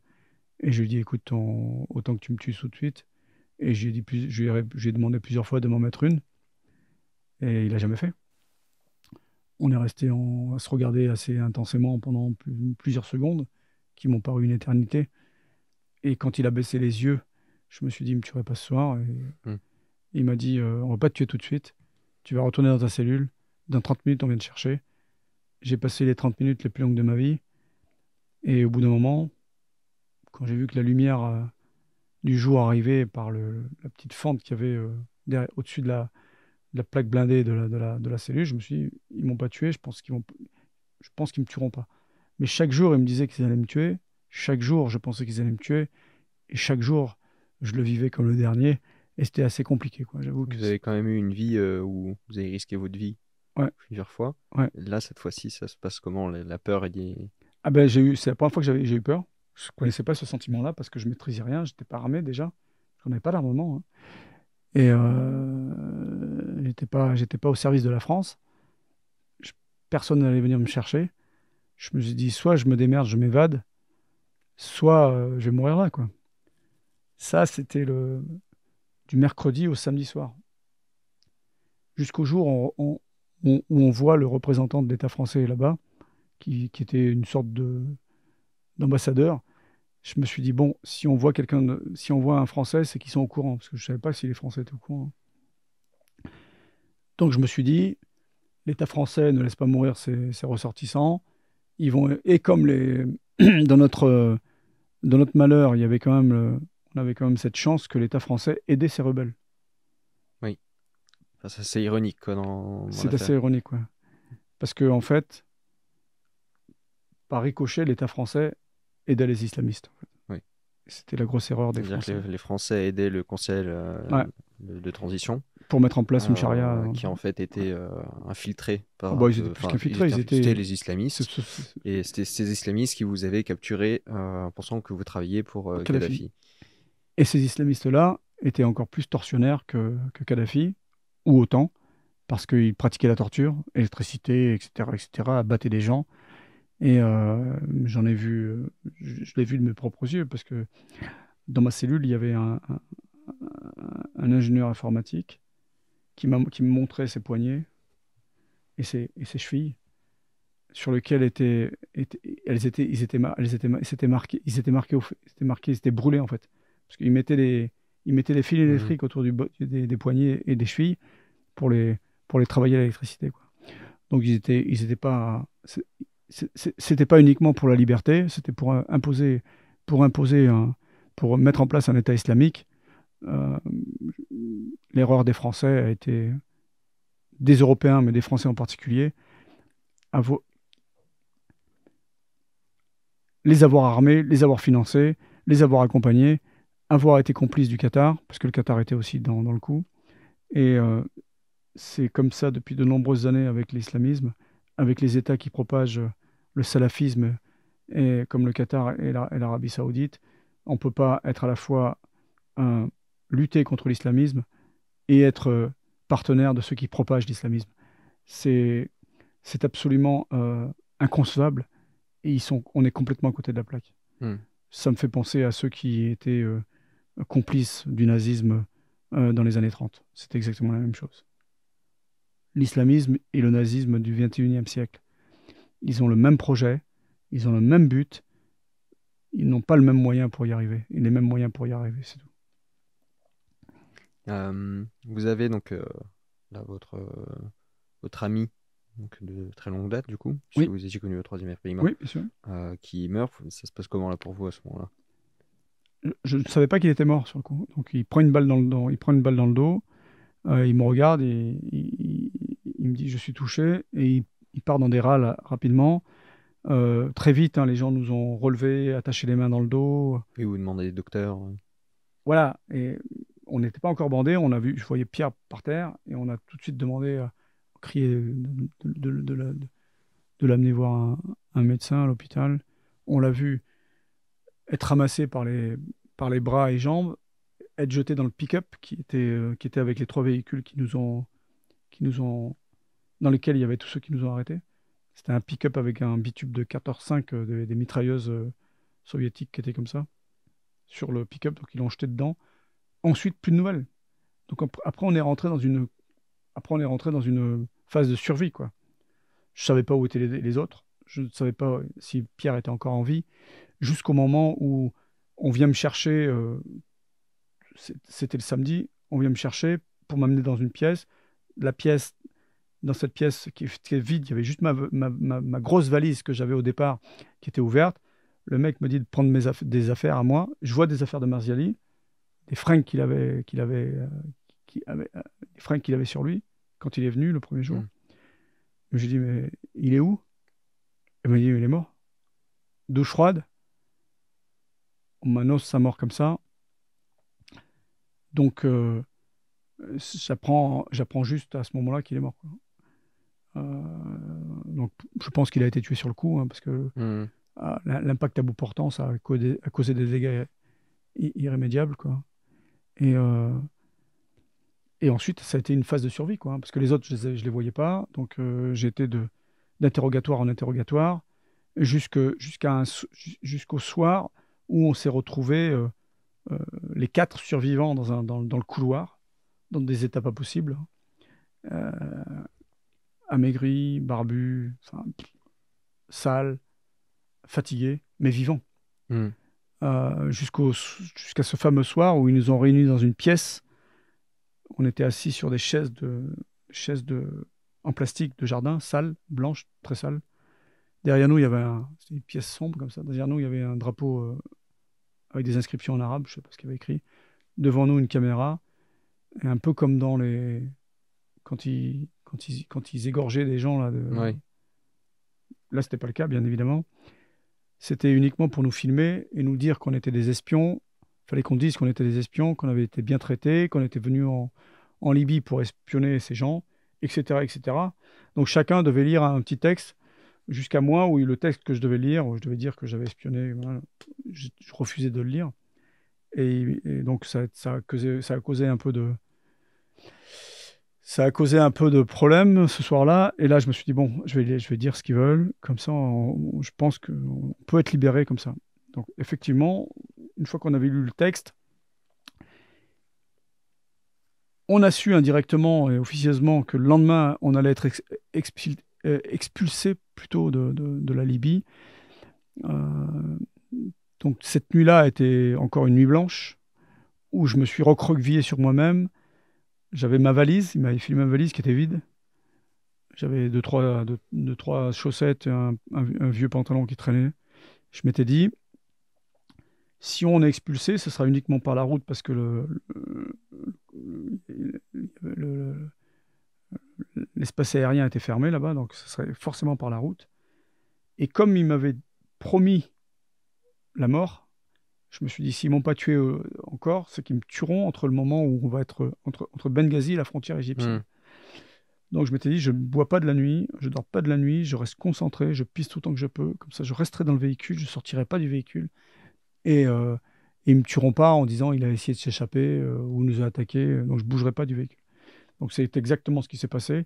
S1: Et je lui ai dit, écoute, autant que tu me tues tout de suite. Et j'ai dit, j'ai demandé plusieurs fois de m'en mettre une. Et il n'a jamais fait. On est resté à se regarder assez intensément pendant plusieurs secondes, qui m'ont paru une éternité. Et quand il a baissé les yeux, je me suis dit, me tuerait pas ce soir. Et hmm. il m'a dit, on euh, on va pas te tuer tout de suite. Tu vas retourner dans ta cellule dans 30 minutes, on vient de chercher. J'ai passé les 30 minutes les plus longues de ma vie. Et au bout d'un moment, quand j'ai vu que la lumière euh, du jour arrivait par la petite fente qu'il y avait euh, au-dessus de la, plaque blindée de la, cellule, je me suis dit, ils m'ont pas tué, je pense qu'ils ne me tueront pas. Mais chaque jour, ils me disaient qu'ils allaient me tuer. Chaque jour, je pensais qu'ils allaient me tuer. Et chaque jour, je le vivais comme le dernier. Et c'était assez compliqué, quoi. J'avoue que vous
S2: avez quand même eu une vie euh, où vous avez risqué votre vie plusieurs fois. Là, cette fois-ci, ça se passe comment La peur et
S1: Ah ben, j'ai eu, c'est la première fois que j'ai eu peur. Je connaissais pas ce sentiment-là parce que je maîtrisais rien, j'étais pas armé déjà, je n'en avais pas l'armement. Hein. Et euh, n'étais pas, j'étais pas au service de la France. personne n'allait venir me chercher. Je me suis dit, soit je me démerde, je m'évade, soit euh, je vais mourir là, quoi. Ça, c'était le du mercredi au samedi soir. Jusqu'au jour, où on, où, on voit le représentant de l'État français là-bas, qui, était une sorte d'ambassadeur. Je me suis dit, bon, si on voit quelqu'un, si on voit un Français, c'est qu'ils sont au courant, parce que je ne savais pas si les Français étaient au courant. Donc je me suis dit, l'État français ne laisse pas mourir ses, ressortissants. Ils vont, et comme les, dans, notre, malheur, il y avait quand même on avait quand même cette chance que l'État français aidait ses rebelles.
S2: C'est assez ironique. c'est assez ironique,
S1: quoi. Parce que, en fait, par ricochet, l'État français aidait les islamistes. C'était la grosse erreur des Français. Que
S2: les, Français aidaient le Conseil euh, de, transition. Pour mettre en place une euh, charia. Euh, qui, en fait, était infiltrée par. les islamistes. Et c'était ces islamistes qui vous avaient capturé en pensant que vous travailliez pour Kadhafi.
S1: Et ces islamistes-là étaient encore plus tortionnaires que Kadhafi ou autant, parce qu'ils pratiquaient la torture, électricité, etc., etc., battait des gens. Et euh, j'en ai vu, euh, je, l'ai vu de mes propres yeux, parce que dans ma cellule, il y avait un, ingénieur informatique qui, qui me montrait ses poignets et ses, chevilles, sur lequel étaient, elles étaient, ils étaient, elles étaient, ils marqués, ils étaient marqués, c'était marqués, c'était brûlé brûlés en fait, parce qu'ils mettaient des ils mettaient les fils mmh. électriques autour du, des, poignets et des chevilles, pour les, pour les travailler à l'électricité. Donc ils étaient, ils étaient pas, c'était pas uniquement pour la liberté, c'était pour imposer, pour imposer, pour mettre en place un État islamique. Euh, l'erreur des Français a été, des Européens, mais des Français en particulier, à les avoir armés, les avoir financés, les avoir accompagnés, avoir été complices du Qatar, parce que le Qatar était aussi dans, le coup, et euh, c'est comme ça depuis de nombreuses années avec l'islamisme, avec les États qui propagent le salafisme, et, comme le Qatar et l'Arabie saoudite. On ne peut pas être à la fois un, lutter contre l'islamisme et être partenaire de ceux qui propagent l'islamisme. C'est absolument euh, inconcevable et ils sont, on est complètement à côté de la plaque. Hmm. Ça me fait penser à ceux qui étaient euh, complices du nazisme euh, dans les années 30. C'est exactement la même chose l'islamisme et le nazisme du XXIe siècle. Ils ont le même projet, ils ont le même but, ils n'ont pas le même moyen pour y arriver, et les mêmes moyens pour y arriver, c'est tout.
S2: Euh, vous avez donc euh, là, votre, euh, votre ami donc de très longue date, du coup, si vous étiez connu au troisième pays oui, qui meurt. Ça se passe comment là pour vous à ce moment-là
S1: Je ne savais pas qu'il était mort sur le coup. Donc il prend une balle dans le, il prend une balle dans le dos, il me regarde et il me dit je suis touché et il, part dans des râles rapidement. Euh, très vite, hein, les gens nous ont relevés, attaché les mains dans le dos. Et vous demandez des docteurs. Voilà, et on n'était pas encore bandé, on a vu, je voyais Pierre par terre et on a tout de suite demandé, euh, crié de, de, l'amener voir un, médecin à l'hôpital. On l'a vu être ramassé par les, par les bras et jambes, être jeté dans le pick-up qui était, euh, qui était avec les trois véhicules qui nous ont, qui nous ont dans lesquels il y avait tous ceux qui nous ont arrêtés. C'était un pick-up avec un bitube de 14.5, euh, des, mitrailleuses euh, soviétiques qui étaient comme ça, sur le pick-up, donc ils l'ont jeté dedans. Ensuite, plus de nouvelles. Donc après, on est rentré dans une, après, on est rentré dans une phase de survie, quoi. Je savais pas où étaient les, autres. Je ne savais pas si Pierre était encore en vie. Jusqu'au moment où on vient me chercher, euh, c'était le samedi, on vient me chercher pour m'amener dans une pièce. La pièce dans cette pièce qui était vide, il y avait juste ma, ma, grosse valise que j'avais au départ qui était ouverte. Le mec me dit de prendre mes des affaires à moi. Je vois des affaires de Marziali, des fringues qu'il avait, qu'il avait, euh, avait euh, qu'il avait sur lui quand il est venu le premier jour. Mm. Je lui dis mais il est où Il me dit il est mort. Douche froide. On m'annonce sa mort comme ça. Donc j'apprends, euh, j'apprends juste à ce moment-là qu'il est mort. Euh, donc, je pense qu'il a été tué sur le coup, hein, parce que hmm. euh, l'impact à bout portant, ça a, causé, des dégâts irrémédiables. Quoi. Euh, et, ensuite, ça a été une phase de survie, quoi, hein, parce que les autres, je ne les, voyais pas. Donc, j'étais d'interrogatoire en interrogatoire, jusqu'au soir où on s'est retrouvé les quatre survivants dans, un, dans, le couloir, dans des états pas possibles. Hein amaigri, barbu, sale, fatigué, mais vivant. Hmm. Euh, jusqu'à ce fameux soir où ils nous ont réunis dans une pièce. On était assis sur des chaises, de, chaises de, en plastique de jardin, sales, blanches, très sales. Derrière nous, il y avait une pièce sombre comme ça. Derrière nous, il y avait un drapeau euh, avec des inscriptions en arabe, je ne sais pas ce qu'il avait écrit. Devant nous, une caméra. un peu comme dans les. Quand ils quand ils, quand égorgeaient des gens. Là, de... Ouais. là c'était pas le cas, bien évidemment. C'était uniquement pour nous filmer et nous dire qu'on était des espions. Il fallait qu'on dise qu'on était des espions, qu'on avait été bien traités, qu'on était venu en, Libye pour espionner ces gens, etc., etc. Donc chacun devait lire un petit texte jusqu'à moi où le texte que je devais lire, où je devais dire que j'avais espionné, je, refusais de le lire. Et, donc ça, ça a causé un peu de, ça a causé un peu de problème ce soir-là. Et là, je me suis dit, bon, je vais, dire ce qu'ils veulent. Comme ça, je pense qu'on peut être libéré comme ça. Donc, effectivement, une fois qu'on avait lu le texte, on a su indirectement et officieusement que le lendemain, on allait être euh, expulsé plutôt de, la Libye. Euh, donc, cette nuit-là était encore une nuit blanche où je me suis recroquevillé sur moi-même j'avais ma valise, il m'avait filé ma valise qui était vide. J'avais deux trois, trois chaussettes, un, un, vieux pantalon qui traînait. Je m'étais dit, si on est expulsé, ce sera uniquement par la route parce que le, l'espace aérien était fermé là-bas, donc ce serait forcément par la route. Et comme il m'avait promis la mort, je me suis dit, s'ils m'ont pas tué euh, encore, c'est qu'ils me tueront entre le moment où on va être euh, entre, entre Benghazi et la frontière égyptienne. Hmm. Donc je m'étais dit, je ne bois pas de la nuit, je dors pas de la nuit, je reste concentré, je pisse tout le temps que je peux, comme ça je resterai dans le véhicule, je ne sortirai pas du véhicule. Et euh, ils me tueront pas en disant, il a essayé de s'échapper euh, ou nous a attaqué, donc je bougerai pas du véhicule. Donc c'est exactement ce qui s'est passé.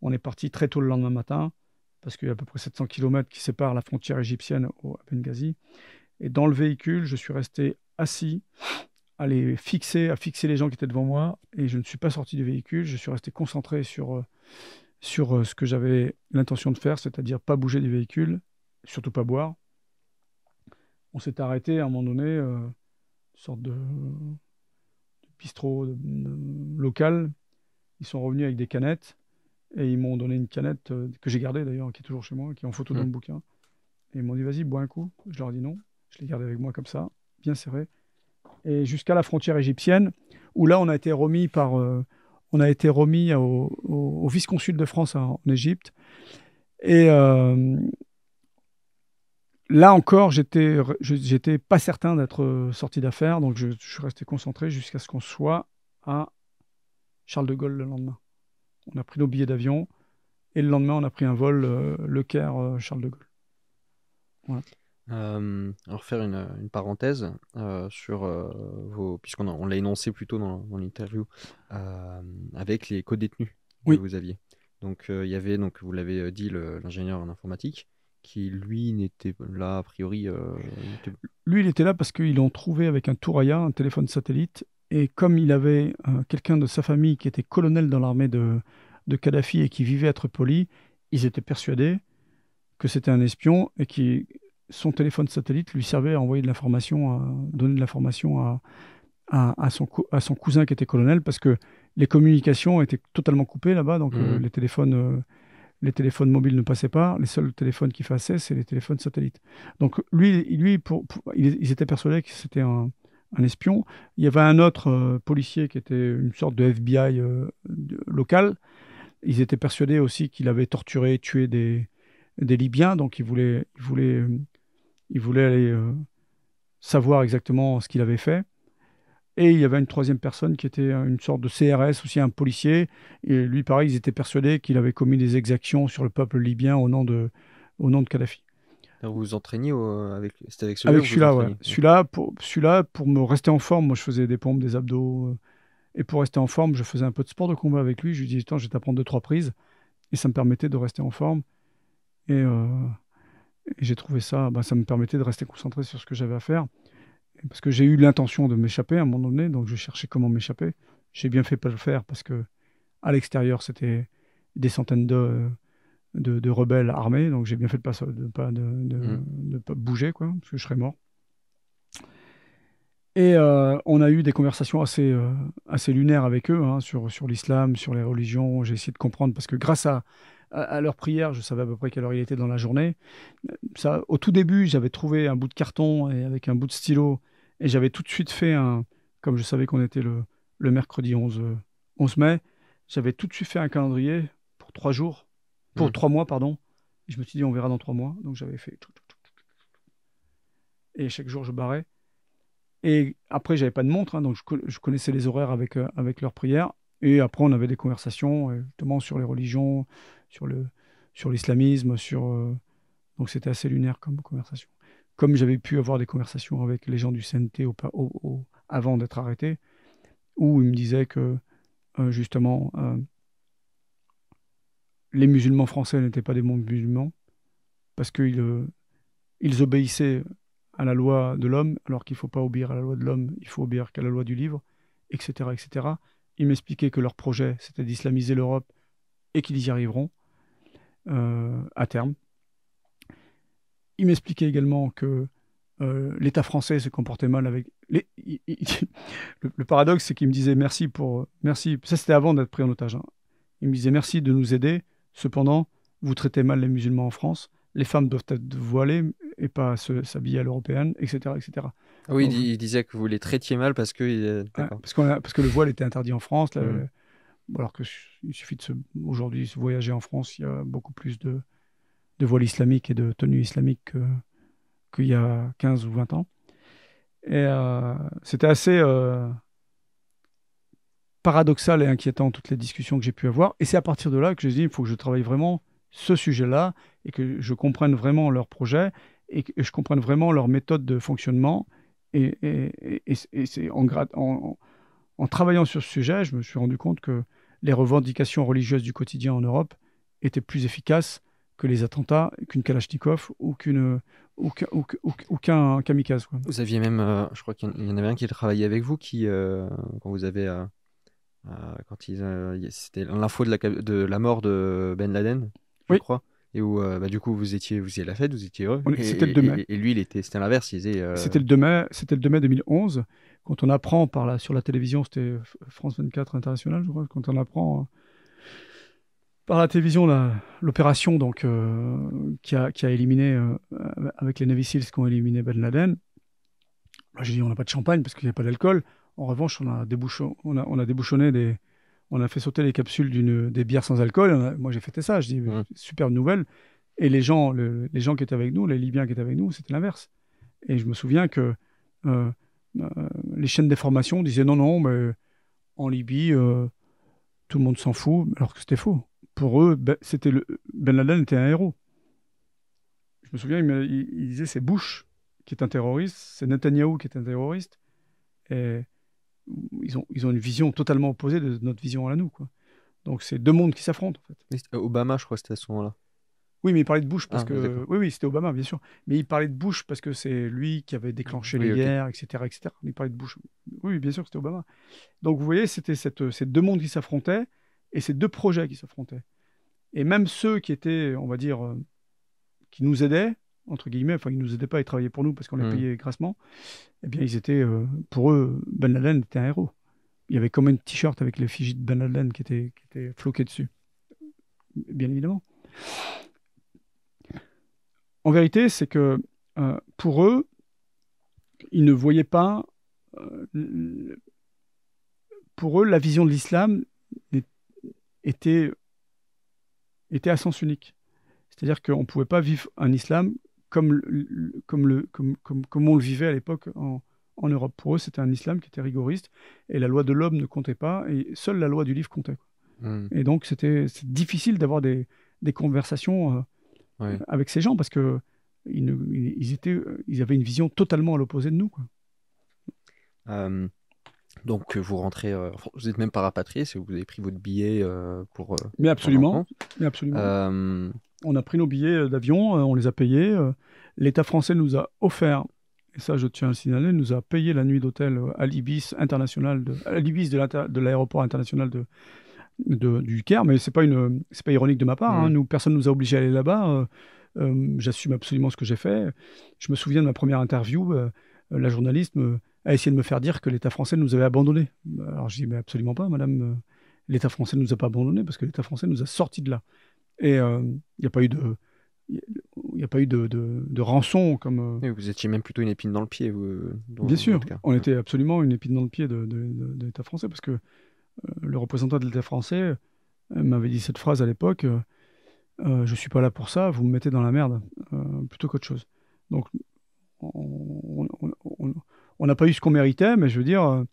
S1: On est parti très tôt le lendemain matin, parce qu'il y a à peu près 700 km qui séparent la frontière égyptienne à Benghazi. Et dans le véhicule, je suis resté assis, à les fixer, à fixer les gens qui étaient devant moi. Et je ne suis pas sorti du véhicule. Je suis resté concentré sur, euh, sur euh, ce que j'avais l'intention de faire, c'est-à-dire pas bouger du véhicule, surtout pas boire. On s'est arrêté à un moment donné, euh, une sorte de, de bistrot local. Ils sont revenus avec des canettes et ils m'ont donné une canette que j'ai gardée d'ailleurs, qui est toujours chez moi, qui est en photo dans mmh. le bouquin. Et ils m'ont dit vas-y, bois un coup. Je leur ai dit non. Je l'ai gardé avec moi comme ça, bien serré. Et jusqu'à la frontière égyptienne, où là, on a été remis par, euh, on a été remis au, vice-consul de France en, Égypte. Et euh, là encore, j'étais, j'étais pas certain d'être euh, sorti d'affaires, donc je, suis resté concentré jusqu'à ce qu'on soit à Charles de Gaulle le lendemain. On a pris nos billets d'avion et le lendemain, on a pris un vol Le Caire-Charles de Gaulle. Voilà.
S2: Euh, alors faire une, euh, parenthèse euh, sur euh, vos, puisqu'on on l'a énoncé plus tôt dans, dans l'interview, avec les co-détenus que vous aviez. Donc il y avait, donc vous l'avez dit, l'ingénieur en informatique qui lui n'était là a priori.
S1: Lui il était là parce qu'ils l'ont trouvé avec un Touraya, un téléphone satellite, et comme il avait quelqu'un de sa famille qui était colonel dans l'armée de, de Kadhafi et qui vivait à Tripoli, ils étaient persuadés que c'était un espion et qui son téléphone satellite lui servait à envoyer de l'information, à donner de l'information à, à, son, à son cousin qui était colonel, parce que les communications étaient totalement coupées là-bas, donc euh, mhm. les téléphones. Euh, les téléphones mobiles ne passaient pas, les seuls téléphones qui passaient, c'est les téléphones satellites. Donc lui, lui ils, étaient persuadés que c'était un, espion. Il y avait un autre euh, policier qui était une sorte de FBI local. Ils étaient persuadés aussi qu'il avait torturé, tué des, des Libyens, donc ils voulaient il voulait aller euh, savoir exactement ce qu'il avait fait. Et il y avait une troisième personne qui était euh, une sorte de CRS, aussi un policier. Et lui, pareil, ils étaient persuadés qu'il avait commis des exactions sur le peuple libyen au nom de, au nom de Kadhafi.
S2: vous vous entraîniez avec, c'était avec celui-là Avec celui-là, ouais.
S1: Celui-là pour, pour me rester en forme, moi je faisais des pompes, des abdos. Euh. et pour rester en forme, je faisais un peu de sport de combat avec lui. Je lui disais, attends, je vais t'apprendre deux, trois prises. Et ça me permettait de rester en forme. Et et j'ai trouvé ça, bah, ça me permettait de rester concentré sur ce que j'avais à faire. Parce que j'ai eu l'intention de m'échapper à un moment donné, donc je cherchais comment m'échapper. J'ai bien fait pas le faire parce que à l'extérieur, c'était des centaines de, de, rebelles armés, donc j'ai bien fait de pas, de, pas, de, mmh. de, pas bouger, quoi, parce que je serais mort. Et euh, on a eu des conversations assez, euh, assez lunaires avec eux hein, sur, sur l'islam, sur les religions. J'ai essayé de comprendre parce que grâce à à, leur prière, je savais à peu près quelle heure il était dans la journée. Ça, au tout début, j'avais trouvé un bout de carton et avec un bout de stylo, et j'avais tout de suite fait un, comme je savais qu'on était le, le mercredi 11, 11 mai, j'avais tout de suite fait un calendrier pour trois jours, pour mmh. trois mois, pardon. je me suis dit, on verra dans trois mois. Donc j'avais fait Et chaque jour, je barrais. Et après, j'avais pas de montre, hein, donc je, connaissais les horaires avec, euh, avec leurs prières. Et après, on avait des conversations euh, justement sur les religions, sur le sur l'islamisme, sur euh, donc c'était assez lunaire comme conversation. Comme j'avais pu avoir des conversations avec les gens du CNT au, avant d'être arrêté, où ils me disaient que euh, justement euh, les musulmans français n'étaient pas des bons musulmans parce qu'ils ils obéissaient à la loi de l'homme, alors qu'il ne faut pas obéir à la loi de l'homme, il faut obéir qu'à la loi du livre, etc. etc. Ils m'expliquaient que leur projet, c'était d'islamiser l'Europe et qu'ils y arriveront. Euh, à terme. Il m'expliquait également que euh, l'État français se comportait mal avec. Les... le, paradoxe, c'est qu'il me disait merci pour. Merci. Ça, c'était avant d'être pris en otage. Hein. Il me disait merci de nous aider. Cependant, vous traitez mal les musulmans en France. Les femmes doivent être voilées et pas s'habiller à l'européenne, etc., etc. oui, il,
S2: disait que vous les traitiez mal parce que. Euh, parce,
S1: parce que le voile était interdit en France. Mmh alors qu'il suffit de se, aujourd'hui se voyager en France, il y a beaucoup plus de, de voiles islamiques et de tenues islamiques qu'il y a 15 ou 20 ans. Et euh, c'était assez euh, paradoxal et inquiétant toutes les discussions que j'ai pu avoir. Et c'est à partir de là que je dit il faut que je travaille vraiment ce sujet-là et que je comprenne vraiment leur projet et que je comprenne vraiment leur méthode de fonctionnement. Et, c'est en, en, travaillant sur ce sujet, je me suis rendu compte que les revendications religieuses du quotidien en Europe étaient plus efficaces que les attentats, qu'une Kalachnikov ou qu'un kamikaze. Vous aviez
S2: même, euh, je crois qu'il y en avait un qui travaillait avec vous, qui euh, quand vous avez euh, quand c'était l'info de la, mort de Ben Laden, je crois et où bah, du coup vous étiez vous y à la fête, vous étiez heureux. C'était le Et, lui, il était, c'était l'inverse. C'était le demain.
S1: c'était le 2 mai 2011 quand on apprend par la, sur la télévision, c'était France 24 International, je crois, quand on apprend hein, par la télévision l'opération donc euh, qui, a, qui, a, éliminé euh, avec les Navy Seals qui ont éliminé Ben Laden. Bah, j'ai dit on n'a pas de champagne parce qu'il n'y a pas d'alcool. En revanche, on a, débouchon, on, a, débouchonné des, on a fait sauter les capsules d'une des bières sans alcool. moi j'ai fêté ça. Je dis superbe nouvelle. Et les gens, les gens qui étaient avec nous, les Libyens qui étaient avec nous, c'était l'inverse. Et je me souviens que euh, euh, les chaînes d'information disaient non, non, mais en Libye, euh, tout le monde s'en fout, alors que c'était faux. Pour eux, ben, c'était Ben Laden était un héros. Je me souviens, il, disait c'est Bush qui est un terroriste, c'est Netanyahu qui est un terroriste. Et ils ont, ils ont une vision totalement opposée de notre vision à la nous. Quoi. Donc c'est deux mondes qui s'affrontent. En fait. Euh, Obama, je crois, c'était à ce moment-là. Oui, mais il parlait de bouche parce ah, que. Oui, oui, c'était Obama, bien sûr. Mais il parlait de bouche parce que c'est lui qui avait déclenché les guerres, etc., etc. Il parlait de bouche. Oui, bien sûr, c'était Obama. Donc, vous voyez, c'était euh, ces deux mondes qui s'affrontaient et ces deux projets qui s'affrontaient. Et même ceux qui étaient, on va dire, euh, qui nous aidaient, entre guillemets, enfin, ils nous aidaient pas, ils travaillaient pour nous parce qu'on les hmm. payait grassement, eh bien, ils étaient, euh, pour eux, Ben Laden était un héros. Il y avait comme un t-shirt avec l'effigie de Ben Laden qui était, qui était floqué dessus. Bien évidemment en vérité, c'est que euh, pour eux, ils ne voyaient pas. Euh, pour eux, la vision de l'islam était, était à sens unique. C'est-à-dire qu'on ne pouvait pas vivre un islam comme, comme, le, comme, comme, comme on le vivait à l'époque en, en Europe. Pour eux, c'était un islam qui était rigoriste et la loi de l'homme ne comptait pas et seule la loi du livre comptait. Hmm. Et donc, c'était difficile d'avoir des, des, conversations euh, avec ces gens parce que ils, ils, étaient, ils avaient une vision totalement à l'opposé de nous. Quoi.
S2: Euh, donc vous rentrez, euh, vous n'êtes même pas rapatrié, si vous avez pris votre billet euh, pour. mais absolument, mais absolument.
S1: On a pris nos billets d'avion, on les a payés. L'État français nous a offert, et ça je tiens à le signaler, nous a payé la nuit d'hôtel à l'Ibis international de, l'Ibis de l'aéroport international de, de, du Caire, mais c'est pas une, c'est pas ironique de ma part. personne hein. nous, personne nous a obligés à aller là-bas. Euh, euh, j'assume absolument ce que j'ai fait. Je me souviens de ma première interview. Euh, la journaliste a essayé de me faire dire que l'État français nous avait abandonnés. Alors je dis mais absolument pas, Madame. L'État français ne nous a pas abandonnés parce que l'État français nous a sortis de là. Et il n'y a pas eu de, il n'y a pas eu de, de, de rançon comme.
S2: Vous étiez même plutôt une épine dans le pied.
S1: Bien sûr, on était absolument une épine dans le pied de, de l'État français parce que le représentant de l'État français euh, m'avait dit cette phrase à l'époque euh, euh, Je suis pas là pour ça, vous me mettez dans la merde, euh, plutôt qu'autre chose. Donc, on n'a pas eu ce qu'on méritait, mais je veux dire,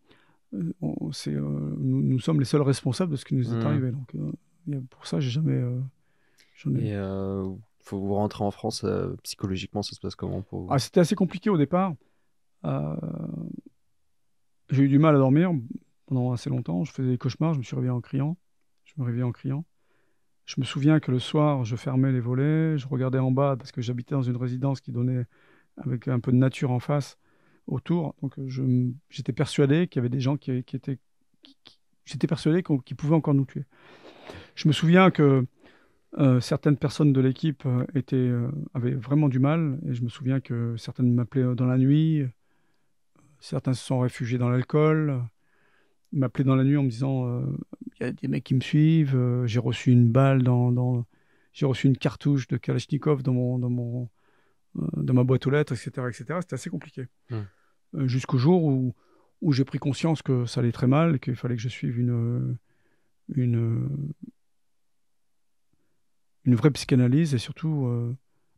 S1: nous, sommes les seuls responsables de ce qui nous est mmh. arrivé. Donc, pour ça, j'ai jamais.
S2: Il faut vous rentrer en France psychologiquement, ça se passe comment pour ah,
S1: C'était assez compliqué au départ. J'ai eu du mal à dormir, pendant assez longtemps. Je faisais des cauchemars, je me suis réveillé en criant. Je me réveillais en criant. Je me souviens que le soir, je fermais les volets, je regardais en bas parce que j'habitais dans une résidence qui donnait avec un peu de nature en face, autour. Donc euh, j'étais persuadé qu'il y avait des gens qui, étaient. j'étais persuadé qu'ils pouvaient encore nous tuer. Je me souviens que euh, certaines personnes de l'équipe euh, avaient vraiment du mal et je me souviens que certaines m'appelaient dans la nuit. Certains se sont réfugiés dans l'alcool m'appelait dans la nuit en me disant euh, il y a des mecs qui me suivent, euh, j'ai reçu une balle dans, j'ai reçu une cartouche de Kalachnikov dans mon dans mon euh, dans ma boîte aux lettres, etc., etc. C'était assez compliqué hmm. jusqu'au jour où où j'ai pris conscience que ça allait très mal, qu'il fallait que je suive une une une vraie psychanalyse et surtout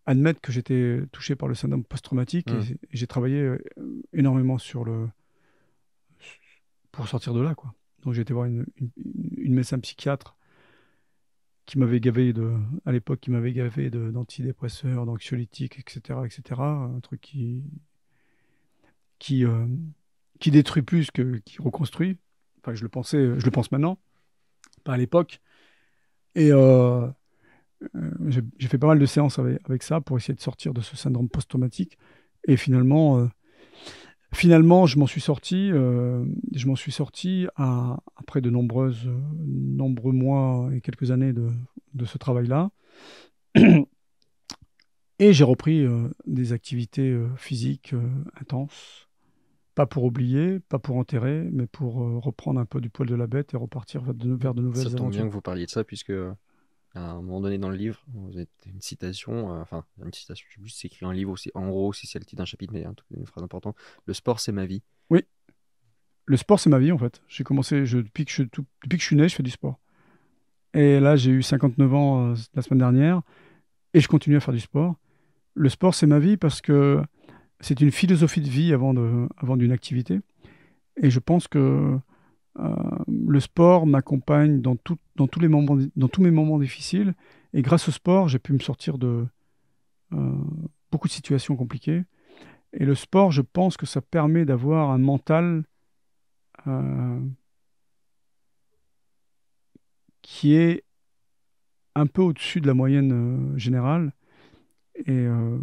S1: admettre que j'étais touché par le syndrome post-traumatique. Hmm. et j'ai travaillé énormément sur le pour sortir de là. Quoi. Donc j'ai été voir une, une, une médecin psychiatre qui m'avait gavé de, à l'époque, qui m'avait gavé d'antidépresseurs, d'anxiolytiques, etc., etc. Un truc qui, qui, euh, qui détruit plus que qui reconstruit. Enfin, je le pensais, je le pense maintenant, pas à l'époque. Et euh, euh, j'ai fait pas mal de séances avec, ça pour essayer de sortir de ce syndrome post-traumatique. Et finalement, Finalement, je m'en suis sorti. Euh, je m'en suis sorti après de nombreuses, euh, nombreux mois et quelques années de, de ce travail-là. Et j'ai repris euh, des activités physiques intenses, pas pour oublier, pas pour enterrer, mais pour reprendre un peu du poil de la bête et repartir vers de, vers de nouvelles Ça tombe bien que vous
S2: parliez de ça, puisque à un moment donné dans le livre, vous êtes une citation, euh, enfin, une citation, je sais plus si c'est écrit en livre ou en gros, si c'est le titre d'un chapitre, mais une phrase importante Le sport, c'est ma vie.
S1: Oui. Le sport, c'est ma vie, en fait. J'ai commencé, je, depuis, que je, tout, depuis que je suis né, je fais du sport. Et là, j'ai eu 59 ans euh, la semaine dernière et je continue à faire du sport. Le sport, c'est ma vie parce que c'est une philosophie de vie avant, de, avant d'une activité. Et je pense que euh, le sport m'accompagne dans, tous les moments, mes moments difficiles. Et grâce au sport, j'ai pu me sortir de euh, beaucoup de situations compliquées. Et le sport, je pense que ça permet d'avoir un mental euh, qui est un peu au-dessus de la moyenne générale. Et le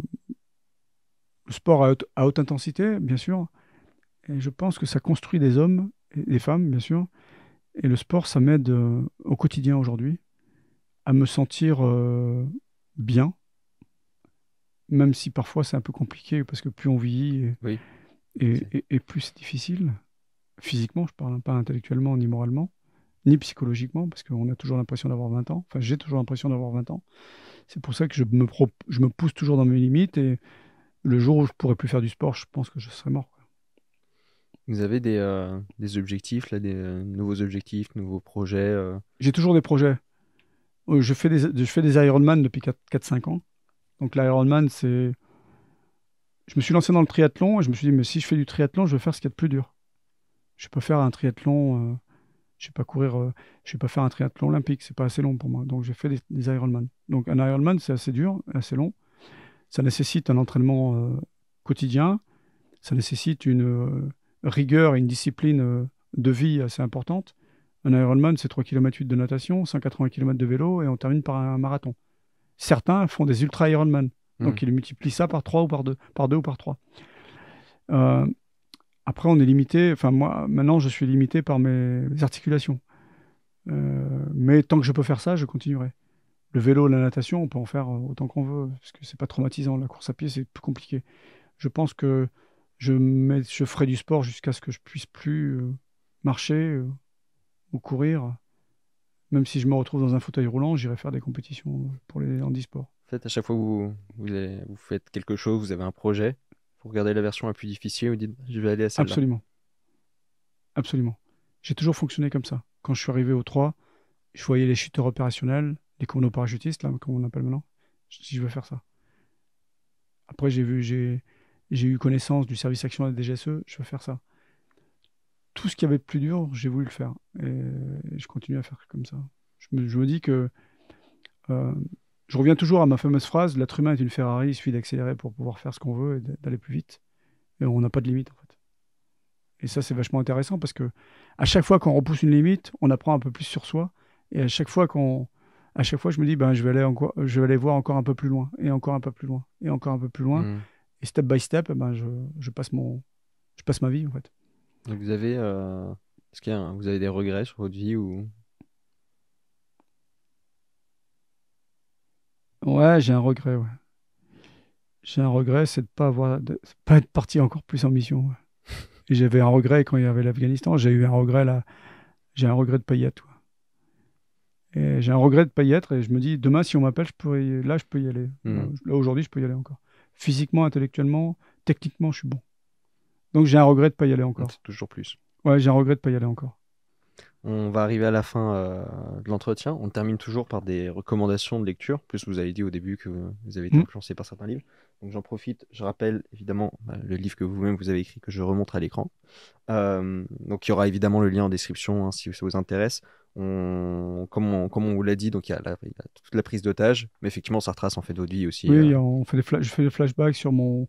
S1: sport à haute, intensité, bien sûr. Et je pense que ça construit des hommes des femmes, bien sûr. Et le sport, ça m'aide euh, au quotidien aujourd'hui à me sentir euh, bien, même si parfois c'est un peu compliqué parce que plus on vieillit et, plus c'est difficile, physiquement, je parle pas intellectuellement ni moralement, ni psychologiquement, parce qu'on a toujours l'impression d'avoir 20 ans. Enfin, j'ai toujours l'impression d'avoir 20 ans. C'est pour ça que je me, je me pousse toujours dans mes limites et le jour où je pourrai plus faire du sport, je pense que je serai mort.
S2: Vous avez euh, des, objectifs, là, des euh, nouveaux objectifs, nouveaux projets
S1: euh? J'ai toujours des projets. Je fais des, je fais des Ironman depuis 4-5 ans. Donc l'Ironman, c'est... Je me suis lancé dans le triathlon et je me suis dit, mais si je fais du triathlon, je vais faire ce qu'il y a de plus dur. Je pas faire un triathlon, je ne vais pas courir, je vais pas faire un triathlon olympique, c'est pas assez long pour moi. Donc j'ai fait des, des, Ironman. Donc un Ironman, c'est assez dur, assez long. Ça nécessite un entraînement quotidien, ça nécessite une rigueur et une discipline euh, de vie assez importante. Un Ironman, c'est 3 km de natation, 180 km de vélo et on termine par un marathon. Certains font des ultra Ironman, hmm. donc ils multiplient ça par 3 ou par 2, par ou par 3. Euh, après, on est limité, enfin moi, maintenant, je suis limité par mes articulations. Euh, mais tant que je peux faire ça, je continuerai. Le vélo, la natation, on peut en faire autant qu'on veut, parce que c'est pas traumatisant. La course à pied, c'est plus compliqué. Je pense que je, je ferai du sport jusqu'à ce que je puisse plus euh, marcher euh, ou courir. Même si je me retrouve dans un fauteuil roulant, j'irai faire des compétitions pour les handisports.
S2: En fait, à chaque fois que vous, vous, faites quelque chose, vous avez un projet, vous regardez la version la plus difficile, vous dites je vais aller à celle-là. Absolument.
S1: Absolument. J'ai toujours fonctionné comme ça. Quand je suis arrivé au 3, je voyais les chuteurs opérationnels, les communaux parachutistes, là, comme on appelle maintenant. Je je veux faire ça. Après, j'ai vu, j'ai j'ai eu connaissance du service action de la DGSE, je veux faire ça. Tout ce qui avait de plus dur, j'ai voulu le faire. Et, je continue à faire comme ça. Je me, dis que. Euh, je reviens toujours à ma fameuse phrase l'être humain est une Ferrari, il suffit d'accélérer pour pouvoir faire ce qu'on veut et d'aller plus vite. Et on n'a pas de limite, en fait. Et ça, c'est vachement intéressant parce que à chaque fois qu'on repousse une limite, on apprend un peu plus sur soi. Et à chaque fois qu'on. À chaque fois, je me dis, ben, je, vais aller encore, je vais aller voir encore un peu plus loin, et encore un peu plus loin, et encore un peu plus loin. Mmh et step by step, ben, je, passe mon, je passe ma vie en fait.
S2: vous avez, euh, ce qu'il vous avez des regrets sur votre vie ou
S1: Ouais, j'ai un regret. J'ai un regret, c'est de pas avoir, pas être parti encore plus en mission. j'avais un regret quand il y avait l'Afghanistan. J'ai eu un regret là. J'ai un regret de pas y être. Et j'ai un regret de pas y être. Et je me dis, demain, si on m'appelle, là, je peux y aller. Mmh. Là, aujourd'hui, je peux y aller encore physiquement, intellectuellement, techniquement, je suis bon. Donc j'ai un regret de ne pas y aller encore. C'est toujours plus. Ouais, j'ai un regret de pas y aller encore.
S2: On va arriver à la fin euh, de l'entretien. On termine toujours par des recommandations de lecture. plus, vous avez dit au début que vous avez été hmm. influencé par certains livres. Donc j'en profite. Je rappelle évidemment bah, le livre que vous-même vous avez écrit que je remonte à l'écran. Euh, donc il y aura évidemment le lien en description hein, si ça vous intéresse comme, on, vous l'a dit, donc il y, a toute la prise d'otage, mais effectivement, ça retrace en fait d'autres vies aussi. Oui, euh. on
S1: fait des je fais des flashbacks sur mon,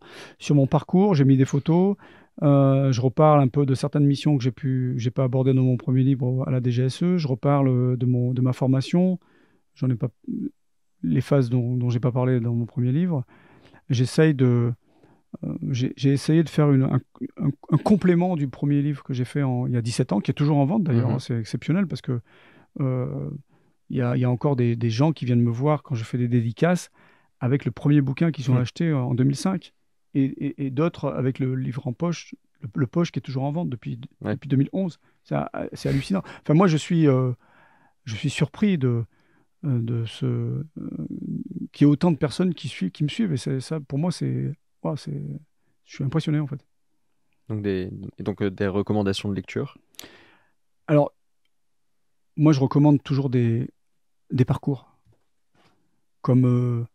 S1: parcours, j'ai mis des photos, euh, je reparle un peu de certaines missions que j'ai pu, pas abordées dans mon premier livre à la DGSE, je reparle euh, de, ma formation, j'en ai pas les phases dont, dont j'ai pas parlé dans mon premier livre. J'essaye de, euh, j'ai essayé de faire un, complément du premier livre que j'ai fait il y a 17 ans, qui est toujours en vente d'ailleurs. Mhm. Hein, c'est exceptionnel parce que euh, il y, a encore des, gens qui viennent me voir quand je fais des dédicaces avec le premier bouquin qu'ils ont mhm. acheté en 2005 et, d'autres avec le livre en poche, le, poche qui est toujours en vente depuis, depuis 2011. C'est hallucinant. Enfin, moi, je suis, euh, je suis surpris de, de ce qu'il y ait autant de personnes qui, suivent, qui me suivent. Et ça, pour moi, c'est je suis impressionné en fait.
S2: Donc des, donc euh, des recommandations de lecture
S1: Alors, moi je recommande toujours des, des parcours. Comme euh,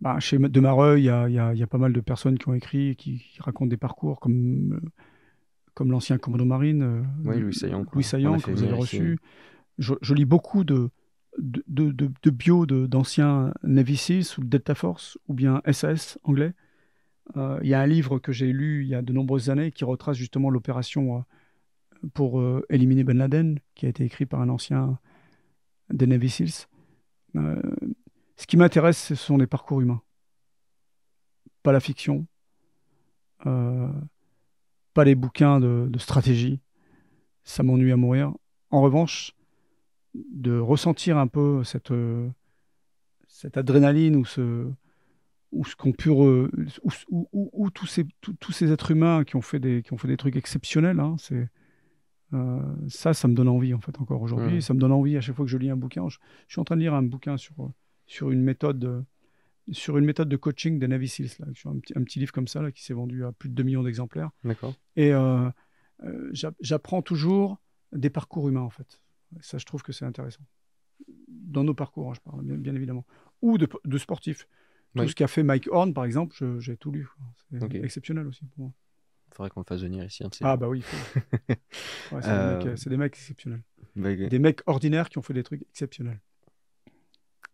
S1: bah, chez De Mareuil, il y, y a, pas mal de personnes qui ont écrit et qui, racontent des parcours comme, euh, comme l'ancien Commando marine. Louis Saillant. que vous avez reçu. Je, lis beaucoup de, de, de, de bio d'anciens Navy Seals ou Delta Force ou bien SAS anglais. Euh, il y a un livre que j'ai lu il y a de nombreuses années qui retrace justement l'opération euh, pour euh, éliminer Ben Laden, qui a été écrit par un ancien des Navy Seals. ce qui m'intéresse, ce sont les parcours humains, pas la fiction, pas les bouquins de, stratégie. Ça m'ennuie à mourir. En revanche, de ressentir un peu cette adrénaline ou ce, où ce qu'on pure, où, où, où, tous ces tous ces êtres humains qui ont fait des qui ont fait des trucs exceptionnels hein, c'est euh, ça ça me donne envie en fait encore aujourd'hui ça me donne envie à chaque fois que je lis un bouquin je, suis en train de lire un bouquin sur sur une méthode sur une méthode de coaching des Navy Seals là un petit, un petit livre comme ça là qui s'est vendu à plus de 2 millions d'exemplaires d'accord et euh, euh, j'apprends toujours des parcours humains en fait ça je trouve que c'est intéressant dans nos parcours hein, je parle bien, évidemment ou de sportifs tout ce qu'a fait Mike Horn, par exemple, j'ai tout lu. C'est exceptionnel aussi pour moi.
S2: Il faudrait qu'on le fasse venir ici. Hein, ah bah oui. Euh, c'est des, mecs exceptionnels. Bah, des mecs
S1: ordinaires qui ont fait des trucs exceptionnels.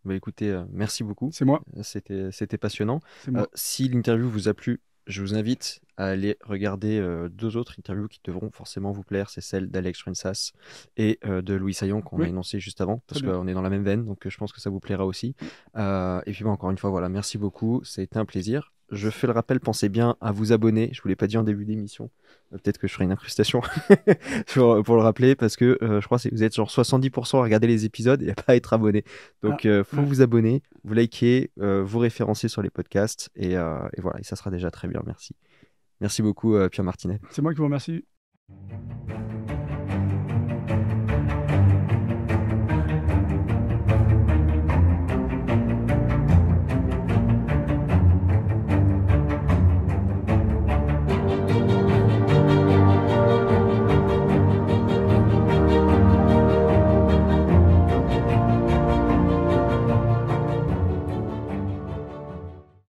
S2: Bah écoutez, euh, merci beaucoup. C'est moi. C'était passionnant. Euh, si l'interview vous a plu, je vous invite à aller regarder euh, deux autres interviews qui devront forcément vous plaire. C'est celle d'Alex Rensas et euh, de Louis Saillon qu'on a énoncé juste avant, parce qu'on est dans la même veine, donc euh, je pense que ça vous plaira aussi. et puis bon, bah, encore une fois, voilà, merci beaucoup, c'était un plaisir je fais le rappel, pensez bien à vous abonner. Je ne vous l'ai pas dit en début d'émission. Euh, peut-être que je ferai une incrustation pour, le rappeler parce que euh, je crois que vous êtes genre 70% à regarder les épisodes et à pas être abonné. Donc, il ah. euh, faut mm. vous abonner, vous liker, vous référencer sur les podcasts et, et, voilà. Et ça sera déjà très bien. Merci. Merci beaucoup, Pierre Martinet.
S1: C'est moi qui vous remercie.